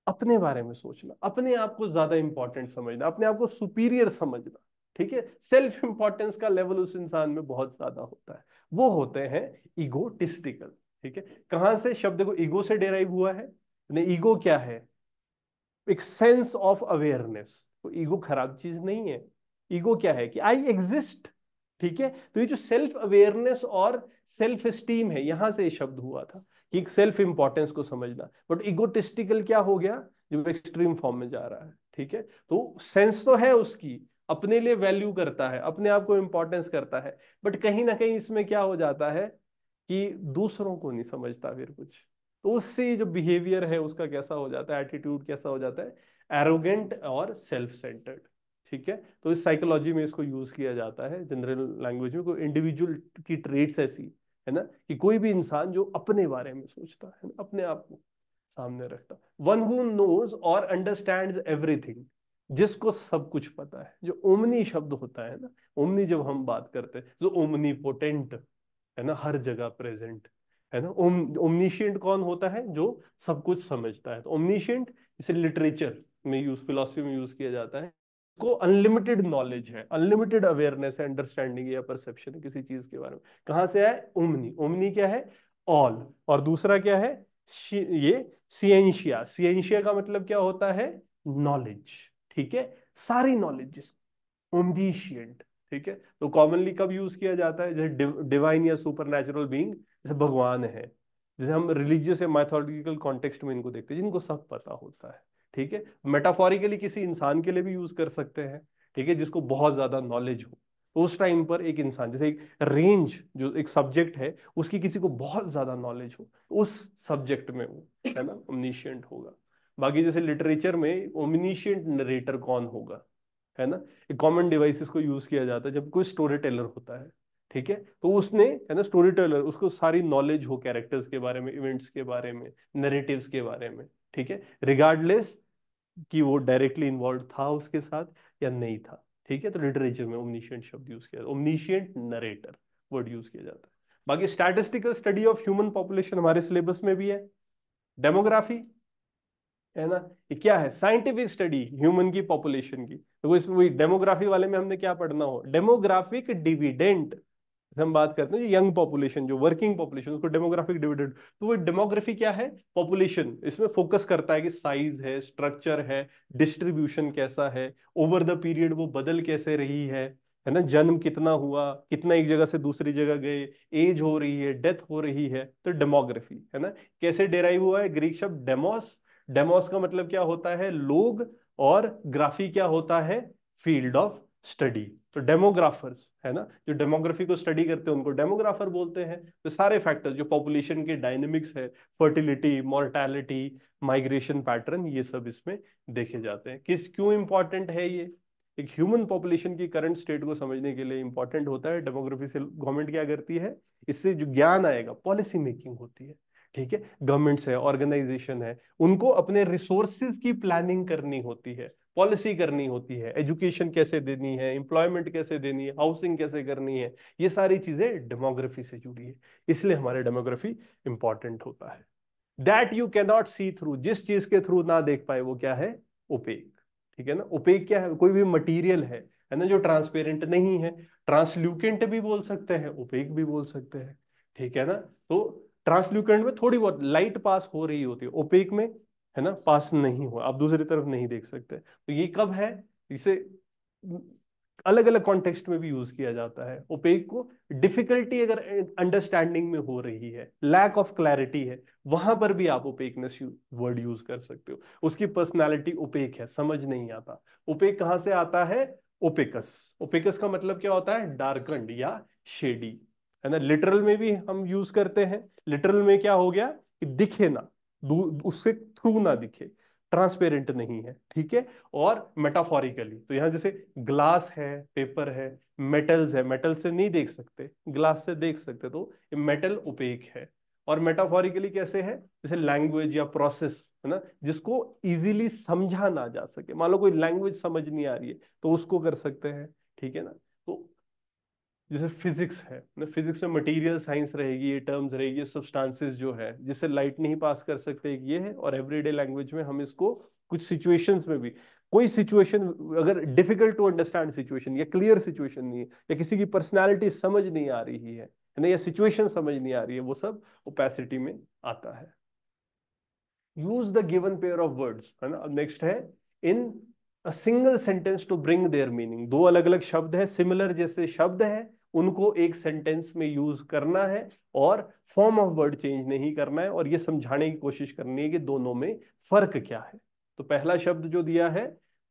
अपने बारे में सोचना अपने आप को ज्यादा इंपॉर्टेंट समझना अपने आप को सुपीरियर समझना ठीक है सेल्फ इंपॉर्टेंस का लेवल उस इंसान में बहुत ज्यादा होता है वो होते हैं इगोटिस्टिकल ठीक है कहां से शब्द को ईगो से डेराइव हुआ है ईगो क्या है एक सेंस ऑफ अवेयरनेस तो ईगो खराब चीज नहीं है ईगो क्या है कि आई एग्जिस्ट ठीक है तो ये जो सेल्फ अवेयरनेस और सेल्फ स्टीम है यहां से ये शब्द हुआ था कि एक सेल्फ इंपॉर्टेंस को समझना बट इगोटिस्टिकल क्या हो गया जो एक्सट्रीम फॉर्म में जा रहा है ठीक है तो सेंस तो है उसकी अपने लिए वैल्यू करता है अपने आप को इम्पोर्टेंस करता है बट कहीं ना कहीं इसमें क्या हो जाता है कि दूसरों को नहीं समझता फिर कुछ तो उससे जो बिहेवियर है उसका कैसा हो जाता है एटीट्यूड कैसा हो जाता है एरोगेंट और सेल्फ सेंटर्ड ठीक है तो इस साइकोलॉजी में इसको यूज किया जाता है जनरल लैंग्वेज में कोई इंडिविजुअल की ट्रेट्स ऐसी है ना कि कोई भी इंसान जो अपने बारे में सोचता है ना अपने आप को सामने रखता वन हु नोज और अंडरस्टैंड एवरीथिंग जिसको सब कुछ पता है जो ओमनी शब्द होता है ना ओमनी जब हम बात करते हैं जो ओमनी पोटेंट है ना हर जगह प्रेजेंट है ना ओमनीशियंट कौन होता है जो सब कुछ समझता है तो ओमनीशियंट इसे लिटरेचर में यूज फिलोसफी में यूज किया जाता है को अनलिमिटेड नॉलेज है अनलिमिटेड अवेयरनेस है अंडरस्टैंडिंग या परसेप्शन किसी चीज के बारे में कहां से है उमनी उमनी क्या है ऑल और दूसरा क्या है ये सियंशिया सियंशिया का मतलब क्या होता है नॉलेज ठीक है सारी नॉलेज ओमदीशियंट ठीक है तो कॉमनली कब यूज किया जाता है जैसे डिवाइन या सुपर नेचुरल बींग जैसे भगवान है जैसे हम रिलीजियस या माइथोलॉजिकल कॉन्टेक्स्ट में इनको देखते हैं जिनको सब पता होता है ठीक है मेटाफोरिकली किसी इंसान के लिए भी यूज कर सकते हैं ठीक है जिसको बहुत ज्यादा नॉलेज हो तो उस टाइम पर एक इंसान जैसे एक रेंज जो एक सब्जेक्ट है उसकी किसी को बहुत ज्यादा नॉलेज हो तो उस सब्जेक्ट में वो है ना ओमनीशियंट होगा बाकी जैसे लिटरेचर में ओमनीशियंट नरेटर कौन होगा है ना एक कॉमन डिवाइस इसको यूज किया जाता है जब कोई स्टोरी टेलर होता है ठीक है तो उसने है ना स्टोरी टेलर उसको सारी नॉलेज हो कैरेक्टर्स के बारे में इवेंट्स के बारे में नरेटिव के बारे में ठीक है रिगार्डलेस कि वो डायरेक्टली इन्वॉल्व था उसके साथ या नहीं था ठीक है तो लिटरेचर में ओमनीशियंट शब्द यूज किया ओमनीशियंट नरेटर वर्ड यूज किया जाता है बाकी statistical study of human population हमारे सिलेबस में भी है डेमोग्राफी है ना ये क्या है साइंटिफिक स्टडी ह्यूमन की पॉपुलेशन की तो इसमें वही डेमोग्राफी वाले में हमने क्या पढ़ना हो डेमोग्राफिक डिविडेंट हम बात करते हैं जो यंग पॉपुलेशन जो वर्किंग पॉपुलेशन उसको डेमोग्राफिक डिविडेंड तो वो डेमोग्राफी क्या है पॉपुलेशन इसमें फोकस करता है कि साइज है स्ट्रक्चर है डिस्ट्रीब्यूशन कैसा है ओवर द पीरियड वो बदल कैसे रही है है ना जन्म कितना हुआ कितना एक जगह से दूसरी जगह गए एज हो रही है डेथ हो रही है तो डेमोग्राफी है ना कैसे डेराइव हुआ है ग्रीक शब्द डेमोस डेमोस का मतलब क्या होता है लोग और ग्राफी क्या होता है फील्ड ऑफ स्टडी तो डेमोग्राफर्स है ना जो डेमोग्राफी को स्टडी करते हैं उनको डेमोग्राफर बोलते हैं तो सारे फैक्टर्स जो पॉपुलेशन के डायनेमिक्स है फर्टिलिटी मॉर्टैलिटी माइग्रेशन पैटर्न ये सब इसमें देखे जाते हैं किस क्यों इंपॉर्टेंट है ये एक ह्यूमन पॉपुलेशन की करंट स्टेट को समझने के लिए इंपॉर्टेंट होता है डेमोग्राफी से गवर्नमेंट क्या करती है इससे जो ज्ञान आएगा पॉलिसी मेकिंग होती है ठीक है गवर्नमेंट्स है ऑर्गेनाइजेशन है उनको अपने रिसोर्सेज की प्लानिंग करनी होती है पॉलिसी करनी होती है एजुकेशन कैसे देनी है एम्प्लॉयमेंट कैसे देनी है हाउसिंग कैसे करनी है ये सारी चीजें डेमोग्राफी से जुड़ी है इसलिए हमारे डेमोग्राफी इंपॉर्टेंट होता है that you cannot see through जिस चीज के थ्रू ना देख पाए वो क्या है ओपेक ठीक है ना ओपेक क्या है कोई भी मटीरियल है है ना जो ट्रांसपेरेंट नहीं है ट्रांसल्यूकेंट भी बोल सकते हैं ओपेक भी बोल सकते हैं ठीक है ना तो ट्रांसल्यूकेंट में थोड़ी बहुत लाइट पास हो रही होती है ओपेक में है ना पास नहीं हुआ आप दूसरी तरफ नहीं देख सकते तो ये कब है इसे अलग अलग कॉन्टेक्स्ट में भी यूज किया जाता है ओपेक को डिफिकल्टी अगर अंडरस्टैंडिंग में हो रही है लैक ऑफ क्लैरिटी है वहां पर भी आप ओपेकनेस वर्ड यूज कर सकते हो उसकी पर्सनैलिटी ओपेक है समझ नहीं आता ओपेक कहां से आता है ओपेकस ओपेकस का मतलब क्या होता है डार्कंड या शेडी है ना लिटरल में भी हम यूज करते हैं लिटरल में क्या हो गया कि दिखे ना उससे थ्रू ना दिखे ट्रांसपेरेंट नहीं है ठीक है और मेटाफोरिकली तो यहाँ जैसे ग्लास है पेपर है मेटल्स है मेटल से नहीं देख सकते ग्लास से देख सकते तो मेटल उपेक है और मेटाफोरिकली कैसे है जैसे लैंग्वेज या प्रोसेस है ना जिसको इजीली समझा ना जा सके मान लो कोई लैंग्वेज समझ नहीं आ रही है तो उसको कर सकते हैं ठीक है ना जैसे फिजिक्स है ना फिजिक्स में मटेरियल साइंस रहेगी ये टर्म्स रहेगी ये सब्सटेंसेस जो है जिसे लाइट नहीं पास कर सकते एक ये है और एवरीडे लैंग्वेज में हम इसको कुछ सिचुएशंस में भी कोई सिचुएशन अगर डिफिकल्ट टू अंडरस्टैंड सिचुएशन या क्लियर सिचुएशन नहीं है या किसी की पर्सनैलिटी समझ नहीं आ रही है ना या सिचुएशन समझ नहीं आ रही है वो सब ओपेसिटी में आता है use the given pair of words है ना नेक्स्ट है in a single sentence to bring their meaning दो अलग अलग शब्द है सिमिलर जैसे शब्द है उनको एक सेंटेंस में यूज करना है और फॉर्म ऑफ वर्ड चेंज नहीं करना है और ये समझाने की कोशिश करनी है कि दोनों में फर्क क्या है तो पहला शब्द जो दिया है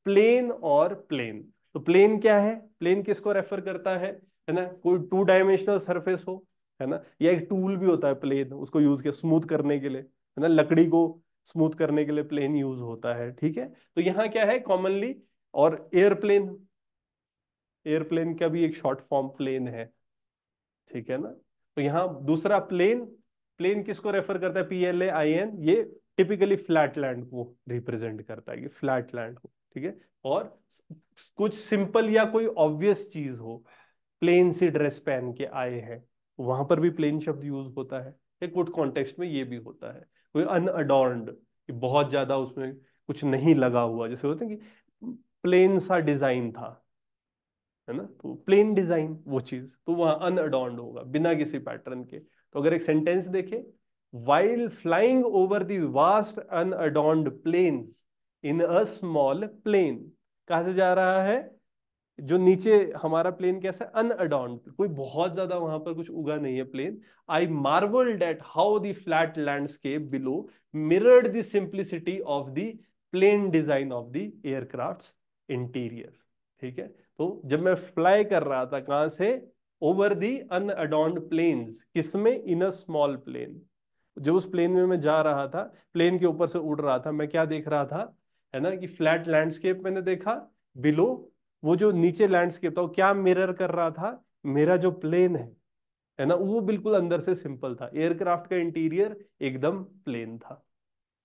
प्लेन और प्लेन तो प्लेन क्या है प्लेन किसको रेफर करता है है ना कोई टू डायमेंशनल सरफेस हो है ना या एक टूल भी होता है प्लेन उसको यूज किया स्मूथ करने के लिए है ना लकड़ी को स्मूथ करने के लिए प्लेन यूज होता है ठीक है तो यहाँ क्या है कॉमनली और एयरप्लेन एयरप्लेन का भी एक शॉर्ट फॉर्म प्लेन है ठीक है ना तो यहाँ दूसरा प्लेन प्लेन किसको रेफर करता है P L A I N ये टिपिकली फ्लैट लैंड को रिप्रेजेंट करता है ये फ्लैट लैंड को ठीक है और कुछ सिंपल या कोई ऑब्वियस चीज हो प्लेन सी ड्रेस पहन के आए हैं वहां पर भी प्लेन शब्द यूज होता है एक वुड कॉन्टेक्स्ट में ये भी होता है कोई अनअडॉर्न्ड बहुत ज्यादा उसमें कुछ नहीं लगा हुआ जैसे होते हैं कि प्लेन सा डिजाइन था है ना तो प्लेन डिजाइन वो चीज तो वहां अनअडॉन्ड होगा बिना किसी पैटर्न के तो अगर एक सेंटेंस देखे while flying over the vast unadorned plain in a small plane कहा से जा रहा है जो नीचे हमारा प्लेन कैसा है अनअडॉन्ड कोई बहुत ज्यादा वहां पर कुछ उगा नहीं है plain I marvelled at how the flat landscape below mirrored the simplicity of the plain design of the aircraft interior ठीक है तो जब मैं फ्लाई कर रहा था कहां से ओवर दी अनअडॉन्ड प्लेन किसमें इन अ स्मॉल प्लेन जब उस प्लेन में मैं जा रहा था प्लेन के ऊपर से उड़ रहा था मैं क्या देख रहा था है ना कि फ्लैट लैंडस्केप मैंने देखा बिलो वो जो नीचे लैंडस्केप था वो क्या मिरर कर रहा था मेरा जो प्लेन है है ना वो बिल्कुल अंदर से सिंपल था एयरक्राफ्ट का इंटीरियर एकदम प्लेन था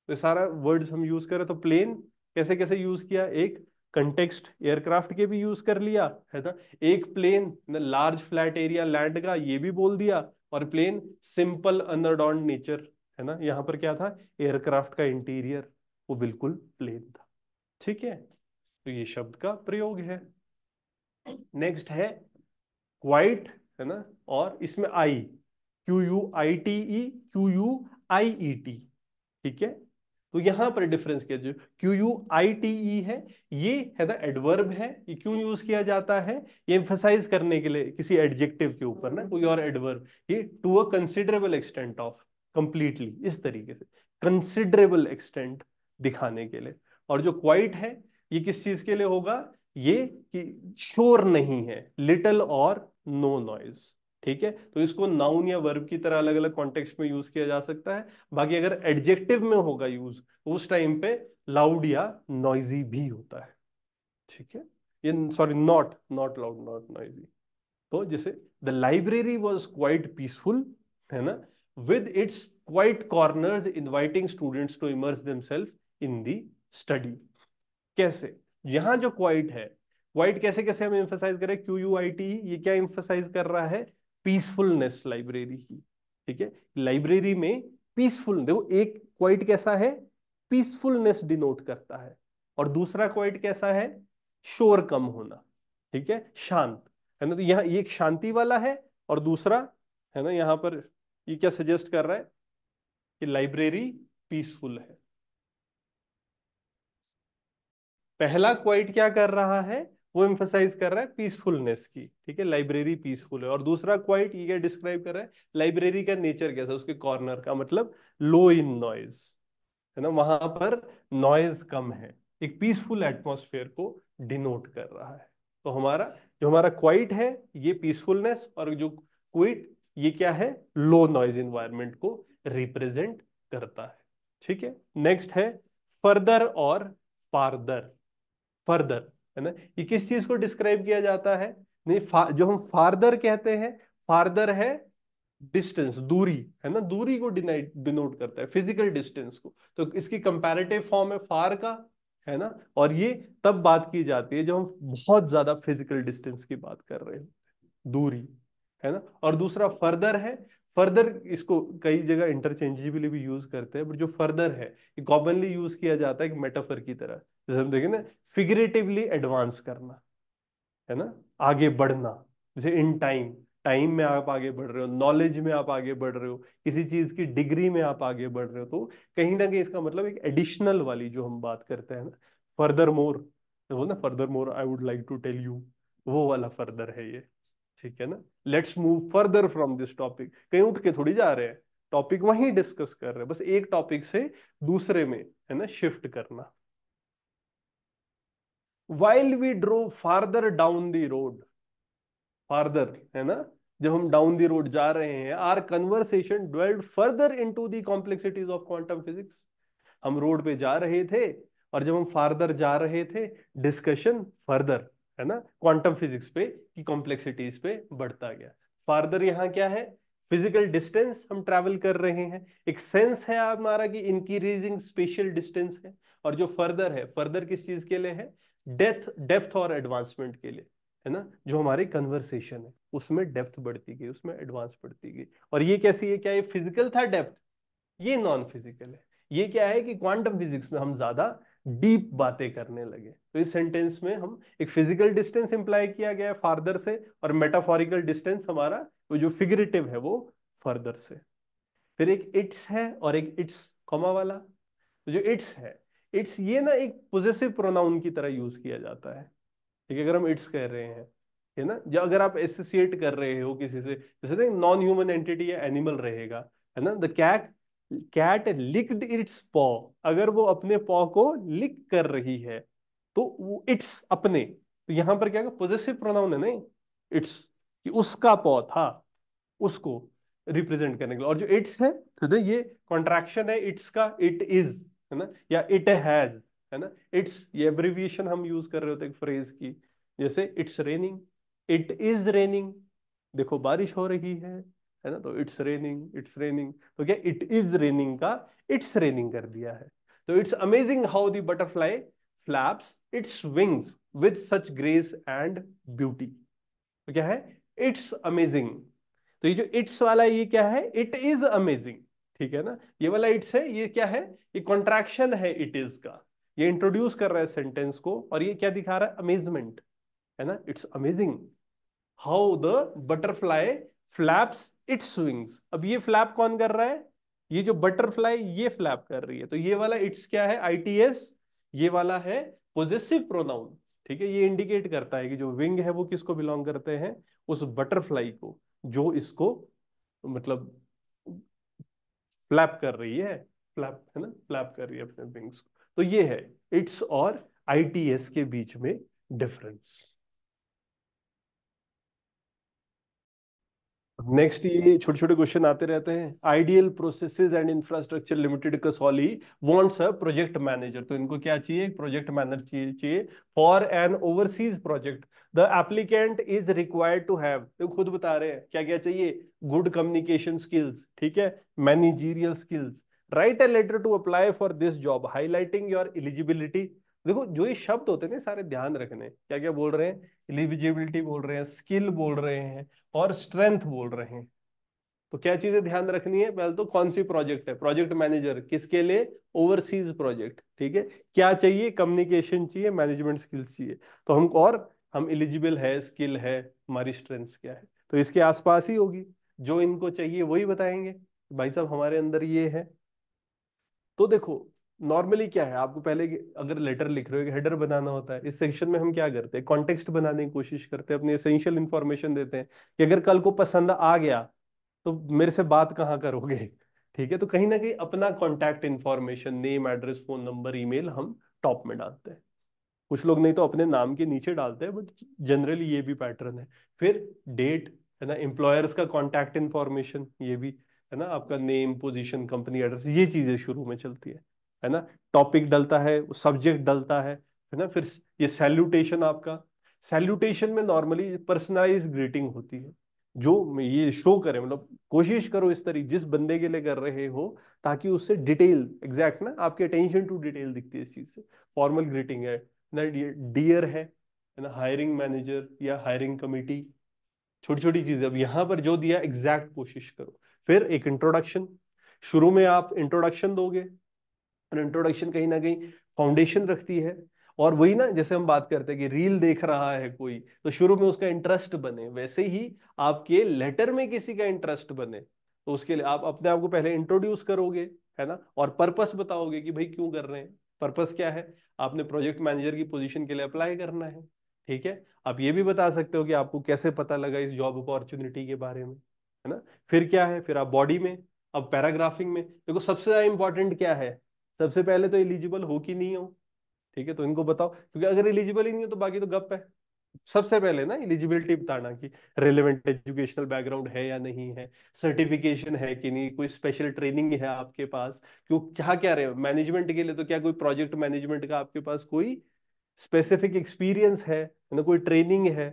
तो सारा वर्ड्स हम यूज करें तो प्लेन कैसे कैसे यूज किया एक कंटेक्सट एयरक्राफ्ट के भी यूज कर लिया है ना एक plain large flat area land का ये भी बोल दिया और प्लेन सिंपल अंडरडॉन नेचर है ना यहाँ पर क्या था एयरक्राफ्ट का इंटीरियर वो बिल्कुल प्लेन था ठीक है तो ये शब्द का प्रयोग है नेक्स्ट है क्वाइट है ना और इसमें I Q U I T E Q U I E T ठीक है तो यहां पर डिफरेंस किया जो Q U I T E है ये है ना एडवर्ब है ये क्यों यूज किया जाता है ये एम्फोसाइज करने के लिए किसी एडजेक्टिव के ऊपर ना कोई और एडवर्ब ये to a considerable extent of completely इस तरीके से कंसिडरेबल एक्सटेंट दिखाने के लिए और जो क्वाइट है ये किस चीज के लिए होगा ये कि शोर नहीं है लिटल और नो नॉइज ठीक है तो इसको नाउन या वर्ब की तरह अलग अलग कॉन्टेक्स्ट में यूज किया जा सकता है बाकी अगर एडजेक्टिव में होगा यूज तो उस टाइम पे लाउड या नॉइजी भी होता है ठीक है ये sorry not not loud not noisy तो जैसे the library was quite peaceful है ना with its quiet corner inviting students to immerse themselves in the study कैसे यहां जो क्वाइट है क्वाइट कैसे कैसे हम इम्फोसाइज करें क्यू यू आई टी ये क्या इम्फोसाइज कर रहा है पीसफुलनेस लाइब्रेरी की ठीक है लाइब्रेरी में पीसफुल देखो एक क्वाइट कैसा है पीसफुलनेस डिनोट करता है और दूसरा क्वाइट कैसा है शोर कम होना ठीक है शांत है ना तो यहाँ ये एक शांति वाला है और दूसरा है ना यहाँ पर ये क्या सजेस्ट कर रहा है कि लाइब्रेरी पीसफुल है पहला क्वाइट क्या कर रहा है वो एम्फोसाइज कर रहा है पीसफुलनेस की ठीक है लाइब्रेरी पीसफुल है और दूसरा क्वाइट ये क्या डिस्क्राइब कर रहा है लाइब्रेरी का नेचर कैसा उसके कॉर्नर का मतलब लो इन नॉइज है ना वहां पर नॉइज कम है एक पीसफुल एटमोसफेयर को डिनोट कर रहा है तो हमारा जो हमारा क्वाइट है ये पीसफुलनेस और जो क्विट ये क्या है लो नॉइज इन्वायरमेंट को रिप्रेजेंट करता है ठीक है नेक्स्ट है फर्दर और पारदर फर्दर है ना ये किस चीज को डिस्क्राइब किया जाता है नहीं जो हम फार्दर कहते हैं फार्दर है डिस्टेंस दूरी है ना दूरी को डिनोट करता है फिजिकल डिस्टेंस को तो इसकी कंपैरेटिव फॉर्म है फार का है ना और ये तब बात की जाती है जब हम बहुत ज्यादा फिजिकल डिस्टेंस की बात कर रहे हैं दूरी है ना और दूसरा फर्दर है फर्दर इसको कई जगह इंटरचेंजेबली भी यूज करते हैं बट जो फर्दर है ये कॉमनली यूज किया जाता है एक मेटाफर की तरह जैसे हम देखें ना फिगरेटिवली एडवांस करना है ना आगे बढ़ना जैसे इन टाइम टाइम में आप आगे बढ़ रहे हो नॉलेज में आप आगे बढ़ रहे हो किसी चीज की डिग्री में आप आगे बढ़ रहे हो तो कहीं ना कहीं इसका मतलब एक एडिशनल वाली जो हम बात करते हैं ना फर्दर मोर ना furthermore I would like to tell you वो वाला फर्दर है ये ठीक है ना let's move further from this topic कहीं उठ के थोड़ी जा रहे हैं टॉपिक वहीं डिस्कस कर रहे हैं बस एक टॉपिक से दूसरे में है ना शिफ्ट करना while we drove farther down the road farther है ना जब हम डाउन दी रोड जा रहे हैं our conversation delved further into the complexities of quantum physics हम रोड पे जा रहे थे और जब हम फार्दर जा रहे थे डिस्कशन फर्दर है ना क्वांटम फिजिक्स पे की कॉम्प्लेक्सिटीज पे बढ़ता गया फार्दर यहाँ क्या है फिजिकल डिस्टेंस हम ट्रेवल कर रहे हैं एक सेंस है हमारा कि इंक्रीजिंग स्पेशल डिस्टेंस है और जो फर्दर है फर्दर किस चीज के लिए है डेथ डेप्थ और एडवांसमेंट के लिए है ना जो हमारी कन्वर्सेशन है उसमें डेप्थ बढ़ती गई उसमें एडवांस बढ़ती गई और ये कैसी है क्या ये फिजिकल था डेप्थ ये नॉन फिजिकल है ये क्या है कि क्वांटम फिजिक्स में हम ज्यादा डीप बातें करने लगे तो इस सेंटेंस में हम एक फिजिकल डिस्टेंस इंप्लाई किया गया है फार्दर से और मेटाफोरिकल डिस्टेंस हमारा वो जो फिगरेटिव है वो फर्दर से फिर एक इट्स है और एक इट्स कॉमा वाला तो जो इट्स है इट्स ये ना एक पोजेसिव प्रोनाउन की तरह यूज किया जाता है ठीक है अगर हम इट्स कह रहे हैं है ना या अगर आप एसोसिएट कर रहे हो किसी से जैसे नॉन ह्यूमन एंटिटी या एनिमल रहेगा है ना the cat cat licked its paw अगर वो अपने पॉ को लिक कर रही है तो वो इट्स अपने तो यहां पर क्या पॉजिटिव प्रोनाउन है ना इट्स कि उसका पॉ था उसको रिप्रेजेंट करने के लिए और जो इट्स है तो ये कॉन्ट्रैक्शन है इट्स का इट इज है ना या इट हैज है ना इट्स ये एब्रिविएशन हम यूज कर रहे होते हैं फ्रेज की जैसे it's raining it is raining देखो बारिश हो रही है है ना तो इट्स रेनिंग इट्स रेनिंग तो क्या इट इज रेनिंग का इट्स रेनिंग कर दिया है तो it's amazing how the butterfly flaps its wings with such grace and beauty तो क्या है इट्स अमेजिंग तो ये जो इट्स वाला ये क्या है इट इज अमेजिंग ठीक है ना ये वाला इट्स है ये क्या है ये कॉन्ट्रैक्शन है इट इज का ये इंट्रोड्यूस कर रहा है सेंटेंस को और ये क्या दिखा रहा है अमेजमेंट है ना it's amazing how the butterfly flaps it swings अब ये फ्लैप कौन कर रहा है ये जो बटरफ्लाई ये फ्लैप कर रही है तो ये वाला इट्स क्या है आईटीएस ये वाला है पोजेसिव प्रोनाउन ठीक है ये इंडिकेट करता है कि जो विंग है वो किसको बिलोंग करते हैं उस बटरफ्लाई को जो इसको मतलब फ्लैप कर रही है फ्लैप है ना फ्लैप कर रही है अपने विंग्स को तो ये है इट्स और आईटीएस के बीच में डिफरेंस नेक्स्ट ये छोटे छोटे क्वेश्चन आते रहते हैं ideal processes and infrastructure limited Kasauli wants a project manager तो इनको क्या चाहिए प्रोजेक्ट मैनेजर चाहिए for an overseas project the applicant is required to have तो खुद बता रहे हैं क्या क्या चाहिए गुड कम्युनिकेशन स्किल्स ठीक है managerial skills write a letter to apply for this job highlighting your eligibility देखो जो ये शब्द होते हैं सारे ध्यान रखने क्या क्या बोल रहे हैं एलिजिबिलिटी बोल रहे हैं स्किल बोल रहे हैं और स्ट्रेंथ बोल रहे हैं तो क्या चीजें ध्यान रखनी है पहले तो कौन सी प्रोजेक्ट है प्रोजेक्ट मैनेजर किसके लिए ओवरसीज प्रोजेक्ट ठीक है क्या चाहिए कम्युनिकेशन चाहिए मैनेजमेंट स्किल्स चाहिए तो हम और हम एलिजिबल है स्किल है हमारी स्ट्रेंथ क्या है तो इसके आसपास ही होगी जो इनको चाहिए वही बताएंगे भाई साहब हमारे अंदर ये है तो देखो नॉर्मली क्या है आपको पहले अगर लेटर लिख रहे हो हेडर बनाना होता है इस सेक्शन में हम क्या करते हैं कॉन्टेक्स्ट बनाने की कोशिश करते हैं अपनी एसेंशियल इन्फॉर्मेशन देते हैं कि अगर कल को पसंद आ गया तो मेरे से बात कहाँ करोगे ठीक है तो कहीं ना कहीं अपना contact information name address phone number email हम टॉप में डालते हैं कुछ लोग नहीं तो अपने नाम के नीचे डालते हैं बट जनरली ये भी पैटर्न है फिर डेट है ना एम्प्लॉयर्स का कॉन्टैक्ट इन्फॉर्मेशन ये भी है ना आपका नेम पोजीशन कंपनी एड्रेस ये चीज़ें शुरू में चलती है है ना टॉपिक डलता है सब्जेक्ट डलता है है ना फिर ये सैल्यूटेशन आपका सैल्यूटेशन में नॉर्मली पर्सनलाइज ग्रीटिंग होती है जो ये शो करें मतलब कोशिश करो इस तरीके जिस बंदे के लिए कर रहे हो ताकि उससे डिटेल एग्जैक्ट ना आपकी अटेंशन टू डिटेल दिखती है इस चीज़ से फॉर्मल ग्रीटिंग है ना डियर है ना हायरिंग मैनेजर या हायरिंग कमेटी छोटी छोटी चीज़ें अब यहाँ पर जो दिया एग्जैक्ट कोशिश करो फिर एक इंट्रोडक्शन शुरू में आप इंट्रोडक्शन दोगे और इंट्रोडक्शन कहीं ना कहीं फाउंडेशन रखती है और वही ना जैसे हम बात करते हैं कि रील देख रहा है कोई तो शुरू में उसका इंटरेस्ट बने वैसे ही आपके लेटर में किसी का इंटरेस्ट बने तो उसके लिए आप अपने आप को पहले इंट्रोड्यूस करोगे है ना और पर्पस बताओगे कि भाई क्यों कर रहे हैं पर्पस क्या है आपने प्रोजेक्ट मैनेजर की पोजीशन के लिए अप्लाई करना है ठीक है आप ये भी बता सकते हो कि आपको कैसे पता लगा इस जॉब अपॉर्चुनिटी के बारे में है ना फिर क्या है फिर आप बॉडी में अब पैराग्राफिंग में देखो सबसे ज्यादा इंपॉर्टेंट क्या है सबसे पहले तो एलिजिबल हो कि नहीं हो ठीक है तो इनको बताओ क्योंकि अगर एलिजिबल ही नहीं हो तो बाकी तो गप है सबसे पहले ना एलिजिबिलिटी बताना कि रिलेवेंट एजुकेशनल बैकग्राउंड है या नहीं है सर्टिफिकेशन है कि नहीं कोई स्पेशल ट्रेनिंग है आपके पास क्यों चाह क्या रहे मैनेजमेंट के लिए तो क्या कोई प्रोजेक्ट मैनेजमेंट का आपके पास कोई स्पेसिफिक एक्सपीरियंस है ना कोई ट्रेनिंग है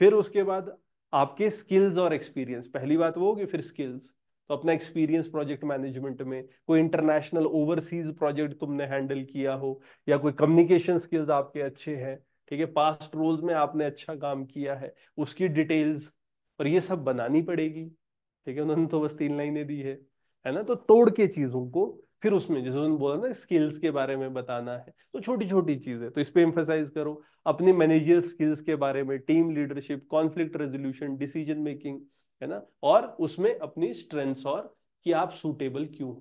फिर उसके बाद आपके स्किल्स और एक्सपीरियंस पहली बात वो होगी फिर स्किल्स तो अपना एक्सपीरियंस प्रोजेक्ट मैनेजमेंट में कोई इंटरनेशनल ओवरसीज प्रोजेक्ट तुमने हैंडल किया हो या कोई कम्युनिकेशन स्किल्स आपके अच्छे हैं ठीक है पास्ट रोल्स में आपने अच्छा काम किया है उसकी डिटेल्स और ये सब बनानी पड़ेगी ठीक है उन्होंने तो बस तीन लाइनें दी है है ना तो तोड़ के चीजों को फिर उसमें जैसे उन्होंने बोला ना स्किल्स के बारे में बताना है तो छोटी छोटी चीजें तो इस पर एम्फोसाइज करो अपने मैनेजर स्किल्स के बारे में team leadership conflict resolution decision making है ना और उसमें अपनी स्ट्रेंथ और कि आप सुटेबल क्यों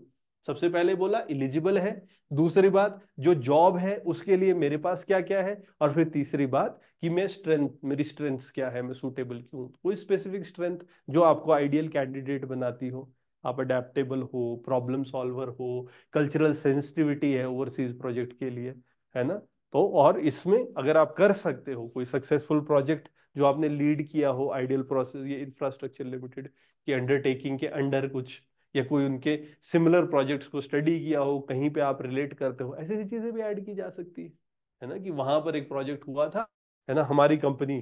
सबसे पहले बोला इलिजिबल है दूसरी बात जो जॉब है उसके लिए मेरे पास क्या क्या है और फिर तीसरी बात कि मैं स्ट्रेंथ मेरी स्ट्रेंथ्स क्या है मैं सूटेबल क्यों कोई स्पेसिफिक स्ट्रेंथ जो आपको आइडियल कैंडिडेट बनाती हो आप अडेप्टेबल हो प्रॉब्लम सॉल्वर हो कल्चरल सेंसिटिविटी है ओवरसीज प्रोजेक्ट के लिए है ना तो और इसमें अगर आप कर सकते हो कोई सक्सेसफुल प्रोजेक्ट जो आपने लीड किया हो आइडियल प्रोसेस ये इंफ्रास्ट्रक्चर लिमिटेड की अंडरटेकिंग के अंडर कुछ या कोई उनके सिमिलर प्रोजेक्ट्स को स्टडी किया हो कहीं पे आप रिलेट करते हो ऐसी ऐसी चीजें भी ऐड की जा सकती है है ना कि वहां पर एक प्रोजेक्ट हुआ था है ना हमारी कंपनी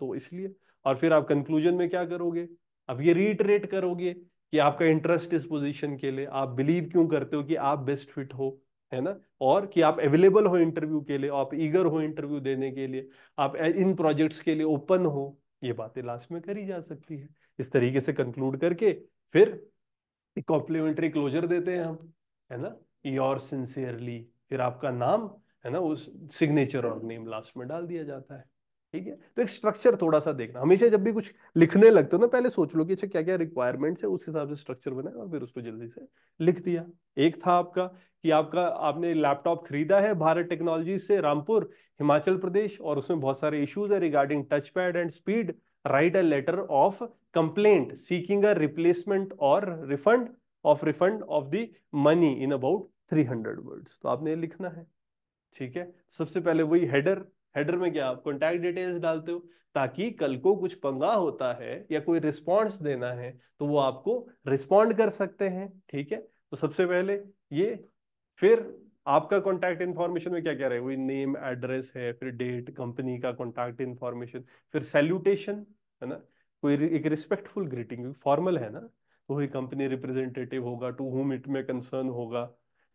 तो इसलिए और फिर आप कंक्लूजन में क्या करोगे अब ये रीटरेट करोगे कि आपका इंटरेस्ट इस पोजीशन के लिए आप बिलीव क्यों करते हो कि आप बेस्ट फिट हो है ना और कि आप अवेलेबल हो इंटरव्यू के लिए आप ईगर हो इंटरव्यू देने के लिए आप इन प्रोजेक्ट्स के लिए ओपन हो ये बातें लास्ट में करी जा सकती है इस तरीके से कंक्लूड करके फिर एक कॉम्प्लीमेंट्री क्लोजर देते हैं हम है ना योर सिंसियरली फिर आपका नाम है ना उस सिग्नेचर और नेम लास्ट में डाल दिया जाता है ठीक है तो एक स्ट्रक्चर थोड़ा सा देखना हमेशा जब भी कुछ लिखने लगते हो ना पहले सोच लो कि अच्छा क्या क्या रिक्वायरमेंट है उस हिसाब से स्ट्रक्चर बनाए और फिर उसको जल्दी से लिख दिया एक था आपका कि आपका आपने लैपटॉप खरीदा है भारत टेक्नोलॉजी से रामपुर हिमाचल प्रदेश और उसमें बहुत सारे इश्यूज है regarding touch pad and speed write a letter of complaint seeking a replacement और refund of refund of the money in about three hundred words तो आपने लिखना है ठीक है सबसे पहले वही हेडर हेडर में क्या आप कॉन्टैक्ट डिटेल्स डालते हो ताकि कल को कुछ पंगा होता है या कोई रिस्पॉन्स देना है तो वो आपको रिस्पॉन्ड कर सकते हैं ठीक है तो सबसे पहले ये फिर आपका कॉन्टैक्ट इन्फॉर्मेशन में क्या क्या रहे वही नेम एड्रेस है फिर डेट कंपनी का कॉन्टैक्ट इन्फॉर्मेशन फिर सैल्यूटेशन है ना कोई एक रिस्पेक्टफुल ग्रीटिंग फॉर्मल है ना तो वही कंपनी रिप्रेजेंटेटिव होगा to whom it may concern होगा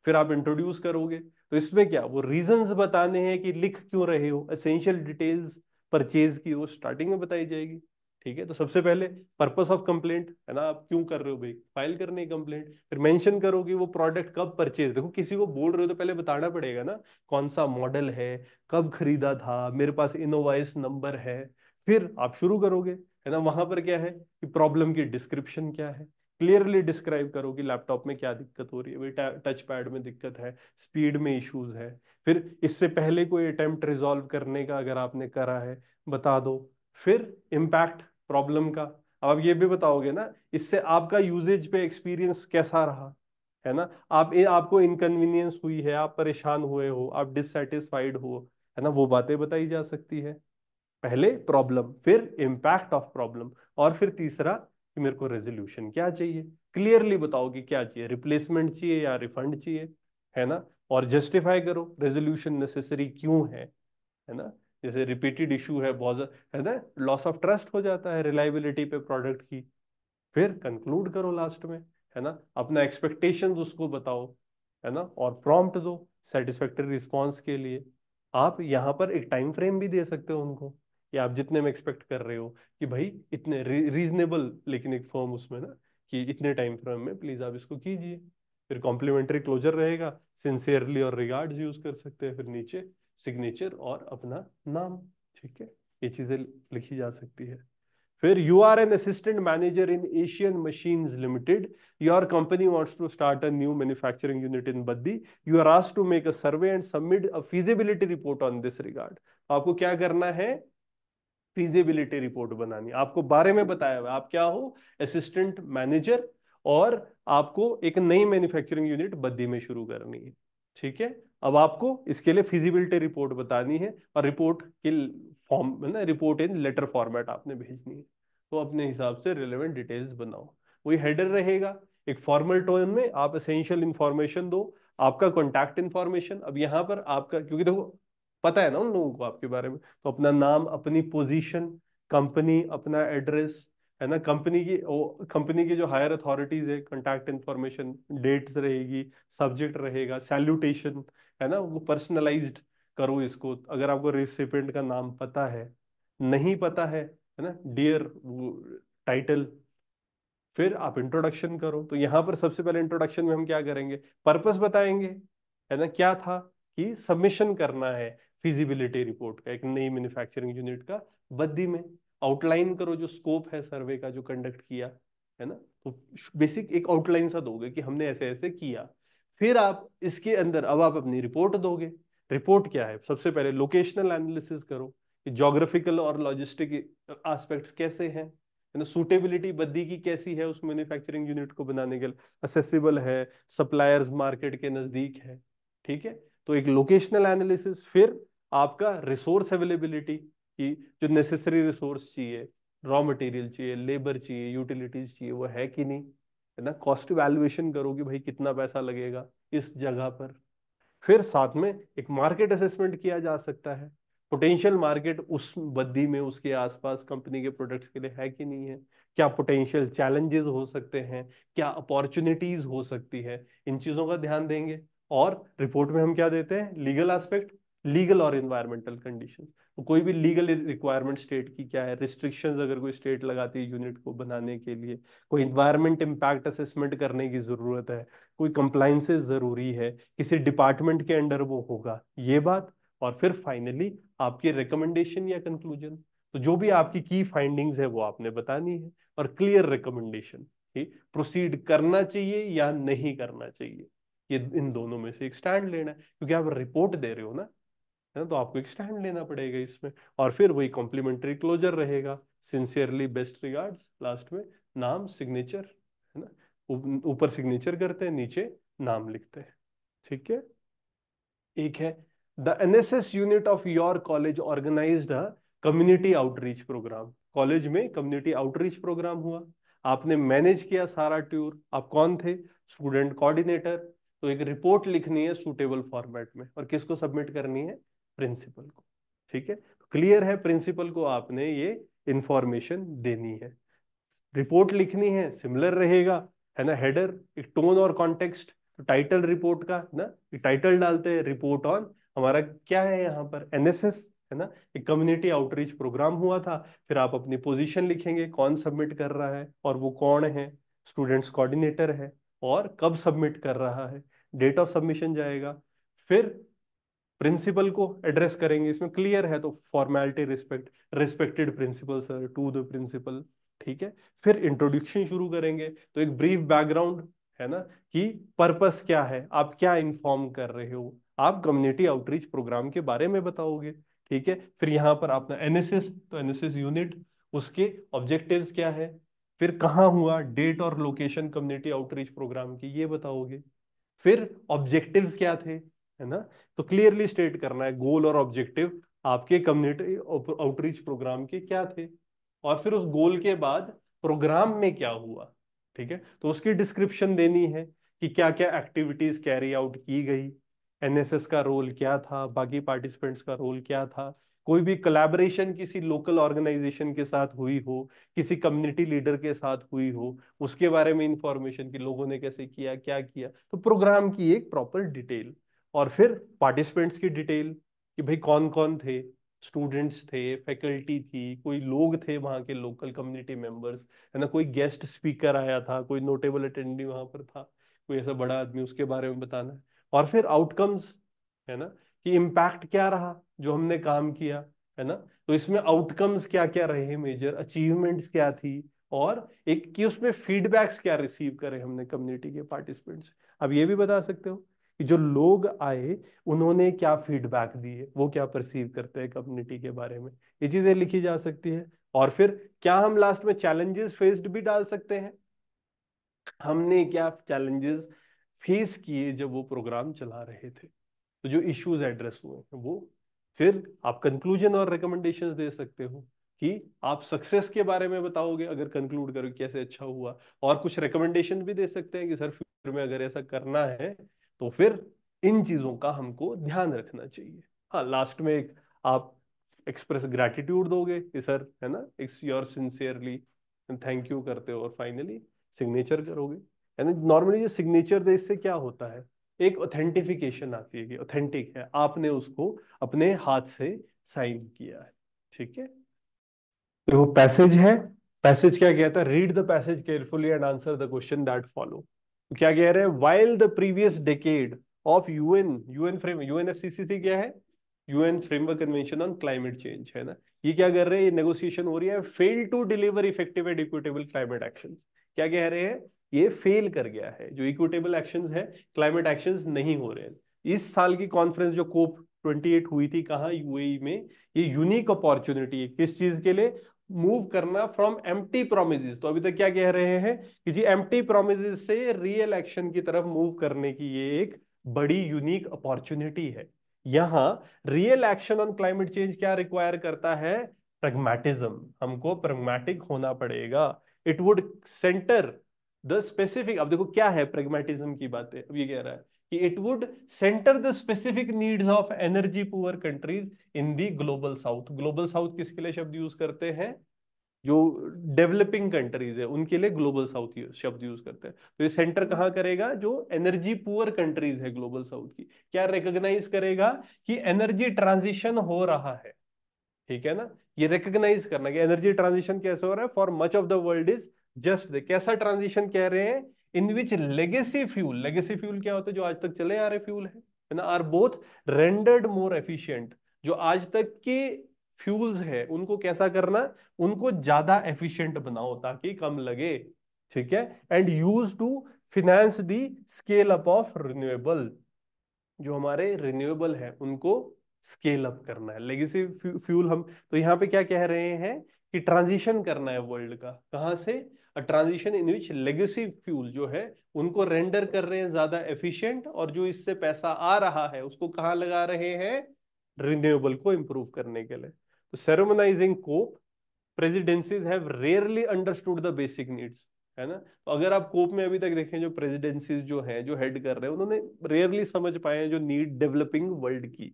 फिर आप इंट्रोड्यूस करोगे तो इसमें क्या वो रीजंस बताने हैं कि लिख क्यों रहे हो असेंशियल डिटेल्स परचेज की वो स्टार्टिंग में बताई जाएगी ठीक है तो सबसे पहले पर्पस ऑफ कंप्लेंट है ना आप क्यों कर रहे हो भाई फाइल करने की कंप्लेंट फिर मेंशन करोगे वो प्रोडक्ट कब परचेज देखो किसी को बोल रहे हो तो पहले बताना पड़ेगा ना कौन सा मॉडल है कब खरीदा था मेरे पास इनोवाइस नंबर है फिर आप शुरू करोगे है ना वहां पर क्या है कि प्रॉब्लम की डिस्क्रिप्शन क्या है क्लियरली डिस्क्राइब करो कि लैपटॉप में क्या दिक्कत हो रही है भाई टच पैड में दिक्कत है स्पीड में इश्यूज है फिर इससे पहले कोई अटेम्प्ट रिजॉल्व करने का अगर आपने करा है बता दो फिर इम्पैक्ट प्रॉब्लम का अब आप ये भी बताओगे ना इससे आपका यूजेज पे एक्सपीरियंस कैसा रहा है ना आप ए, आपको इनकन्वीनियंस हुई है आप परेशान हुए हो आप डिससेटिस्फाइड हो है ना वो बातें बताई जा सकती है पहले प्रॉब्लम फिर इम्पैक्ट ऑफ प्रॉब्लम और फिर तीसरा कि मेरे को रेजोल्यूशन क्या चाहिए क्लियरली बताओ कि क्या चाहिए रिप्लेसमेंट चाहिए या रिफंड चाहिए है ना और जस्टिफाई करो रेजोल्यूशन नेसेसरी क्यों है है ना जैसे रिपीटेड इशू है बहुत है ना लॉस ऑफ ट्रस्ट हो जाता है रिलायबिलिटी पे प्रोडक्ट की फिर कंक्लूड करो लास्ट में है ना अपना एक्सपेक्टेशन उसको बताओ है ना और प्रॉम्प्ट दो सेटिस्फेक्टरी रिस्पॉन्स के लिए आप यहाँ पर एक टाइम फ्रेम भी दे सकते हो उनको या आप जितने में एक्सपेक्ट कर रहे हो कि भाई इतने रीजनेबल लेकिन एक फॉर्म उसमें ना कि इतने टाइम फ्रेम में प्लीज आप इसको कीजिए फिर कॉम्प्लीमेंट्री क्लोजर रहेगा सिंसियरली और रिगार्ड यूज कर सकते हैं फिर नीचे सिग्नेचर और अपना नाम ठीक है ये चीजें लिखी जा सकती है फिर you are an assistant manager in Asian machine limited your company wants to start a new manufacturing unit in Baddi you are asked to make a survey and submit a feasibility report on this regard आपको क्या करना है feasibility report बनानी आपको बारे में बताया हुआ आप क्या हो असिस्टेंट मैनेजर और आपको एक नई मैन्युफैक्चरिंग यूनिट बद्दी में शुरू करनी है ठीक है अब आपको इसके लिए फिजिबिलिटी रिपोर्ट बतानी है और रिपोर्ट के फॉर्म ना रिपोर्ट इन लेटर फॉर्मेट आपने भेजनी है तो अपने हिसाब से रिलेवेंट डिटेल्स बनाओ वही हेडर रहेगा एक फॉर्मल टोन में आप असेंशियल इंफॉर्मेशन दो आपका कॉन्टैक्ट इन्फॉर्मेशन अब यहाँ पर आपका क्योंकि देखो पता है ना उन लोगों को आपके बारे में तो अपना नाम अपनी पोजीशन कंपनी अपना एड्रेस है ना कंपनी की कंपनी की जो हायर अथॉरिटीज है कॉन्टैक्ट इन्फॉर्मेशन डेट्स रहेगी सब्जेक्ट रहेगा सैल्यूटेशन है ना वो पर्सनलाइज करो इसको अगर आपको रिसिपेंट का नाम पता है नहीं पता है है ना डियर वो टाइटल फिर आप इंट्रोडक्शन करो तो यहाँ पर सबसे पहले इंट्रोडक्शन में हम क्या करेंगे पर्पस बताएंगे है ना क्या था कि सबमिशन करना है फिजिबिलिटी रिपोर्ट का एक नई मैन्युफैक्चरिंग यूनिट का बद्दी में आउटलाइन करो जो स्कोप है सर्वे का जो कंडक्ट किया है ना तो बेसिक एक आउटलाइन सा दोगे कि हमने ऐसे ऐसे किया फिर आप इसके अंदर अब आप अपनी रिपोर्ट दोगे रिपोर्ट क्या है सबसे पहले लोकेशनल एनालिसिस करो कि जोग्राफिकल और लॉजिस्टिक आस्पेक्ट कैसे हैं है सूटेबिलिटी बद्दी की कैसी है उस मैन्युफैक्चरिंग यूनिट को बनाने के लिए असेसिबल है सप्लायर्स मार्केट के नज़दीक है ठीक है तो एक लोकेशनल एनालिसिस फिर आपका रिसोर्स अवेलेबिलिटी की जो नेसेसरी रिसोर्स चाहिए रॉ मटेरियल चाहिए लेबर चाहिए यूटिलिटीज चाहिए वो है कि नहीं है ना कॉस्ट वैल्यूएशन करो कि भाई कितना पैसा लगेगा इस जगह पर फिर साथ में एक मार्केट असेसमेंट किया जा सकता है पोटेंशियल मार्केट उस बद्दी में उसके आसपास कंपनी के प्रोडक्ट्स के लिए है कि नहीं है क्या पोटेंशियल चैलेंजेस हो सकते हैं क्या अपॉर्चुनिटीज हो सकती है इन चीज़ों का ध्यान देंगे और रिपोर्ट में हम क्या देते हैं लीगल एस्पेक्ट लीगल और इन्वायरमेंटल कंडीशन कोई भी लीगल रिक्वायरमेंट स्टेट की क्या है रिस्ट्रिक्शन अगर कोई स्टेट लगाती है यूनिट को बनाने के लिए कोई इन्वायरमेंट इम्पैक्ट असेसमेंट करने की ज़रूरत है कोई कंप्लाइंसेज ज़रूरी है किसी डिपार्टमेंट के अंडर वो होगा ये बात और फिर फाइनली आपकी रिकमेंडेशन या कंक्लूजन तो जो भी आपकी की फाइंडिंग्स है वो आपने बतानी है और क्लियर रिकमेंडेशन प्रोसीड करना चाहिए या नहीं करना चाहिए ये इन दोनों में से एक स्टैंड लेना है क्योंकि आप रिपोर्ट दे रहे हो ना है ना तो आपको एक स्टैंड लेना पड़ेगा इसमें और फिर वही कॉम्प्लीमेंट्री क्लोजर रहेगा सिंसियरली बेस्ट रिगार्ड्स लास्ट में नाम सिग्नेचर है ना ऊपर सिग्नेचर करते हैं नीचे नाम लिखते हैं ठीक है एक है the NSS unit of your college organise a community outreach programme college में कम्युनिटी आउटरीच प्रोग्राम हुआ आपने मैनेज किया सारा टूर आप कौन थे स्टूडेंट कोऑर्डिनेटर तो एक रिपोर्ट लिखनी है सूटेबल फॉर्मेट में और किसको सबमिट करनी है प्रिंसिपल को ठीक है क्लियर है प्रिंसिपल को आपने ये इंफॉर्मेशन देनी है रिपोर्ट लिखनी है सिमिलर रहेगा है ना हेडर एक टोन और कॉन्टेक्स्ट तो टाइटल रिपोर्ट का ना एक टाइटल डालते हैं रिपोर्ट ऑन हमारा क्या है यहाँ पर एनएसएस है ना एक कम्युनिटी आउटरीच प्रोग्राम हुआ था फिर आप अपनी पोजीशन लिखेंगे कौन सबमिट कर रहा है और वो कौन है स्टूडेंट्स कोऑर्डिनेटर है और कब सबमिट कर रहा है डेट ऑफ सबमिशन जाएगा फिर प्रिंसिपल को एड्रेस करेंगे इसमें क्लियर है तो formality respect respected principal sir to the principal ठीक है फिर इंट्रोड्यूक्शन शुरू करेंगे तो एक ब्रीफ बैकग्राउंड है ना कि पर्पस क्या है आप क्या इन्फॉर्म कर रहे हो आप कम्युनिटी आउटरीच प्रोग्राम के बारे में बताओगे ठीक है फिर यहाँ पर आपने एनएसएस तो एनएसएस यूनिट उसके ऑब्जेक्टिव क्या है फिर कहाँ हुआ डेट और लोकेशन कम्युनिटी आउटरीच प्रोग्राम की ये बताओगे फिर ऑब्जेक्टिव्स क्या थे है ना तो क्लियरली स्टेट करना है गोल और ऑब्जेक्टिव आपके कम्युनिटी आउटरीच प्रोग्राम के क्या थे और फिर उस गोल के बाद प्रोग्राम में क्या हुआ ठीक है तो उसकी डिस्क्रिप्शन देनी है कि क्या क्या एक्टिविटीज कैरी आउट की गई एनएसएस का रोल क्या था बाकी पार्टिसिपेंट्स का रोल क्या था कोई भी कलेबरेशन किसी लोकल ऑर्गेनाइजेशन के साथ हुई हो किसी कम्युनिटी लीडर के साथ हुई हो उसके बारे में इंफॉर्मेशन कि लोगों ने कैसे किया क्या किया तो प्रोग्राम की एक प्रॉपर डिटेल और फिर पार्टिसिपेंट्स की डिटेल कि भाई कौन कौन थे स्टूडेंट्स थे फैकल्टी थी कोई लोग थे वहाँ के लोकल कम्युनिटी मेंबर्स है ना कोई गेस्ट स्पीकर आया था कोई नोटेबल अटेंडी वहाँ पर था कोई ऐसा बड़ा आदमी उसके बारे में बताना है और फिर आउटकम्स है ना कि इम्पैक्ट क्या रहा जो हमने काम किया है ना तो इसमें आउटकम्स क्या क्या रहे मेजर अचीवमेंट्स क्या थी और एक कि उसमें फीडबैक्स क्या रिसीव करे हमने कम्युनिटी के पार्टिसिपेंट्स अब ये भी बता सकते हो कि जो लोग आए उन्होंने क्या फीडबैक दिए वो क्या परसीव करते हैं कम्युनिटी के बारे में ये चीजें लिखी जा सकती है और फिर क्या हम लास्ट में चैलेंजेस फेस्ड भी डाल सकते हैं हमने क्या चैलेंजेस फेस किए जब वो प्रोग्राम चला रहे थे तो जो इश्यूज एड्रेस हुए हैं वो फिर आप कंक्लूजन और रिकमेंडेशन दे सकते हो कि आप सक्सेस के बारे में बताओगे अगर कंक्लूड करो कैसे अच्छा हुआ और कुछ रिकमेंडेशन भी दे सकते हैं कि सर फ्यूचर में अगर ऐसा करना है तो फिर इन चीज़ों का हमको ध्यान रखना चाहिए हाँ लास्ट में एक आप एक्सप्रेस ग्रेटिट्यूड दोगे कि सर है ना it's your sincerely thank you करते हो और फाइनली सिग्नेचर करोगे यानी नॉर्मली जो सिग्नेचर दे इससे क्या होता है एक ऑथेंटिफिकेशन आती है कि ऑथेंटिक है आपने उसको अपने हाथ से साइन किया है ठीक है तो वो पैसेज है पैसेज क्या कहता है read the passage carefully and answer the question that follow क्या कह रहे हैं while the previous decade of UN UN frame UNFCCC क्या है UN framework convention on climate change है ना ये क्या कर रहे हैं ये नेगोशिएशन हो रही है fail to deliver effective and equitable climate action क्या कह रहे हैं ये फेल कर गया है जो इक्विटेबल एक्शन है क्लाइमेट एक्शन नहीं हो रहे हैं इस साल की कॉन्फ्रेंस जो कोप 28 हुई थी कहा यूएई e में ये यूनिक अपॉर्चुनिटी है किस चीज के लिए मूव करना फ्रॉम टी प्रोमिस तो अभी तक क्या कह रहे हैं कि जी टी प्रोमिस से रियल एक्शन की तरफ मूव करने की ये एक बड़ी यूनिक अपॉर्चुनिटी है यहां real action on climate change क्या रिक्वायर करता है प्रग्मेटिज्म हमको प्रग्मेटिक होना पड़ेगा it would centre the specific अब देखो क्या है प्रग्मेटिज्म की बातें अब ये कह रहा है कि it would centre the specific needs of energy poor countries in the global south global south किसके लिए शब्द यूज करते हैं जो डेवलपिंग कंट्रीज है उनके लिए ग्लोबल साउथ शब्द यूज करते हैं तो ये सेंटर कहाँ करेगा जो एनर्जी पुअर कंट्रीज है ग्लोबल साउथ की क्या रिकोगनाइज करेगा कि एनर्जी ट्रांजिशन हो रहा है ठीक है ना ये रिकॉग्नाइज करना कि एनर्जी ट्रांजिशन कैसे हो रहा है for much of the world is just कैसा ट्रांजिशन कह रहे हैं in which legacy fuel legacy fuel क्या होता है जो आज तक चले आ रहे फ्यूल है ना are both rendered more efficient जो आज तक के फ्यूल्स है उनको कैसा करना उनको ज्यादा एफिशियंट बनाओ ताकि कम लगे ठीक है and use to finance the scale up of renewable जो हमारे रिन्यूएबल है उनको स्केल अप करना है लेगेसी फ्यूल हम तो यहाँ पे क्या कह रहे हैं कि ट्रांजिशन करना है वर्ल्ड का कहाँ से transition in which legacy fuel जो है उनको रेंडर कर रहे हैं ज्यादा एफिशिएंट और जो इससे पैसा आ रहा है उसको कहाँ लगा रहे हैं रिन्यूएबल को इम्प्रूव करने के लिए तो ceremonising COP presidencies have rarely understood the basic needs है ना तो अगर आप कोप में अभी तक देखें जो प्रेजिडेंसीज जो है जो हेड कर रहे हैं उन्होंने रेयरली समझ पाए हैं जो नीड डेवलपिंग वर्ल्ड की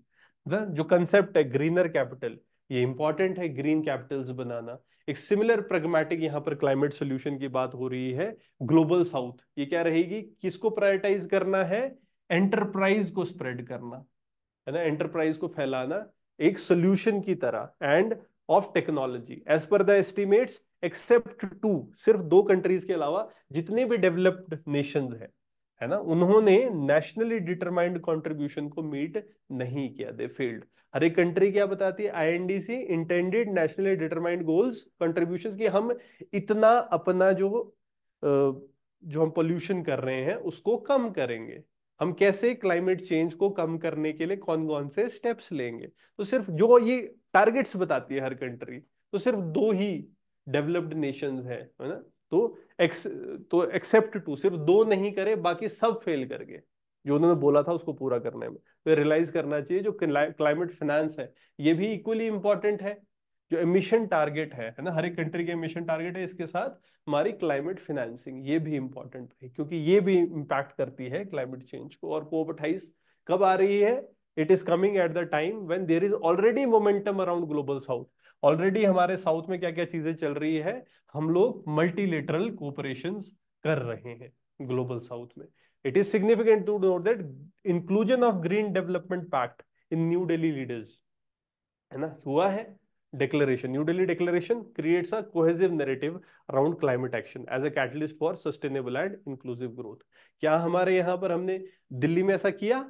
हाँ, जो कंसेप्ट है ग्रीनर कैपिटल ये इंपॉर्टेंट है ग्रीन कैपिटल्स बनाना एक सिमिलर प्रगमेटिक यहाँ पर क्लाइमेट सोल्यूशन की बात हो रही है ग्लोबल साउथ ये क्या रहेगी किसको प्रायोरिटाइज करना है एंटरप्राइज को स्प्रेड करना है ना एंटरप्राइज को फैलाना एक सोल्यूशन की तरह and of technology as per the estimates except to सिर्फ दो कंट्रीज के अलावा जितने भी डेवलप्ड नेशंस हैं है ना उन्होंने नेशनली डिटरमाइंड कंट्रीब्यूशन को मीट नहीं किया दे फेल्ड हर एक कंट्री क्या बताती है INDC intended nationally determined goals contribution की हम इतना अपना जो जो हम पोल्यूशन कर रहे हैं उसको कम करेंगे हम कैसे क्लाइमेट चेंज को कम करने के लिए कौन कौन से स्टेप्स लेंगे तो सिर्फ जो ये टारगेट्स बताती है हर कंट्री तो सिर्फ दो ही डेवलप्ड नेशंस है ना तो एक्स तो एक्सेप्ट टू सिर्फ दो नहीं करे बाकी सब फेल कर गए जो उन्होंने बोला था उसको पूरा करने में तो रियलाइज करना चाहिए जो क्लाइमेट फाइनेंस है ये भी इक्वली इंपॉर्टेंट है जो एमिशन टारगेट है है ना हर एक कंट्री के एमिशन टारगेट है इसके साथ हमारी क्लाइमेट फिनेंसिंग ये भी इंपॉर्टेंट है क्योंकि ये भी इम्पैक्ट करती है क्लाइमेट चेंज को और कोप अट्ठाईस कब आ रही है it is coming at the time when there is already momentum around global south already हमारे साउथ में क्या क्या चीजें चल रही है हम लोग मल्टीलेटरल कोऑपरेशन कर रहे हैं ग्लोबल साउथ में it is significant to know that inclusion of green development pact in New Delhi leaders है ना हुआ है declaration New Delhi declaration creates a cohesive narrative around climate action as a catalyst for sustainable and inclusive growth क्या हमारे यहाँ पर हमने दिल्ली में ऐसा किया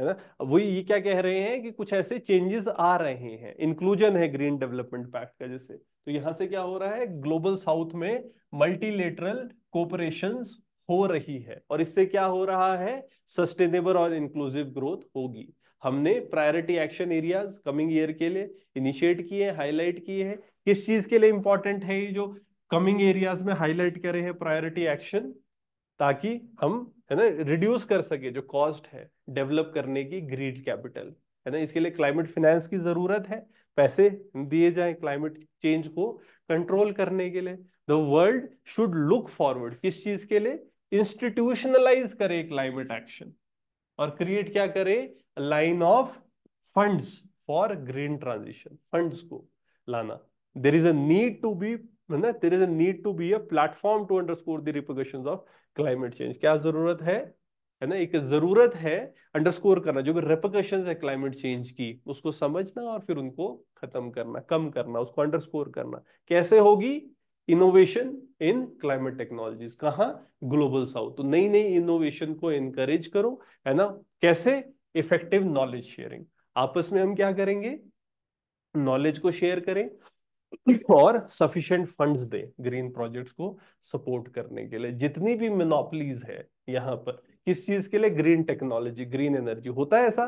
है ना वही ये क्या कह रहे हैं कि कुछ ऐसे चेंजेस आ रहे हैं इंक्लूजन है ग्रीन डेवलपमेंट पैक्ट का जैसे तो यहां से क्या हो रहा है ग्लोबल साउथ में मल्टीलेटरल कोपरेशन हो रही है और इससे क्या हो रहा है सस्टेनेबल और इंक्लूसिव ग्रोथ होगी हमने priority action areas coming year के लिए इनिशिएट किए हाईलाइट किए हैं किस चीज के लिए इंपॉर्टेंट है ये जो कमिंग एरियाज में हाईलाइट करे हैं प्रायोरिटी एक्शन ताकि हम है ना रिड्यूस कर सके जो कॉस्ट है डेवलप करने की ग्रीड कैपिटल है ना इसके लिए क्लाइमेट फाइनेंस की जरूरत है पैसे दिए जाए क्लाइमेट चेंज को कंट्रोल करने के लिए the world should look forward किस चीज के लिए इंस्टीट्यूशनलाइज करे क्लाइमेट एक्शन और क्रिएट क्या करे line of funds for green transition funds को लाना there is a need to be ना there is a need to be a platform to underscore the proportion of climate change क्या जरूरत है है ना एक जरूरत है अंडरस्कोर करना जो भी रेपोकेशन है क्लाइमेट चेंज की उसको समझना और फिर उनको खत्म करना कम करना उसको अंडरस्कोर करना कैसे होगी इनोवेशन इन क्लाइमेट टेक्नोलॉजीज कहा ग्लोबल साउथ तो नई नई इनोवेशन को इनकरेज करो है ना कैसे इफेक्टिव नॉलेज शेयरिंग आपस में हम क्या करेंगे नॉलेज को शेयर करें और सफिशियंट फंड्स दे ग्रीन प्रोजेक्ट्स को सपोर्ट करने के लिए जितनी भी मिनोपलीज है यहाँ पर किस चीज के लिए ग्रीन टेक्नोलॉजी ग्रीन एनर्जी होता है ऐसा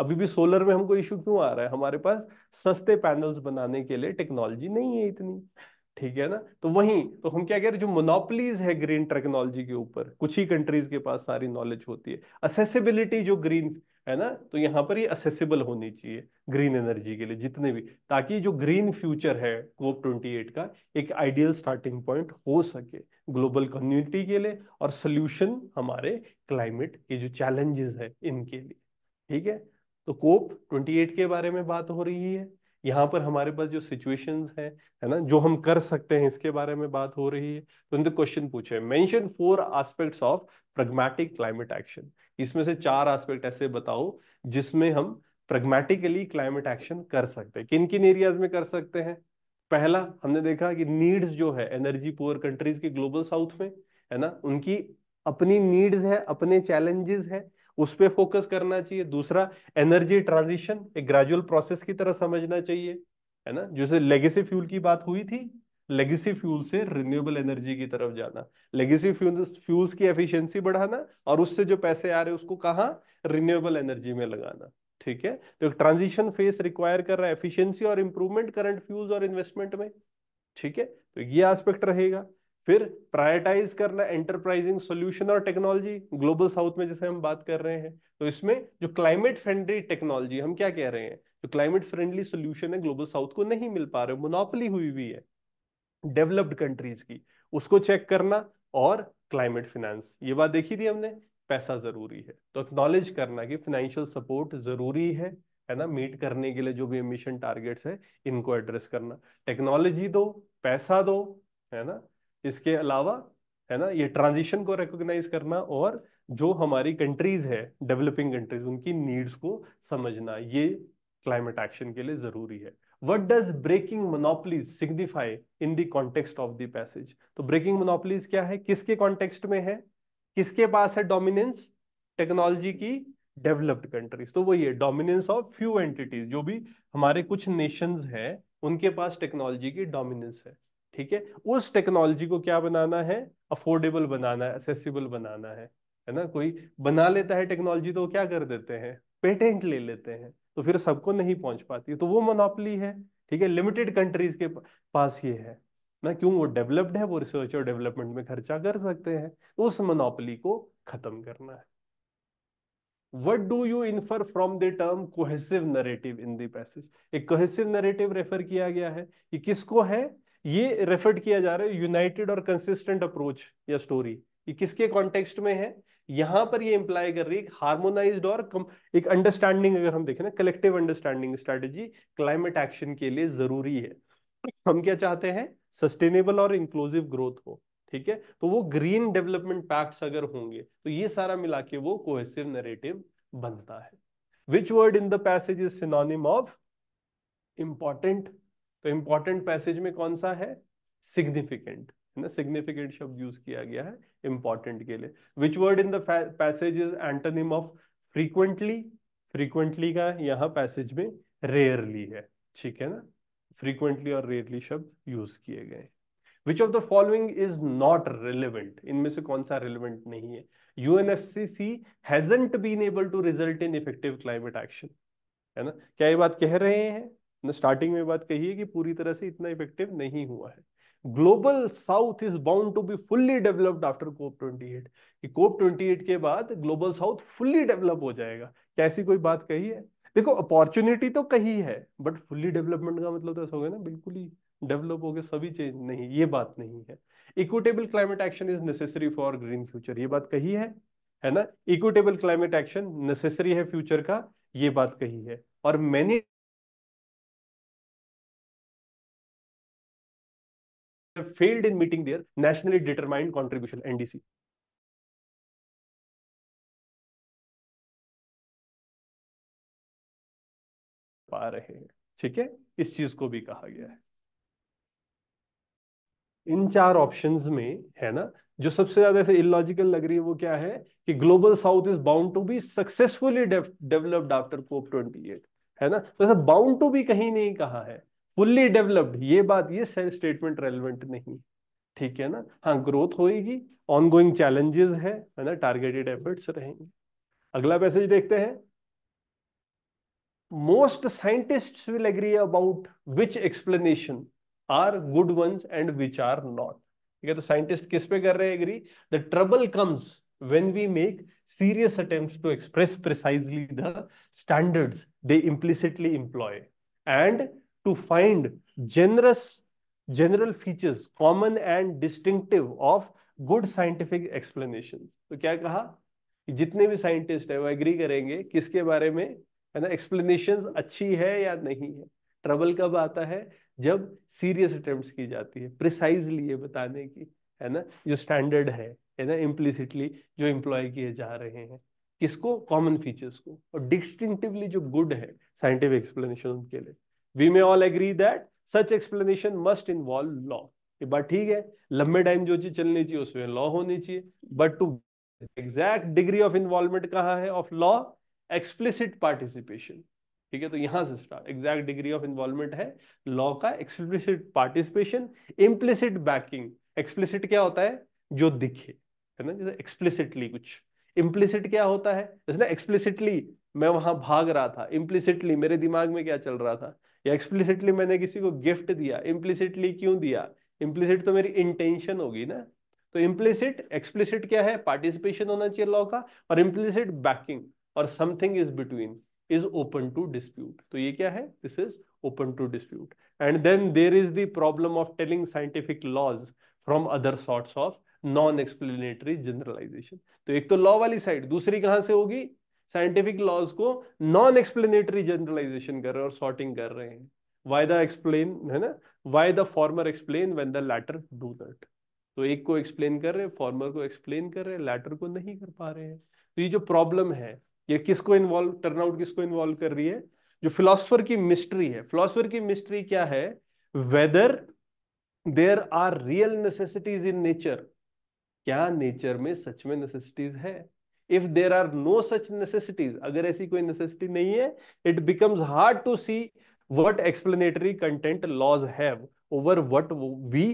अभी भी सोलर में हमको इश्यू क्यों आ रहा है हमारे पास सस्ते पैनल्स बनाने के लिए टेक्नोलॉजी नहीं है इतनी ठीक है ना तो वहीं तो हम क्या कह रहे हैं जो मोनोपलीज है ग्रीन टेक्नोलॉजी के ऊपर कुछ ही कंट्रीज के पास सारी नॉलेज होती है असेसिबिलिटी जो ग्रीन है ना तो यहाँ पर ये असेसिबल होनी चाहिए ग्रीन एनर्जी के लिए जितने भी ताकि जो ग्रीन फ्यूचर है कोप 28 का एक आइडियल स्टार्टिंग पॉइंट हो सके ग्लोबल कम्युनिटी के लिए और सोल्यूशन हमारे क्लाइमेट के जो चैलेंजेस है इनके लिए ठीक है तो कोप 28 के बारे में बात हो रही है यहाँ पर हमारे पास जो सिचुएशन है है ना जो हम कर सकते हैं इसके बारे में बात हो रही है तो क्वेश्चन पूछे mention four aspects of pragmatic climate action इसमें से चार एस्पेक्ट ऐसे बताओ जिसमें हम प्रग्मेटिकली क्लाइमेट एक्शन कर सकते हैं किन किन एरियाज में कर सकते हैं पहला हमने देखा कि नीड्स जो है एनर्जी पुअर कंट्रीज के ग्लोबल साउथ में है ना उनकी अपनी नीड्स है अपने चैलेंजेस है उस पर फोकस करना चाहिए दूसरा एनर्जी ट्रांजिशन एक ग्रेजुअल प्रोसेस की तरह समझना चाहिए है ना जैसे लेगेसी फ्यूल की बात हुई थी लेगेसी फ्यूल से रिन्यूएबल एनर्जी की तरफ जाना लेगेसी फ्यूल्स की एफिशिएंसी बढ़ाना और उससे जो पैसे आ रहे उसको कहाँ रिन्यूएबल एनर्जी में लगाना ठीक है तो ट्रांजिशन फेस रिक्वायर कर रहा है एफिशिएंसी और इंप्रूवमेंट करंट फ्यूल्स और इन्वेस्टमेंट में ठीक है तो ये आस्पेक्ट रहेगा फिर प्रायोरिटाइज करना एंटरप्राइजिंग सोल्यूशन और टेक्नोलॉजी ग्लोबल साउथ में जैसे हम बात कर रहे हैं तो इसमें जो क्लाइमेट फ्रेंडली टेक्नोलॉजी हम क्या कह रहे हैं जो क्लाइमेट फ्रेंडली सोल्यूशन है ग्लोबल साउथ को नहीं मिल पा रहे मोनोपली हुई हुई है डेवलप्ड कंट्रीज की उसको चेक करना और क्लाइमेट फिनेंस ये बात देखी थी हमने पैसा जरूरी है तो एक्नॉलेज करना कि फाइनेंशियल सपोर्ट जरूरी है है ना मीट करने के लिए जो भी एमिशन टारगेट्स है इनको एड्रेस करना टेक्नोलॉजी दो पैसा दो है ना इसके अलावा है ना ये ट्रांजिशन को रिकॉग्नाइज करना और जो हमारी कंट्रीज है डेवलपिंग कंट्रीज उनकी नीड्स को समझना ये क्लाइमेट एक्शन के लिए जरूरी है what does breaking monopolies signify in the context of the passage तो ब्रेकिंग monopolies क्या है किसके context में है किसके पास है dominance टेक्नोलॉजी की डेवलप्ड कंट्रीज तो वही है डोमिनेंस ऑफ फ्यू एंटिटीज जो भी हमारे कुछ नेशन है उनके पास टेक्नोलॉजी की डोमिनेंस है ठीक है उस टेक्नोलॉजी को क्या बनाना है अफोर्डेबल बनाना है असेसिबल बनाना है है ना कोई बना लेता है टेक्नोलॉजी तो क्या कर देते हैं पेटेंट ले लेते हैं तो फिर सबको नहीं पहुंच पाती तो वो मोनोपली है ठीक है लिमिटेड कंट्रीज के पास ये है ना क्यों वो डेवलप्ड है वो रिसर्च और डेवलपमेंट में खर्चा कर सकते हैं तो उस मोनोपली को खत्म करना है what do you infer from the term cohesive narrative in the एक कोहेसिव नरेटिव रेफर किया गया है ये किसको है ये रेफर्ड किया जा रहा है यूनाइटेड और कंसिस्टेंट अप्रोच या स्टोरी ये किसके कॉन्टेक्स्ट में है यहां पर ये इंप्लाई कर रही है हार्मोनाइज और कम एक अंडरस्टैंडिंग अगर हम देखें ना collective understanding strategy climate action के लिए जरूरी है हम क्या चाहते हैं सस्टेनेबल और इंक्लूसिव ग्रोथ हो ठीक है तो वो ग्रीन डेवलपमेंट पैक्ट अगर होंगे तो ये सारा मिला के वो कोहेसिव नरेटिव बनता है which word in the passage is synonym of important तो इंपॉर्टेंट पैसेज में कौन सा है सिग्निफिकेंट है ना सिग्निफिकेंट शब्द यूज किया गया है इंपॉर्टेंट के लिए which word in the passage is antonym of frequently frequently का यहाँ पैसेज में रेयरली है ठीक है ना फ्रीक्वेंटली और रेयरली शब्द यूज किए गए which of the following is not relevant इनमें से कौन सा रिलेवेंट नहीं है U N F C hasn't been able to result in effective climate action है ना क्या ये बात कह रहे हैं ना स्टार्टिंग में बात कही है कि पूरी तरह से इतना इफेक्टिव नहीं हुआ है global south is bound to be fully developed after COP 28 कि कोप 28 के बाद ग्लोबल साउथ फुल्ली डेवलप हो जाएगा कैसी कोई बात कही है देखो अपॉर्चुनिटी तो कही है बट फुल्ली डेवलपमेंट का मतलब तो ऐसा हो गया ना बिल्कुल ही डेवलप हो गए सभी चेंज नहीं ये बात नहीं है equitable climate action is necessary for green future ये बात कही है है ना इक्विटेबल क्लाइमेट एक्शन नेसेसरी है फ्यूचर का ये बात कही है और many failed in meeting their nationally determined contribution, NDC. पा रहे हैं ठीक है इस चीज को भी कहा गया है इन चार ऑप्शंस में है ना जो सबसे ज्यादा ऐसे इलॉजिकल लग रही है वो क्या है कि global south is bound to be successfully developed after COP twenty है ना तो ऐसा बाउंड टू भी कहीं नहीं कहा है फुल्ली डेवलप्ड ये बात ये स्टेटमेंट रेलिवेंट नहीं है ठीक है ना हाँ ग्रोथ होगी ऑन गोइंग चैलेंजेस है ना टारगेटेड एफर्ट्स रहेंगे अगला मैसेज देखते हैं most scientist will agree about which explanation are good one and which are not ठीक है तो साइंटिस्ट किस पे कर रहे हैं agree the trouble comes when we make serious attempt to express precisely the standards they implicitly employ and to find generous general features common and distinctive of good scientific explanations तो क्या कहा कि जितने भी साइंटिस्ट है वो agree करेंगे किसके बारे में है ना एक्सप्लेनेशन अच्छी है या नहीं है ट्रबल कब आता है जब सीरियस अटेम्प्ट की जाती है प्रिसाइजली ये बताने की है ना जो स्टैंडर्ड है है ना इम्प्लिसिटली जो इम्प्लॉय किए जा रहे हैं किसको कॉमन फीचर्स को और डिस्टिंक्टिवली जो गुड है साइंटिफिक एक्सप्लेनेशन उनके लिए we may all agree that such explanation must involve law ये बात ठीक है लंबे टाइम जो चीज चलनी चाहिए उसमें लॉ होनी चाहिए but to exact degree of involvement कहाँ है ऑफ लॉ एक्सप्लिसिट पार्टिसिपेशन ठीक है तो यहां से start exact degree of involvement है लॉ का explicit participation implicit backing explicit क्या होता है जो दिखे है ना जैसे एक्सप्लिसिटली कुछ इम्प्लिसिट क्या होता है जैसे ना एक्सप्लिसिटली मैं वहां भाग रहा था इम्प्लिसिटली मेरे दिमाग में क्या चल रहा था या एक्सप्लिसिटली मैंने किसी को गिफ्ट दिया इम्प्लिसिटली क्यों दिया इम्प्लिसिट तो मेरी इंटेंशन होगी ना तो इम्प्लिसिट एक्सप्लिसिट क्या है पार्टिसिपेशन होना चाहिए लॉ का और इम्प्लिसिट बैकिंग और something is between is open to dispute तो ये क्या है this is open to dispute and then there is the problem of telling scientific laws from other sorts of non explanatory generalization तो एक तो law वाली side दूसरी कहां से होगी साइंटिफिक लॉज को नॉन एक्सप्लेनेटरी जनरलाइजेशन कर रहे हैं और सॉर्टिंग कर रहे हैं वाई द एक्सप्लेन है ना why the former explain when the latter do that तो एक को एक्सप्लेन कर रहे हैं फॉर्मर को एक्सप्लेन कर रहे हैं लैटर को नहीं कर पा रहे हैं तो ये जो प्रॉब्लम है ये किसको इन्वॉल्व टर्न आउट किसको इन्वॉल्व कर रही है जो फिलोसफर की मिस्ट्री है फिलोसफर की मिस्ट्री क्या है whether there are real necessities in nature क्या नेचर में सच में नेसेसिटीज है if there are no such necessities अगर ऐसी कोई नेसेसिटी नहीं है it becomes hard to see what explanatory content laws have over what we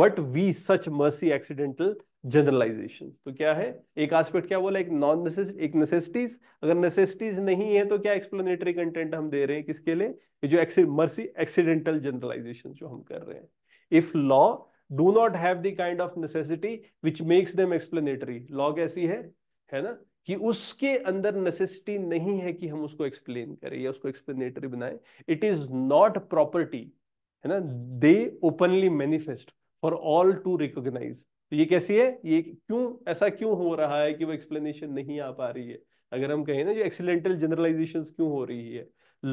what we such mercy accidental generalization तो क्या है एक आस्पेक्ट क्या बोला एक नॉन एक नेसेसिटीज अगर नेसेसिटीज नहीं है तो क्या एक्सप्लेनेटरी कंटेंट हम दे रहे हैं किसके लिए जो मर्सी एक्सीडेंटल जनरलाइजेशन जो हम कर रहे हैं if law do not have the kind of necessity which makes them explanatory log ऐसी है है ना कि उसके अंदर नेसेसिटी नहीं है कि हम उसको एक्सप्लेन करें या उसको एक्सप्लेनेटरी बनाएं इट इज नॉट प्रॉपर्टी है ना they openly manifest for all to recognize तो ये कैसी है ये क्यों ऐसा क्यों हो रहा है कि वो एक्सप्लेनेशन नहीं आ पा रही है अगर हम कहें ना जो एक्सीडेंटल जनरलाइजेशन क्यों हो रही है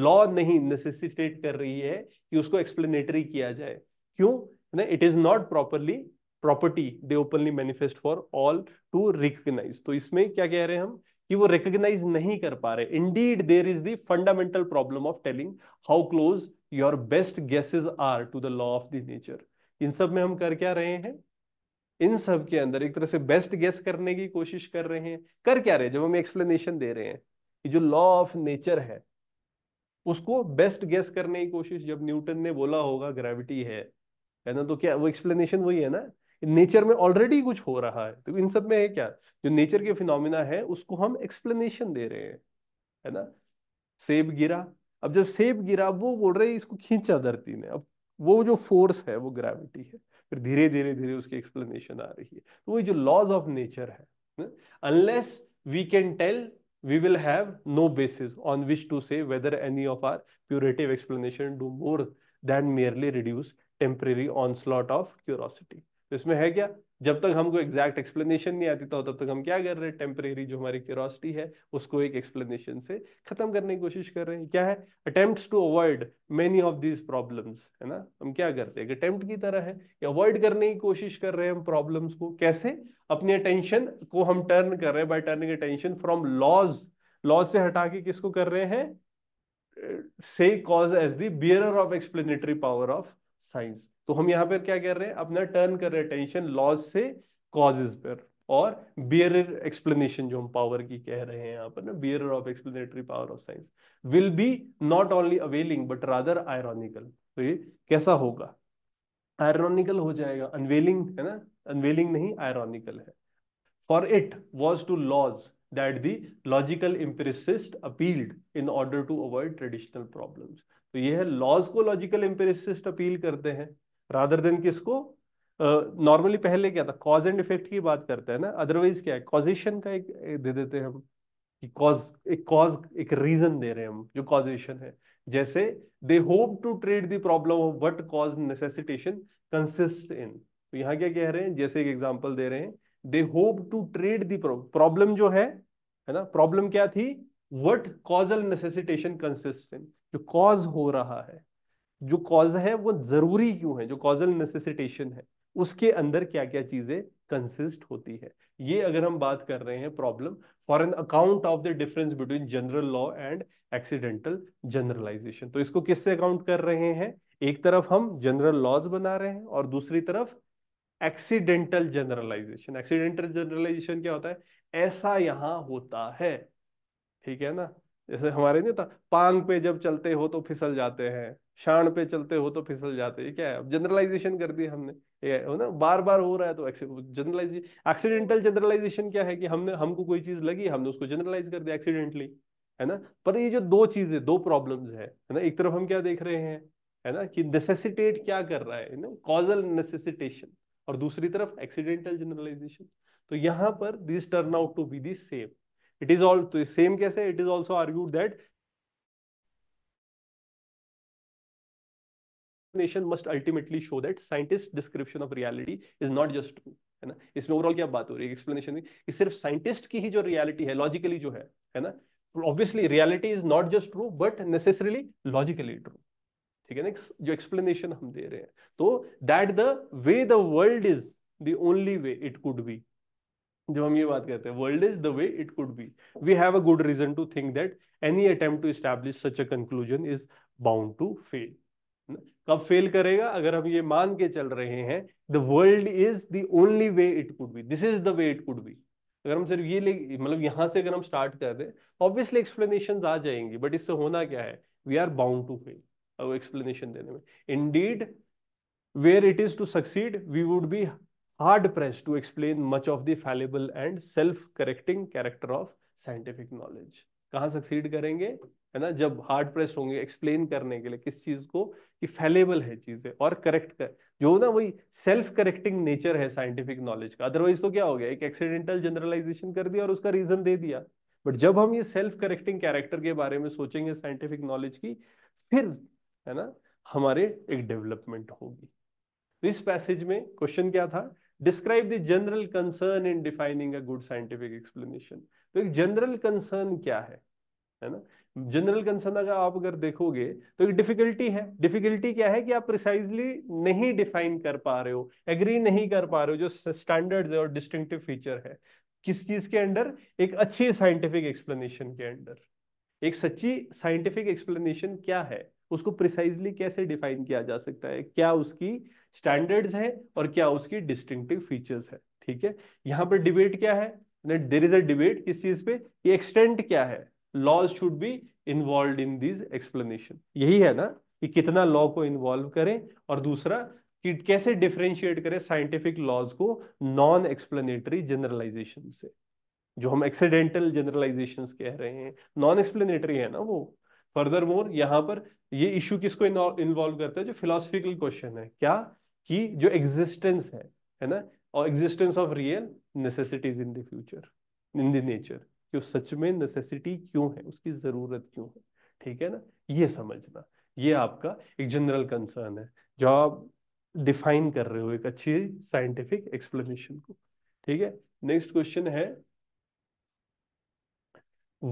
लॉ नहीं नेसेसिटेट कर रही है कि उसको एक्सप्लेनेटरी किया जाए क्यों ना it is not properly property they openly manifest for all to recognize तो इसमें क्या कह रहे हैं हम कि वो रिकग्नाइज नहीं कर पा रहे did there is the fundamental problem of telling how close your best guesses are to the law of the nature in सब में हम कर क्या रहे हैं इन सब के अंदर एक तरह से बेस्ट गेस करने की कोशिश कर रहे हैं कर क्या रहे हैं जब हम एक्सप्लेनेशन दे रहे हैं कि जो लॉ ऑफ नेचर है उसको बेस्ट गेस करने की कोशिश जब न्यूटन ने बोला होगा ग्रेविटी है है ना तो क्या वो एक्सप्लेनेशन वही है ना नेचर में ऑलरेडी कुछ हो रहा है तो इन सब में है क्या जो नेचर के फिनोमिना है उसको हम एक्सप्लेनेशन दे रहे हैं है ना सेब गिरा अब जब सेब गिरा वो बोल रहे इसको खींचा धरती ने अब वो जो फोर्स है वो ग्रेविटी है फिर धीरे धीरे धीरे उसकी एक्सप्लेनेशन आ रही है तो वही जो लॉज ऑफ नेचर है unless we can tell we will have no basis on which to say whether any of our putative explanation do more than merely reduce temporary onslaught of curiosity इसमें है क्या जब तक हमको exact explanation नहीं आती तो तब तक हम क्या कर रहे हैं टेम्परेरी जो हमारी क्यूरोसिटी है उसको एक एक्सप्लेनेशन से खत्म करने की कोशिश कर रहे हैं क्या है attempt to avoid many of these problems है ना हम क्या करते हैं अटेम्प्ट की तरह है कि अवॉइड करने की कोशिश कर रहे हैं हम प्रॉब्लम्स को कैसे अपने अटेंशन को हम टर्न कर रहे हैं by turning attention from laws laws से हटा के किसको कर रहे हैं से cause as the bearer of explanatory power of science तो हम यहाँ पर क्या कर रहे हैं अपना टर्न कर रहे हैं टेंशन लॉज से कॉजेज पर और बियर एक्सप्लेनेशन जो हम पावर की कह रहे हैं यहाँ पर ना bearer of explanatory power of science will be not only availing but rather ironical तो ये कैसा होगा आयरॉनिकल हो जाएगा अनवेलिंग है ना अनवेलिंग नहीं आयरॉनिकल है for it was to laws that the logical empiricist appealed in order to avoid traditional problems तो ये है लॉज को लॉजिकल एम्पेरिसिस्ट अपील करते हैं रादर देन किसको नॉर्मली uh, पहले क्या था कॉज एंड इफेक्ट की बात करते हैं ना अदरवाइज क्या है कॉजेशन का एक, दे देते हैं हम कि कॉज एक कॉज एक रीजन दे रहे हैं हम जो कॉजेशन है जैसे they hope to trade the problem of what cause necessitation consist in तो यहाँ क्या कह रहे हैं जैसे एक एग्जाम्पल दे रहे हैं they hope to trade the problem जो है है ना प्रॉब्लम क्या थी what causal necessitation consist in जो कॉज हो रहा है जो कॉज है वो जरूरी क्यों है जो कॉजल नेसेसिटेशन है उसके अंदर क्या क्या चीजें कंसिस्ट होती है ये अगर हम बात कर रहे हैं problem for an account of the difference between general law and accidental generalization तो इसको किससे अकाउंट कर रहे हैं एक तरफ हम जनरल लॉज बना रहे हैं और दूसरी तरफ एक्सीडेंटल जनरलाइजेशन एक्सीडेंटल जनरलाइजेशन क्या होता है ऐसा यहां होता है ठीक है ना जैसे हमारे नहीं था पांग पे जब चलते हो तो फिसल जाते हैं शान पे चलते हो तो फिसल जाते हैं क्या है जनरलाइजेशन कर दी हमने ये हो ना बार बार हो रहा है तो जनरलाइजेशन एक्सीडेंटल जनरलाइजेशन क्या है कि हमने हमको कोई चीज लगी हमने उसको जनरलाइज कर दिया एक्सीडेंटली है ना पर ये जो दो चीजें दो प्रॉब्लम्स है ना एक तरफ हम क्या देख रहे हैं है ना कि नेसेसिटेट क्या कर रहा है ना कॉजल नेसेसिटेशन और दूसरी तरफ एक्सीडेंटल जनरलाइजेशन तो यहाँ पर this turn out to be the same it is all तो सेम कैसे it is also argued that nation must ultimately show that scientist description of reality is not just true है ना इसमें overall क्या बात हो रही है एक्सप्लेनेशन में कि सिर्फ साइंटिस्ट की ही जो रियलिटी है लॉजिकली जो है है ना obviously reality is not just true but necessarily logically true ठीक है ना जो एक्सप्लेनेशन हम दे रहे हैं तो that the way the world is the only way it could be जो हम ये बात करते हैं world is the way it could be we have a good reason to think that any attempt to establish such a conclusion is bound to fail कब fail करेगा अगर हम ये मान के चल रहे हैं the world is the only way it could be this is the way it could be अगर हम सिर्फ ये मतलब यहां से अगर हम स्टार्ट कर दें ऑब्वियसली एक्सप्लेनेशन आ जाएंगी बट इससे होना क्या है we are bound to fail explanation देने में did where it is to succeed we would be hard pressed to explain much of the fallible and self-correcting character of scientific knowledge. कहाँ succeed करेंगे है ना जब हार्ड प्रेस होंगे explain करने के लिए किस चीज को कि फैलेबल है चीजें और करेक्ट कर जो ना वही सेल्फ करेक्टिंग नेचर है साइंटिफिक नॉलेज का अदरवाइज तो क्या हो गया एक एक्सीडेंटल जनरलाइजेशन कर दिया और उसका रीजन दे दिया बट जब हम ये सेल्फ करेक्टिंग कैरेक्टर के बारे में सोचेंगे साइंटिफिक नॉलेज की फिर है ना हमारे एक डेवलपमेंट होगी तो इस पैसेज में क्वेश्चन क्या था Describe the general concern in defining a good scientific explanation. तो एक general concern क्या है है ना जनरल कंसर्न अगर आप अगर देखोगे तो एक डिफिकल्टी है डिफिकल्टी क्या है कि आप प्रिसाइजली नहीं डिफाइन कर पा रहे हो एग्री नहीं कर पा रहे हो जो स्टैंडर्ड्स है और डिस्टिंक्टिव फीचर है किस चीज के अंडर एक अच्छी साइंटिफिक एक्सप्लेनेशन के अंडर एक सच्ची साइंटिफिक एक्सप्लेनेशन क्या है उसको प्रिसाइजली कैसे डिफाइन किया जा सकता है क्या उसकी स्टैंडर्ड्स है और क्या उसकी डिस्टिंक्टिव फीचर्स है ठीक है यहाँ पर डिबेट क्या है देर इज अ डिबेट किस चीज पे ये एक्सटेंट क्या है laws should be involve in this explanation यही है ना कि कितना लॉ को इन्वॉल्व करें और दूसरा कि कैसे डिफ्रेंशिएट करें साइंटिफिक लॉज को नॉन एक्सप्लेनेटरी जनरलाइजेशन से जो हम एक्सीडेंटल जनरलाइजेशन कह रहे हैं नॉन एक्सप्लेनेटरी है ना वो फर्दर मोर यहाँ पर ये इश्यू किसको इन्वॉल्व करता है जो फिलोसफिकल क्वेश्चन है क्या कि जो एग्जिस्टेंस है है ना और existence of real necessities in the future in the nature कि सच में नेसेसिटी क्यों है उसकी ज़रूरत क्यों है ठीक है ना ये समझना ये आपका एक जनरल कंसर्न है जो आप डिफाइन कर रहे हो एक अच्छी साइंटिफिक एक्सप्लेनेशन को ठीक है नेक्स्ट क्वेश्चन है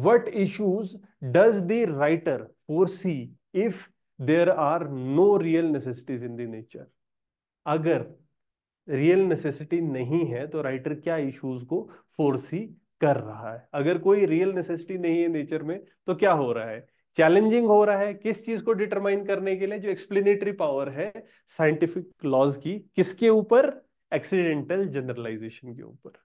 what issues does the writer foresee if there are no real necessities in the nature अगर रियल नेसेसिटी नहीं है तो राइटर क्या इश्यूज को फोर्सी कर रहा है अगर कोई रियल नेसेसिटी नहीं है नेचर में तो क्या हो रहा है चैलेंजिंग हो रहा है किस चीज को डिटरमाइन करने के लिए जो एक्सप्लेनेटरी पावर है साइंटिफिक लॉज की किसके ऊपर एक्सीडेंटल जनरलाइजेशन के ऊपर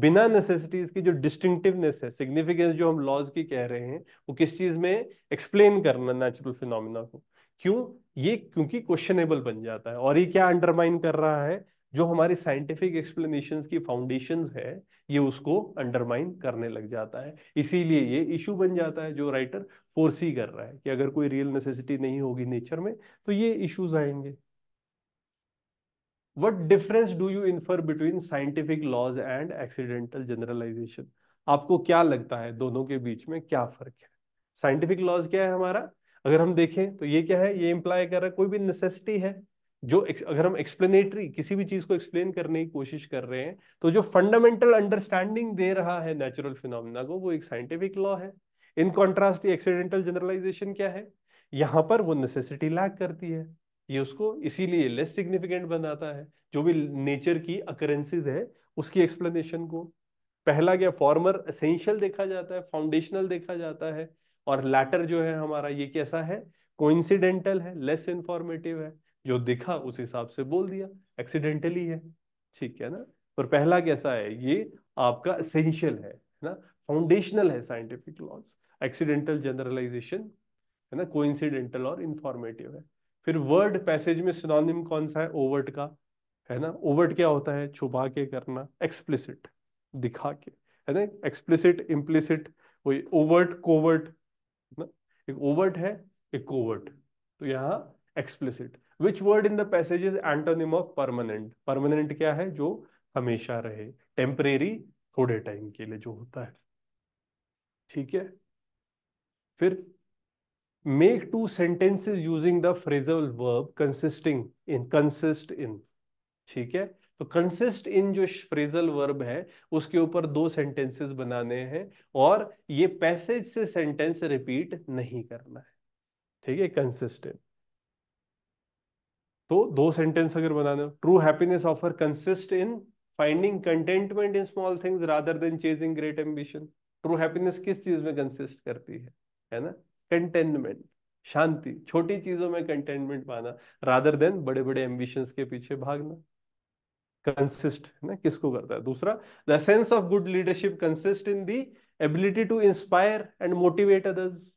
बिना नेसेसिटीज की जो डिस्टिंक्टिवनेस है सिग्निफिकेंस जो हम लॉज की कह रहे हैं वो किस चीज में एक्सप्लेन करना नेचुरल फिनोमिना को क्यों ये क्योंकि क्वेश्चनेबल बन जाता है और ये क्या अंडरमाइन कर रहा है जो हमारे साइंटिफिक एक्सप्लेनेशन की फाउंडेशन है ये उसको अंडरमाइन करने लग जाता है इसीलिए ये इशू बन जाता है जो राइटर फोर्सी कर रहा है कि अगर कोई रियल नेसेसिटी नहीं होगी नेचर में तो ये इश्यूज आएंगे what difference do you infer between scientific laws and accidental generalization आपको क्या लगता है दोनों के बीच में क्या फर्क है साइंटिफिक लॉज क्या है हमारा अगर हम देखें तो ये क्या है ये इम्प्लाई कर रहा है कोई भी नेसेसिटी है जो अगर हम एक्सप्लेनेटरी किसी भी चीज को एक्सप्लेन करने की कोशिश कर रहे हैं तो जो फंडामेंटल अंडरस्टैंडिंग दे रहा है नेचुरल फिनोमिना को वो एक साइंटिफिक लॉ है इन कॉन्ट्रास्ट एक्सीडेंटल जनरलाइजेशन क्या है यहाँ पर वो नेसेसिटी लैक करती है ये उसको इसीलिए लेस सिग्निफिकेंट बनाता है जो भी नेचर की अकरेंसीज है उसकी एक्सप्लेनेशन को पहला क्या फॉर्मर असेंशियल देखा जाता है फाउंडेशनल देखा जाता है और लैटर जो है हमारा ये कैसा है कोइंसिडेंटल है लेस इंफॉर्मेटिव है जो दिखा उस हिसाब से बोल दिया एक्सीडेंटली है ठीक है ना पर पहला कैसा है ये आपका असेंशियल है ना फाउंडेशनल है साइंटिफिक लॉज एक्सीडेंटल जनरलाइजेशन है ना कोइंसिडेंटल और इंफॉर्मेटिव है फिर वर्ड पैसेज में सिनोनिम कौन सा है ओवर्ट का है ना ओवर्ट क्या होता है छुपा के करना एक्सप्लिसिट दिखा के है ना एक्सप्लिसिट इम्प्लिसिट वही ओवर्ट कोवर्ट ना एक ओवर्ट है एक कोवर्ट तो यहाँ explicit which word in the passage is antonym of permanent permanent क्या है जो हमेशा रहे टेम्परेरी थोड़े टाइम के लिए जो होता है ठीक है फिर make two sentences using the phrasal verb consisting in consist in ठीक है तो कंसिस्ट इन जो फ्रेजल वर्ब है उसके ऊपर दो सेंटेंसेस बनाने हैं और ये पैसेज से सेंटेंस रिपीट नहीं करना है ठीक है कंसिस्टेंट तो दो सेंटेंस अगर बनाने true happiness offer consist in finding contentment in small things rather than chasing great ambition true happiness किस चीज में कंसिस्ट करती है है ना कंटेनमेंट शांति छोटी चीजों में कंटेनमेंट पाना रादर देन बड़े बड़े एम्बिशंस के पीछे भागना कंसिस्ट ना किसको करता है दूसरा the sense of good leadership consist in the ability to inspire and motivate others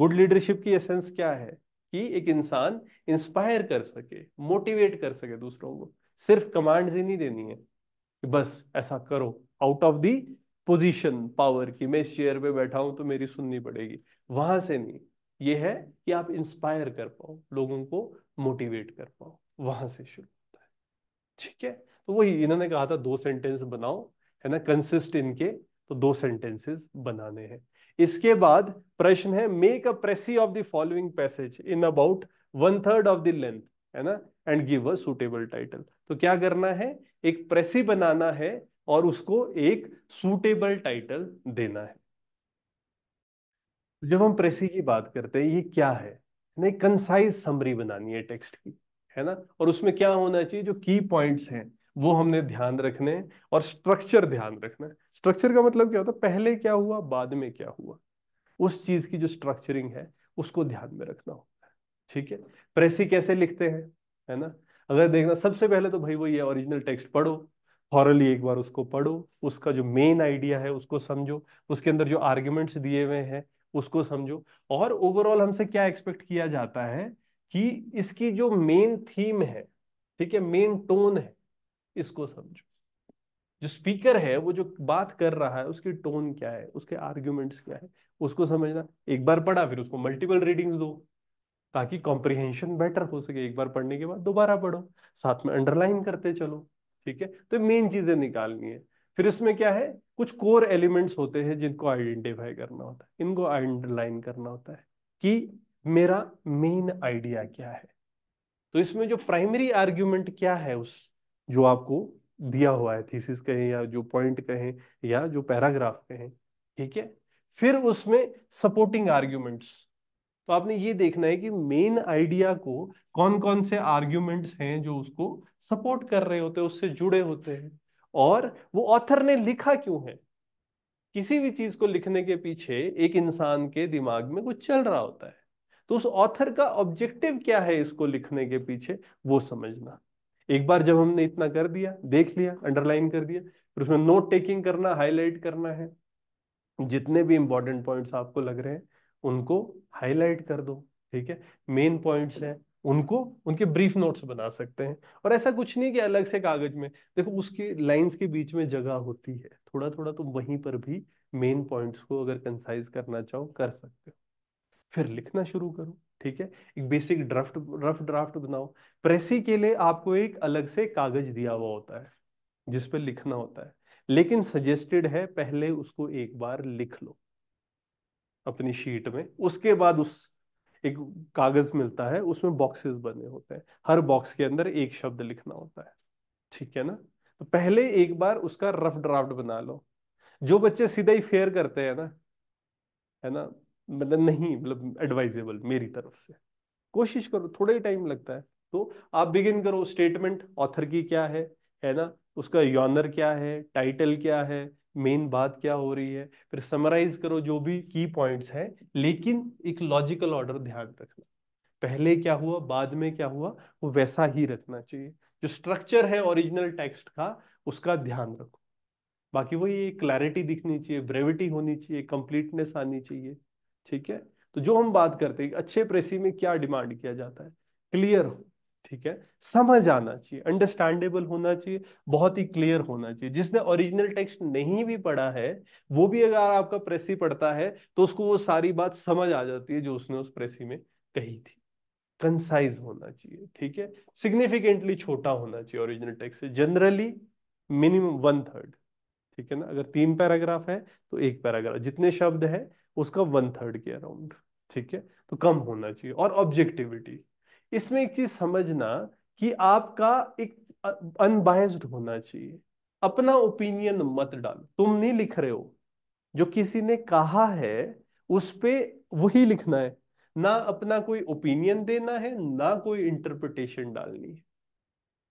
good leadership की एसेंस क्या है कि एक इंसान इंस्पायर कर सके मोटिवेट कर सके दूसरों को सिर्फ कमांड्स ही नहीं देनी है कि बस ऐसा करो out of the position power की मैं इस चेयर पे बैठा हूं तो मेरी सुननी पड़ेगी वहां से नहीं ये है कि आप इंस्पायर कर पाओ लोगों को मोटिवेट कर पाओ वहां से शुरू ठीक है तो वही इन्होंने कहा था दो सेंटेंस बनाओ है ना कंसिस्ट इनके तो दो सेंटेंसेस बनाने हैं इसके बाद प्रश्न है make a precis of the following passage in about one third of the length है ना and give a suitable title तो क्या करना है एक प्रेसी बनाना है और उसको एक सुटेबल टाइटल देना है जब हम प्रेसी की बात करते हैं ये क्या है नहीं कंसाइज समरी बनानी है टेक्स्ट की है ना और उसमें क्या होना चाहिए जो की पॉइंट्स हैं वो हमने ध्यान रखने और स्ट्रक्चर ध्यान रखना है स्ट्रक्चर का मतलब क्या होता है पहले क्या हुआ बाद में क्या हुआ उस चीज की जो स्ट्रक्चरिंग है उसको ध्यान में रखना होता है ठीक है प्रेसी कैसे लिखते हैं है ना अगर देखना सबसे पहले तो भाई वो ये ओरिजिनल टेक्स्ट पढ़ो फॉरली एक बार उसको पढ़ो उसका जो मेन आइडिया है उसको समझो उसके अंदर जो आर्ग्यूमेंट्स दिए हुए हैं उसको समझो और ओवरऑल हमसे क्या एक्सपेक्ट किया जाता है कि इसकी जो मेन थीम है ठीक है मेन टोन है इसको समझो जो स्पीकर है वो जो बात कर रहा है उसकी टोन क्या है उसके आर्ग्यूमेंट्स क्या है उसको समझना एक बार पढ़ा फिर उसको मल्टीपल रीडिंग्स दो ताकि कॉम्प्रिहेंशन बेटर हो सके एक बार पढ़ने के बाद दोबारा पढ़ो साथ में अंडरलाइन करते चलो ठीक है तो मेन चीजें निकालनी है फिर इसमें क्या है कुछ कोर एलिमेंट्स होते हैं जिनको आइडेंटिफाई करना होता है इनको अंडरलाइन करना होता है कि मेरा मेन आइडिया क्या है तो इसमें जो प्राइमरी आर्ग्यूमेंट क्या है उस जो आपको दिया हुआ है थीसिस कहें या जो पॉइंट कहें या जो पैराग्राफ कहें ठीक है फिर उसमें सपोर्टिंग आर्ग्यूमेंट्स तो आपने ये देखना है कि मेन आइडिया को कौन कौन से आर्ग्यूमेंट्स हैं जो उसको सपोर्ट कर रहे होते हैं उससे जुड़े होते हैं और वो ऑथर ने लिखा क्यों है किसी भी चीज को लिखने के पीछे एक इंसान के दिमाग में कुछ चल रहा होता है तो उस ऑथर का ऑब्जेक्टिव क्या है इसको लिखने के पीछे वो समझना एक बार जब हमने इतना कर दिया देख लिया अंडरलाइन कर दिया फिर उसमें नोट टेकिंग करना हाईलाइट करना है जितने भी इंपॉर्टेंट पॉइंट्स आपको लग रहे हैं उनको हाईलाइट कर दो ठीक है मेन पॉइंट्स हैं उनको उनके ब्रीफ नोट्स बना सकते हैं और ऐसा कुछ नहीं कि अलग से कागज में देखो उसके लाइंस के बीच में जगह होती है थोड़ा थोड़ा तुम तो वहीं पर भी मेन पॉइंट्स को अगर कंसाइज करना चाहो कर सकते हो फिर लिखना शुरू करो ठीक है एक बेसिक ड्राफ्ट रफ ड्राफ्ट बनाओ प्रेसी के लिए आपको एक अलग से कागज दिया हुआ होता है जिस पर लिखना होता है लेकिन सजेस्टेड है पहले उसको एक बार लिख लो अपनी शीट में उसके बाद उस एक कागज मिलता है उसमें बॉक्सेस बने होते हैं हर बॉक्स के अंदर एक शब्द लिखना होता है ठीक है ना तो पहले एक बार उसका रफ ड्राफ्ट बना लो जो बच्चे सीधा ही फेयर करते हैं ना है ना मतलब नहीं मतलब एडवाइजेबल मेरी तरफ से कोशिश करो थोड़ा ही टाइम लगता है तो आप बिगिन करो स्टेटमेंट ऑथर की क्या है है ना उसका यॉनर क्या है टाइटल क्या है मेन बात क्या हो रही है फिर समराइज करो जो भी की पॉइंट्स हैं लेकिन एक लॉजिकल ऑर्डर ध्यान रखना पहले क्या हुआ बाद में क्या हुआ वो वैसा ही रखना चाहिए जो स्ट्रक्चर है ओरिजिनल टेक्स्ट का उसका ध्यान रखो बाकी वो ये क्लैरिटी दिखनी चाहिए ब्रेविटी होनी चाहिए कंप्लीटनेस आनी चाहिए ठीक है तो जो हम बात करते हैं अच्छे प्रेसी में क्या डिमांड किया जाता है क्लियर हो ठीक है समझ आना चाहिए अंडरस्टैंडेबल होना चाहिए बहुत ही क्लियर होना चाहिए जिसने ओरिजिनल टेक्स्ट नहीं भी पढ़ा है वो भी अगर आपका प्रेसी पढ़ता है तो उसको वो सारी बात समझ आ जाती है जो उसने उस प्रेसी में कही थी कंसाइज होना चाहिए ठीक है सिग्निफिकेंटली छोटा होना चाहिए ओरिजिनल टेक्स्ट से जनरली मिनिमम वन थर्ड ठीक है ना अगर तीन पैराग्राफ है तो एक पैराग्राफ जितने शब्द है उसका वन थर्ड के अराउंड ठीक है तो कम होना चाहिए और ऑब्जेक्टिविटी इसमें एक चीज समझना कि आपका एक अनबायस्ड होना चाहिए अपना ओपिनियन मत डाल तुम नहीं लिख रहे हो जो किसी ने कहा है उस पर वही लिखना है ना अपना कोई ओपिनियन देना है ना कोई इंटरप्रिटेशन डालनी है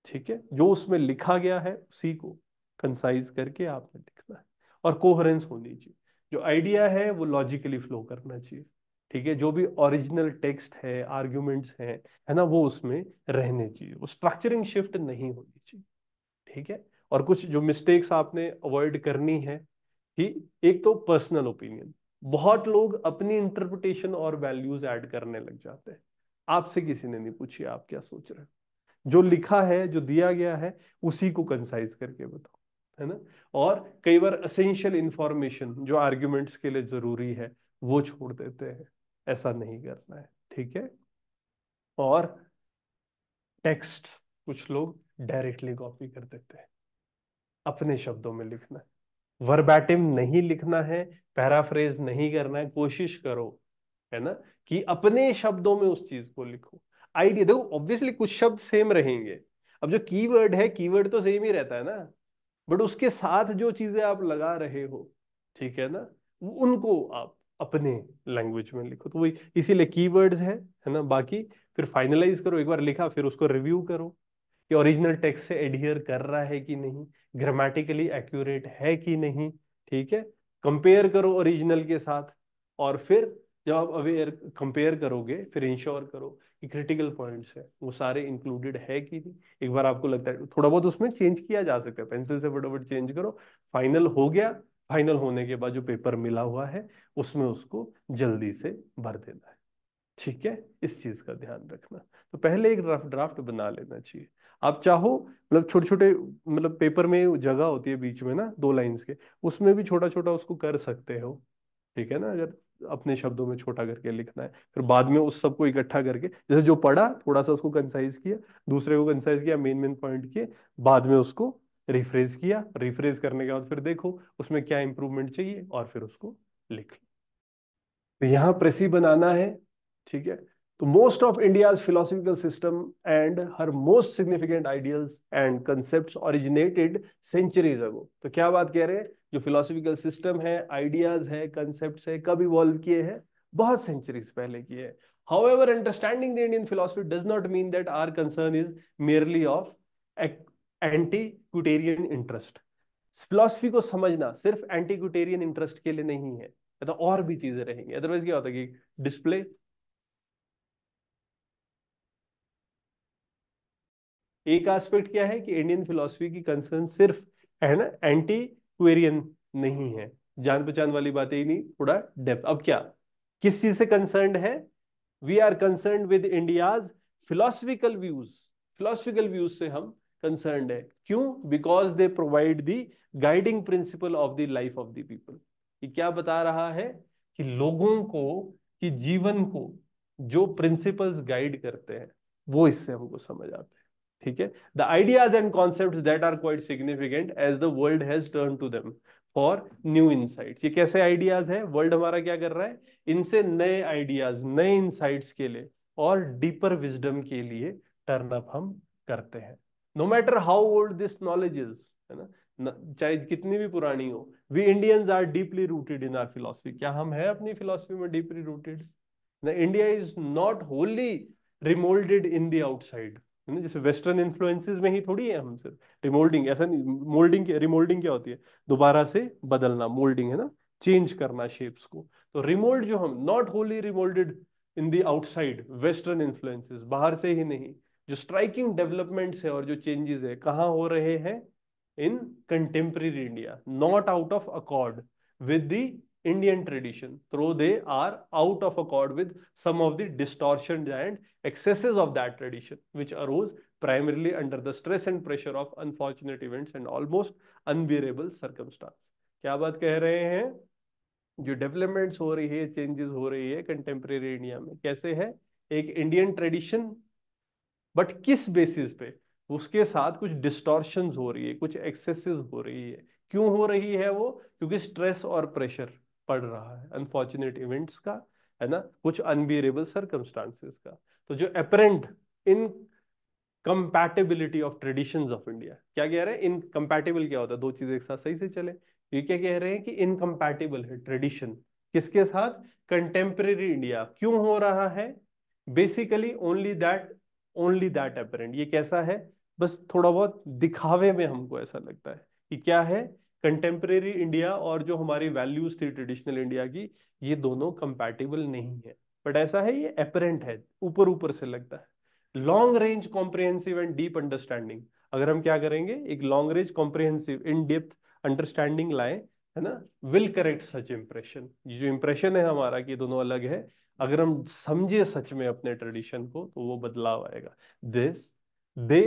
ठीक है जो उसमें लिखा गया है उसी को कंसाइज करके आपने लिखना है और कोहरेंस होनी चाहिए जो आइडिया है वो लॉजिकली फ्लो करना चाहिए ठीक है जो भी ओरिजिनल टेक्स्ट है आर्ग्यूमेंट्स हैं है ना वो उसमें रहने चाहिए वो स्ट्रक्चरिंग शिफ्ट नहीं होनी चाहिए ठीक है और कुछ जो मिस्टेक्स आपने अवॉइड करनी है कि एक तो पर्सनल ओपिनियन बहुत लोग अपनी इंटरप्रिटेशन और वैल्यूज ऐड करने लग जाते हैं आपसे किसी ने नहीं पूछी आप क्या सोच रहे हैं जो लिखा है जो दिया गया है उसी को कंसाइज करके बताओ है ना और कई बार असेंशियल इंफॉर्मेशन जो आर्ग्यूमेंट्स के लिए जरूरी है वो छोड़ देते हैं ऐसा नहीं करना है ठीक है और टेक्स्ट कुछ लोग डायरेक्टली कॉपी कर देते हैं अपने शब्दों में लिखना है वर्बैटिम नहीं लिखना है पैराफ्रेज नहीं करना है कोशिश करो है ना कि अपने शब्दों में उस चीज को लिखो आइडिया देखो ऑब्वियसली कुछ शब्द सेम रहेंगे अब जो कीवर्ड है कीवर्ड तो सेम ही रहता है ना बट उसके साथ जो चीजें आप लगा रहे हो ठीक है ना उनको आप अपने लैंग्वेज में लिखो तो वही इसीलिए कीवर्ड्स है है ना बाकी फिर फाइनलाइज करो एक बार लिखा फिर उसको रिव्यू करो कि ओरिजिनल टेक्स्ट से एडियर कर रहा है कि नहीं ग्रामेटिकली एक्यूरेट है कि नहीं ठीक है कंपेयर करो ओरिजिनल के साथ और फिर जब आप अवेयर कंपेयर करोगे फिर इंश्योर करो कि क्रिटिकल पॉइंट्स है वो सारे इंक्लूडेड है कि नहीं एक बार आपको लगता है थोड़ा बहुत उसमें चेंज किया जा सकता है पेंसिल से फटोफट चेंज करो फाइनल हो गया फाइनल होने के बाद जो पेपर मिला हुआ है उसमें उसको जल्दी से भर देना है ठीक है इस चीज का ध्यान रखना तो पहले एक रफ ड्राफ्ट बना लेना चाहिए आप चाहो मतलब छोटे छोटे मतलब पेपर में जगह होती है बीच में ना दो लाइंस के उसमें भी छोटा छोटा उसको कर सकते हो ठीक है ना अगर अपने शब्दों में छोटा करके लिखना है फिर बाद में उस सबको इकट्ठा करके जैसे जो पढ़ा थोड़ा सा उसको कंसाइज किया दूसरे को कंसाइज किया मेन मेन पॉइंट किए बाद में उसको रिफ्रेज किया रिफ्रेज करने के बाद फिर देखो उसमें क्या इंप्रूवमेंट चाहिए और फिर उसको लिख लो तो यहाँ प्रेसी बनाना है ठीक है तो most of India philosophical system and her most significant ideals and concept originated centuries ago तो क्या बात कह रहे हैं जो फिलोसफिकल सिस्टम है आइडियाज है कंसेप्ट है कब इवॉल्व किए हैं बहुत सेंचुरीज पहले किए हैं understanding the Indian philosophy does not mean that our concern is merely of antiquarian interest philosophy को समझना सिर्फ एंटी क्यूटेरियन इंटरेस्ट के लिए नहीं है तो और भी चीजें रहेंगी अदरवाइज क्या होता है कि डिस्प्ले एक एस्पेक्ट क्या है कि इंडियन फिलोसफी की कंसर्न सिर्फ है ना एंटी क्वेरियन नहीं है जान पहचान वाली बात ही नहीं थोड़ा डेप्थ अब क्या किस चीज से कंसर्न है we are concern with India's philosophical views philosophical views से हम कंसर्न है क्यों because they provide the guiding principle of the life of the people ये क्या बता रहा है कि लोगों को कि जीवन को जो प्रिंसिपल्स गाइड करते हैं वो इससे हमको समझ आते हैं ठीक है the ideas and concept that are quite significant as the world has turn to them for new insights ये कैसे आइडियाज है वर्ल्ड हमारा क्या कर रहा है इनसे नए आइडियाज नए इंसाइट्स के लिए और डीपर विजडम के लिए टर्न अप हम करते हैं no matter how old this knowledge is है ना चाहे कितनी भी पुरानी हो we Indians are deeply rooted in our philosophy क्या हम है अपनी फिलोसफी में deeply rooted India is not wholly remoulded in the outside है ना जैसे वेस्टर्न इन्फ्लुएंसेस में ही थोड़ी है हम सिर्फ रिमोल्डिंग ऐसा नहीं मोल्डिंग रिमोल्डिंग क्या होती है दोबारा से बदलना मोल्डिंग है ना चेंज करना शेप्स को तो रिमोल्ड जो हम not wholly remoulded in the outside western influences बाहर से ही नहीं जो स्ट्राइकिंग डेवलपमेंट्स है और जो चेंजेस है कहाँ हो रहे हैं in contemporary India not out of accord with the Indian tradition, though they are out of accord with some of the distortions and excesses of that tradition, which arose primarily under the stress and pressure of unfortunate events and almost unbearable circumstance. क्या बात कह रहे हैं जो developments हो रही है changes हो रही है कंटेम्प्रेरी इंडिया में कैसे है एक इंडियन ट्रेडिशन बट किस बेसिस पे उसके साथ कुछ डिस्टॉर्शंस हो रही है कुछ एक्सेसेस हो रही है क्यों हो रही है वो क्योंकि स्ट्रेस और प्रेशर पड़ रहा है अनफॉर्चुनेट इवेंट्स का है ना कुछ अनबियरेबल सर्कमस्टांसिस का तो जो apparent incompatibility of tradition of India क्या कह रहे हैं इनकम्पैटिबल क्या होता है दो चीजें एक साथ सही से चले ये क्या कह रहे हैं कि इनकम्पैटिबल है ट्रेडिशन किसके साथ कंटेम्प्रेरी इंडिया क्यों हो रहा है basically only that only that apparent ये कैसा है बस थोड़ा बहुत दिखावे में हमको ऐसा लगता है कि क्या है कंटेम्प्रेरी इंडिया और जो हमारी वैल्यूज थी ट्रेडिशनल इंडिया की ये दोनों कंपैटिबल नहीं है बट ऐसा है ये अपरेंट है ऊपर ऊपर से लगता है long range comprehensive and deep understanding अगर हम क्या करेंगे एक long range comprehensive in depth understanding लाए है ना विल करेक्ट सच इम्प्रेशन ये जो इम्प्रेशन है हमारा कि दोनों अलग है अगर हम समझे सच में अपने ट्रेडिशन को तो वो बदलाव आएगा this they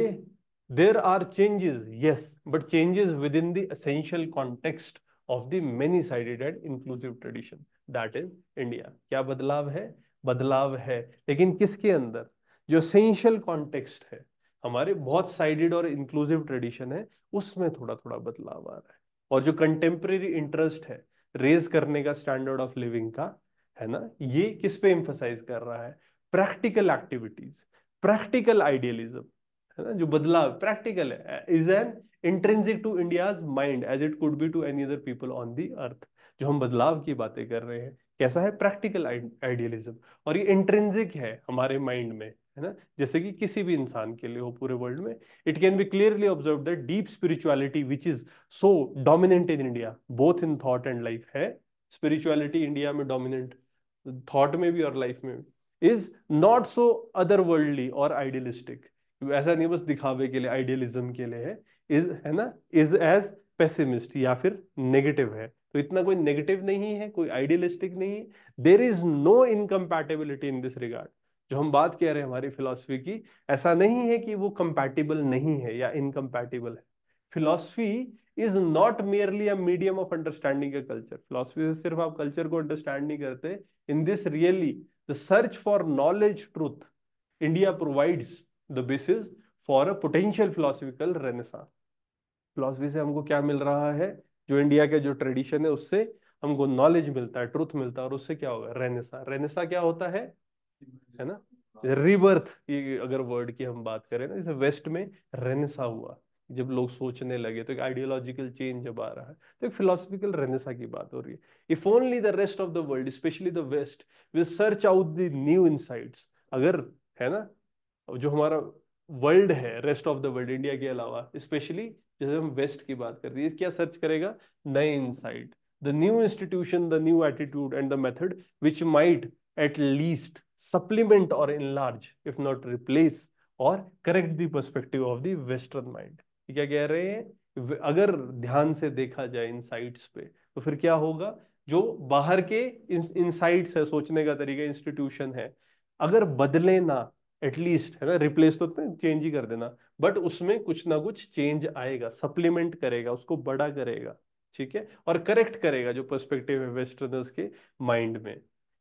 there are changes yes but changes within the essential context of the many sided and inclusive tradition that is india kya badlav hai बदलाव है लेकिन किसके अंदर जो सेंशियल कॉन्टेक्स्ट है हमारे बहुत साइडेड और इंक्लूसिव ट्रेडिशन है उसमें थोड़ा थोड़ा बदलाव आ रहा है और जो कंटेम्प्रेरी इंटरेस्ट है रेज करने का स्टैंडर्ड ऑफ लिविंग का है ना ये किस पे एम्फोसाइज कर रहा है प्रैक्टिकल एक्टिविटीज प्रैक्टिकल आइडियलिज्म है ना जो बदलाव प्रैक्टिकल है is an intrinsic to India's mind as it could be to any other people on the earth जो हम बदलाव की बातें कर रहे हैं कैसा है प्रैक्टिकल आइडियलिज्म और ये इंट्रेंसिक है हमारे माइंड में है ना जैसे कि किसी भी इंसान के लिए हो पूरे वर्ल्ड में it can be clearly observe that deep spirituality which is so dominant in India both in thought and life है स्पिरिचुअलिटी इंडिया में डोमिनेंट थॉट में भी और लाइफ में भी is not so otherworldly और आइडियलिस्टिक ऐसा नहीं बस दिखावे के लिए आइडियलिज्म के लिए है इज है ना इज एज पेसिमिस्ट या फिर नेगेटिव है तो इतना कोई नेगेटिव नहीं है कोई आइडियलिस्टिक नहीं है there is no incompatibility in this regard जो हम बात कह रहे हैं हमारी फिलोसफी की ऐसा नहीं है कि वो कंपैटिबल नहीं है या इनकम्पैटिबल है philosophy is not merely a medium of understanding culture philosophy से सिर्फ आप कल्चर को अंडरस्टैंड नहीं करते in this really the search for knowledge truth India provides the basis for a potential philosophical renaissance philosophy से हमको क्या मिल रहा है जो इंडिया के जो ट्रेडिशन है उससे हमको नॉलेज मिलता है ट्रुथ मिलता है और उससे क्या होगा रेनेसा रेनेसा क्या होता है है ना रिबर्थ ये अगर वर्ड की हम बात करें ना जैसे वेस्ट में रेनेसा हुआ जब लोग सोचने लगे तो एक आइडियोलॉजिकल चेंज जब आ रहा है तो एक फिलोसफिकल रेनेसा की बात हो रही है if only the rest of the world specially the west will search out the new insights अगर है ना जो हमारा वर्ल्ड है rest of the world India के अलावा स्पेशली जैसे हम वेस्ट की बात कर रही है क्या सर्च करेगा नए insight the new institution the new attitude and the method which might at least supplement और enlarge, if not replace or correct the perspective of the mind क्या कह रहे हैं अगर ध्यान से देखा जाए इनसाइट्स पे तो फिर क्या होगा जो बाहर के इनसाइट्स है सोचने का तरीका इंस्टीट्यूशन है अगर बदले ना एटलीस्ट है ना रिप्लेस तो चेंज ही कर देना बट उसमें कुछ ना कुछ चेंज आएगा सप्लीमेंट करेगा उसको बड़ा करेगा ठीक है और करेक्ट करेगा जो पर्सपेक्टिव है वेस्टर्नर्स के माइंड में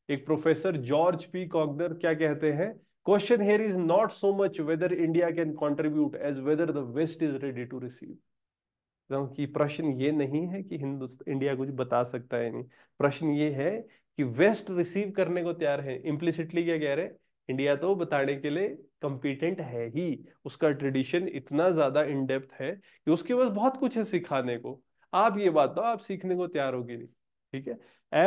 एक प्रोफेसर जॉर्ज पी कॉगनर क्या कहते हैं question here is not so much whether India can contribute as whether the west is ready to receive कि प्रश्न ये नहीं है कि हिंदुस्तान इंडिया कुछ बता सकता है नहीं प्रश्न ये है कि वेस्ट रिसीव करने को तैयार है इम्प्लिसिटली क्या कह रहे हैं इंडिया तो बताने के लिए कंपिटेंट है ही उसका ट्रेडिशन इतना ज्यादा इनडेप्थ है कि उसके पास बहुत कुछ है सिखाने को आप ये बात तो आप सीखने को तैयार होगी नहीं ठीक है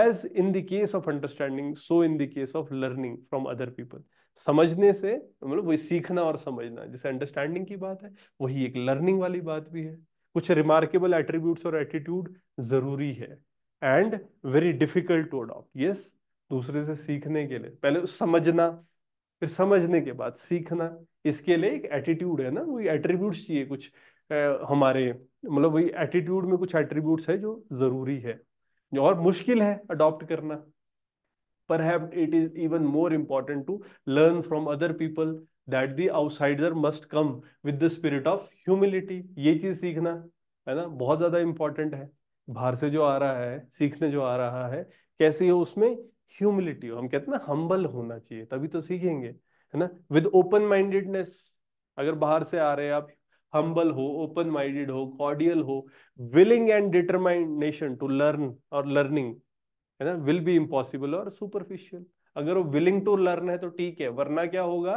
as in the case of understanding so in the case of learning from other people समझने से मतलब वही सीखना और समझना जैसे अंडरस्टैंडिंग की बात है वही एक लर्निंग वाली बात भी है कुछ रिमार्केबल एट्रीब्यूट्स और एटीट्यूड जरूरी है and very difficult to adopt yes दूसरे से सीखने के लिए पहले समझना फिर समझने के बाद सीखना इसके लिए एक एटीट्यूड है ना वही एट्रीब्यूट्स चाहिए कुछ आ, हमारे मतलब वही एटीट्यूड में कुछ एट्रीब्यूट्स है जो जरूरी है और मुश्किल है अडॉप्ट करना पर have it is even more important to learn from other people that the outsider must come with the spirit of humility ये चीज सीखना है ना बहुत ज्यादा इंपॉर्टेंट है बाहर से जो आ रहा है सीखने जो आ रहा है कैसे हो उसमें ह्यूमिलिटी हो हम कहते हैं ना हम्बल होना चाहिए तभी तो सीखेंगे है ना विद ओपन माइंडेडनेस अगर बाहर से आ रहे आप हम्बल हो ओपन माइंडेड हो कॉर्डियल हो willing and determination to learn और लर्निंग है ना विल बी इम्पॉसिबल और सुपरफिशियल अगर वो विलिंग टू लर्न है तो ठीक है वरना क्या होगा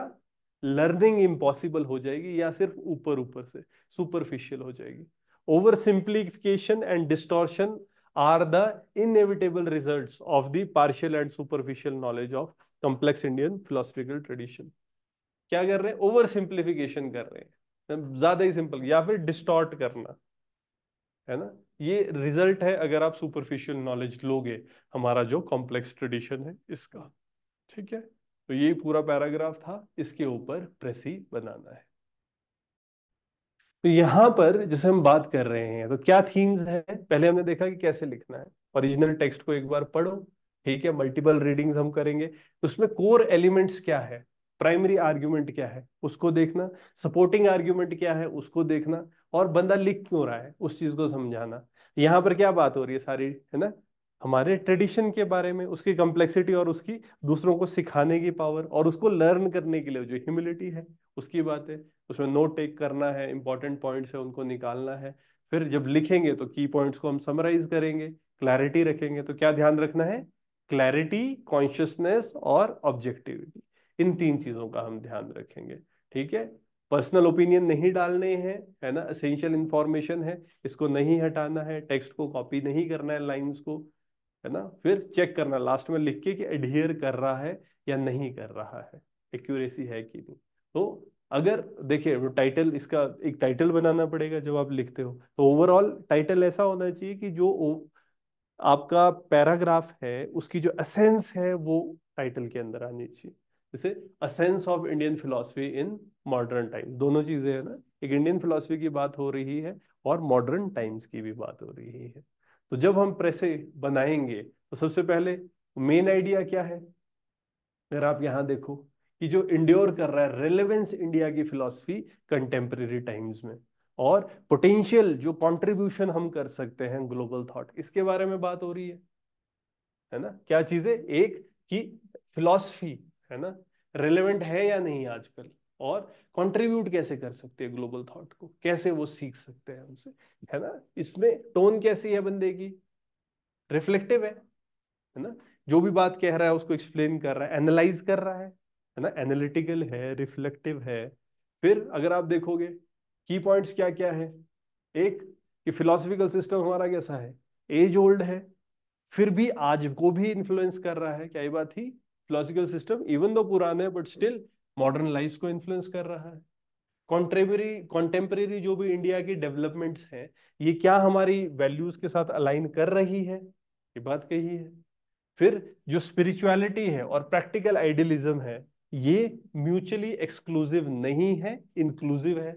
लर्निंग इम्पॉसिबल हो जाएगी या सिर्फ ऊपर ऊपर से सुपरफिशियल हो जाएगी oversimplification and distortion are the inevitable results of the partial and superficial knowledge of complex Indian philosophical tradition. क्या कर रहे हैं ओवर सिंप्लीफिकेशन कर रहे हैं मतलब ज्यादा ही सिंपल या फिर डिस्टॉर्ट करना है ना ये रिजल्ट है अगर आप सुपरफिशियल नॉलेज लोगे हमारा जो कॉम्प्लेक्स ट्रेडिशन है इसका ठीक है तो ये पूरा पैराग्राफ था इसके ऊपर प्रेसी बनाना है तो यहाँ पर जैसे हम बात कर रहे हैं तो क्या थीम्स है पहले हमने देखा कि कैसे लिखना है ओरिजिनल टेक्स्ट को एक बार पढ़ो ठीक है मल्टीपल रीडिंग्स हम करेंगे तो उसमें कोर एलिमेंट्स क्या है प्राइमरी आर्ग्यूमेंट क्या है उसको देखना सपोर्टिंग आर्ग्यूमेंट क्या है उसको देखना और बंदा लिख क्यों रहा है उस चीज को समझाना यहाँ पर क्या बात हो रही है सारी है ना हमारे ट्रेडिशन के बारे में उसकी कम्प्लेक्सिटी और उसकी दूसरों को सिखाने की पावर और उसको लर्न करने के लिए जो ह्यूमिलिटी है उसकी बात है उसमें नोट टेक करना है इंपॉर्टेंट पॉइंट्स है उनको निकालना है फिर जब लिखेंगे तो की पॉइंट्स को हम समराइज करेंगे क्लैरिटी रखेंगे तो क्या ध्यान रखना है क्लैरिटी कॉन्शियसनेस और ऑब्जेक्टिविटी इन तीन चीजों का हम ध्यान रखेंगे ठीक है पर्सनल ओपिनियन नहीं डालने हैं है ना असेंशियल इंफॉर्मेशन है इसको नहीं हटाना है टेक्स्ट को कॉपी नहीं करना है लाइंस को है ना फिर चेक करना लास्ट में लिख के कि एडहियर कर रहा है या नहीं कर रहा है एक्यूरेसी है कि नहीं तो अगर देखिए टाइटल इसका एक टाइटल बनाना पड़ेगा जब आप लिखते हो तो ओवरऑल टाइटल ऐसा होना चाहिए कि जो आपका पैराग्राफ है उसकी जो असेंस है वो टाइटल के अंदर आनी चाहिए जैसे a sense of Indian philosophy in modern time दोनों चीजें है ना एक इंडियन फिलोसफी की बात हो रही है और मॉडर्न टाइम्स की भी बात हो रही है तो जब हम प्रेसे बनाएंगे तो सबसे पहले मेन आइडिया क्या है अगर आप यहां देखो कि जो इंड्योर कर रहा है रेलेवेंस इंडिया की फिलॉसफी कंटेम्प्रेरी टाइम्स में और पोटेंशियल जो कंट्रीब्यूशन हम कर सकते हैं ग्लोबल थॉट इसके बारे में बात हो रही है है ना क्या चीजें एक कि फिलॉसफी है ना रेलेवेंट है या नहीं आजकल और कंट्रीब्यूट कैसे कर सकते हैं ग्लोबल थॉट को कैसे वो सीख सकते हैं उनसे है ना इसमें टोन कैसी है बंदे की रिफ्लेक्टिव है है ना जो भी बात कह रहा है उसको एक्सप्लेन कर रहा है एनालाइज कर रहा है है ना एनालिटिकल है रिफ्लेक्टिव है फिर अगर आप देखोगे की पॉइंट्स क्या क्या है एक कि फिलोसफिकल सिस्टम हमारा कैसा है एज ओल्ड है फिर भी आज को भी इन्फ्लुएंस कर रहा है क्या ये बात थी फिलोसफिकल सिस्टम इवन दो पुराने बट स्टिल मॉडर्न लाइफ को इन्फ्लुएंस कर रहा है कॉन्ट्रेबरी कॉन्टेम्प्रेरी जो भी इंडिया की डेवलपमेंट्स हैं ये क्या हमारी वैल्यूज के साथ अलाइन कर रही है ये बात कही है फिर जो स्पिरिचुअलिटी है और प्रैक्टिकल आइडियलिज्म है ये म्यूचुअली एक्सक्लूसिव नहीं है इंक्लूसिव है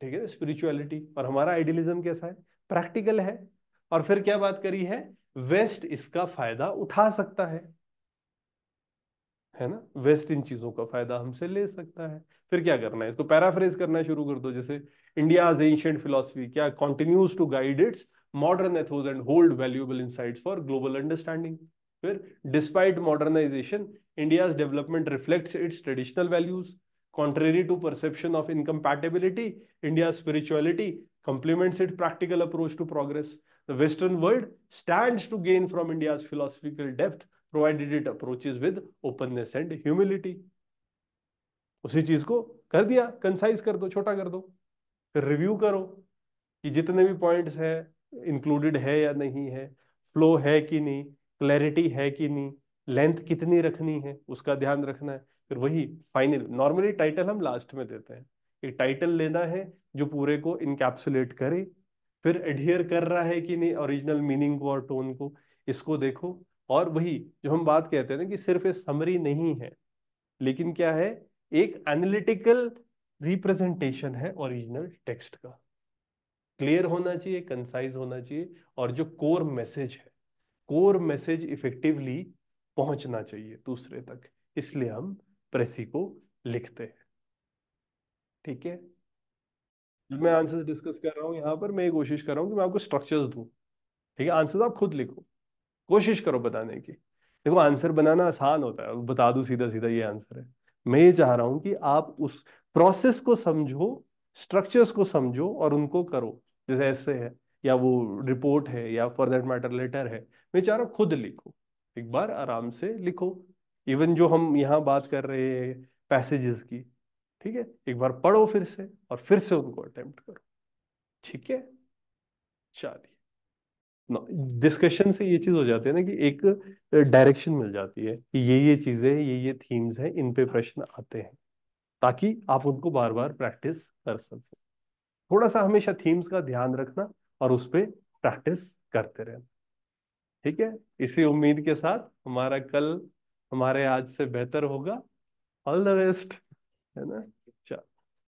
ठीक है स्पिरिचुअलिटी और हमारा आइडियलिज्म कैसा है प्रैक्टिकल है और फिर क्या बात करी है वेस्ट इसका फायदा उठा सकता है है ना वेस्ट इन चीजों का फायदा हमसे ले सकता है फिर क्या करना है इसको पैराफ्रेज करना शुरू कर दो जैसे इंडिया एंशियंट फिलोसफी क्या continues to guide its modern ethos and hold valuable insights for global understanding फिर despite modernisation India development reflects its traditional values contrary to perception of incompatibility india's spirituality complements its practical approach to progress the western world stands to gain from india's philosophical depth provided it approaches with openness and humility उसी चीज को कर दिया concise कर दो छोटा कर दो फिर रिव्यू करो कि जितने भी पॉइंट्स हैं इंक्लूडेड है या नहीं है फ्लो है कि नहीं क्लैरिटी है कि नहीं लेंथ कितनी रखनी है उसका ध्यान रखना है फिर वही फाइनल नॉर्मली टाइटल हम लास्ट में देते हैं एक टाइटल लेना है जो पूरे को इनकैप्सुलेट करे फिर एडियर कर रहा है कि नहीं ओरिजिनल मीनिंग को और टोन को इसको देखो और वही जो हम बात कहते हैं ना कि सिर्फ ये समरी नहीं है लेकिन क्या है एक एनालिटिकल रिप्रेजेंटेशन है ओरिजिनल टेक्स्ट का क्लियर होना चाहिए कंसाइज होना चाहिए और जो कोर मैसेज है कोर मैसेज इफेक्टिवली पहुंचना चाहिए दूसरे तक इसलिए हम प्रेसी को लिखते हैं ठीक है मैं आंसर्स डिस्कस कर रहा हूँ यहाँ पर मैं ये कोशिश कर रहा हूँ कि मैं आपको स्ट्रक्चर्स दूँ ठीक है आंसर्स आप खुद लिखो कोशिश करो बताने की देखो आंसर बनाना आसान होता है बता दू सीधा सीधा ये आंसर है मैं ये चाह रहा हूं कि आप उस प्रोसेस को समझो स्ट्रक्चर्स को समझो और उनको करो जैसे ऐसे है या वो रिपोर्ट है या फॉर दैट मैटर लेटर है मैं चाह रहा हूँ खुद लिखो एक बार आराम से लिखो इवन जो हम यहाँ बात कर रहे हैं पैसेजेस की ठीक है एक बार पढ़ो फिर से और फिर से उनको अटेम्प्ट करो ठीक है चलिए डिस्कशन से ये चीज हो जाती है ना कि एक डायरेक्शन मिल जाती है कि ये ये चीजें हैं ये ये थीम्स हैं इन पे प्रश्न आते हैं ताकि आप उनको बार बार प्रैक्टिस कर सकें थोड़ा सा हमेशा थीम्स का ध्यान रखना और उस पर प्रैक्टिस करते रहना ठीक है इसी उम्मीद के साथ हमारा कल हमारे आज से बेहतर होगा ऑल द बेस्ट है ना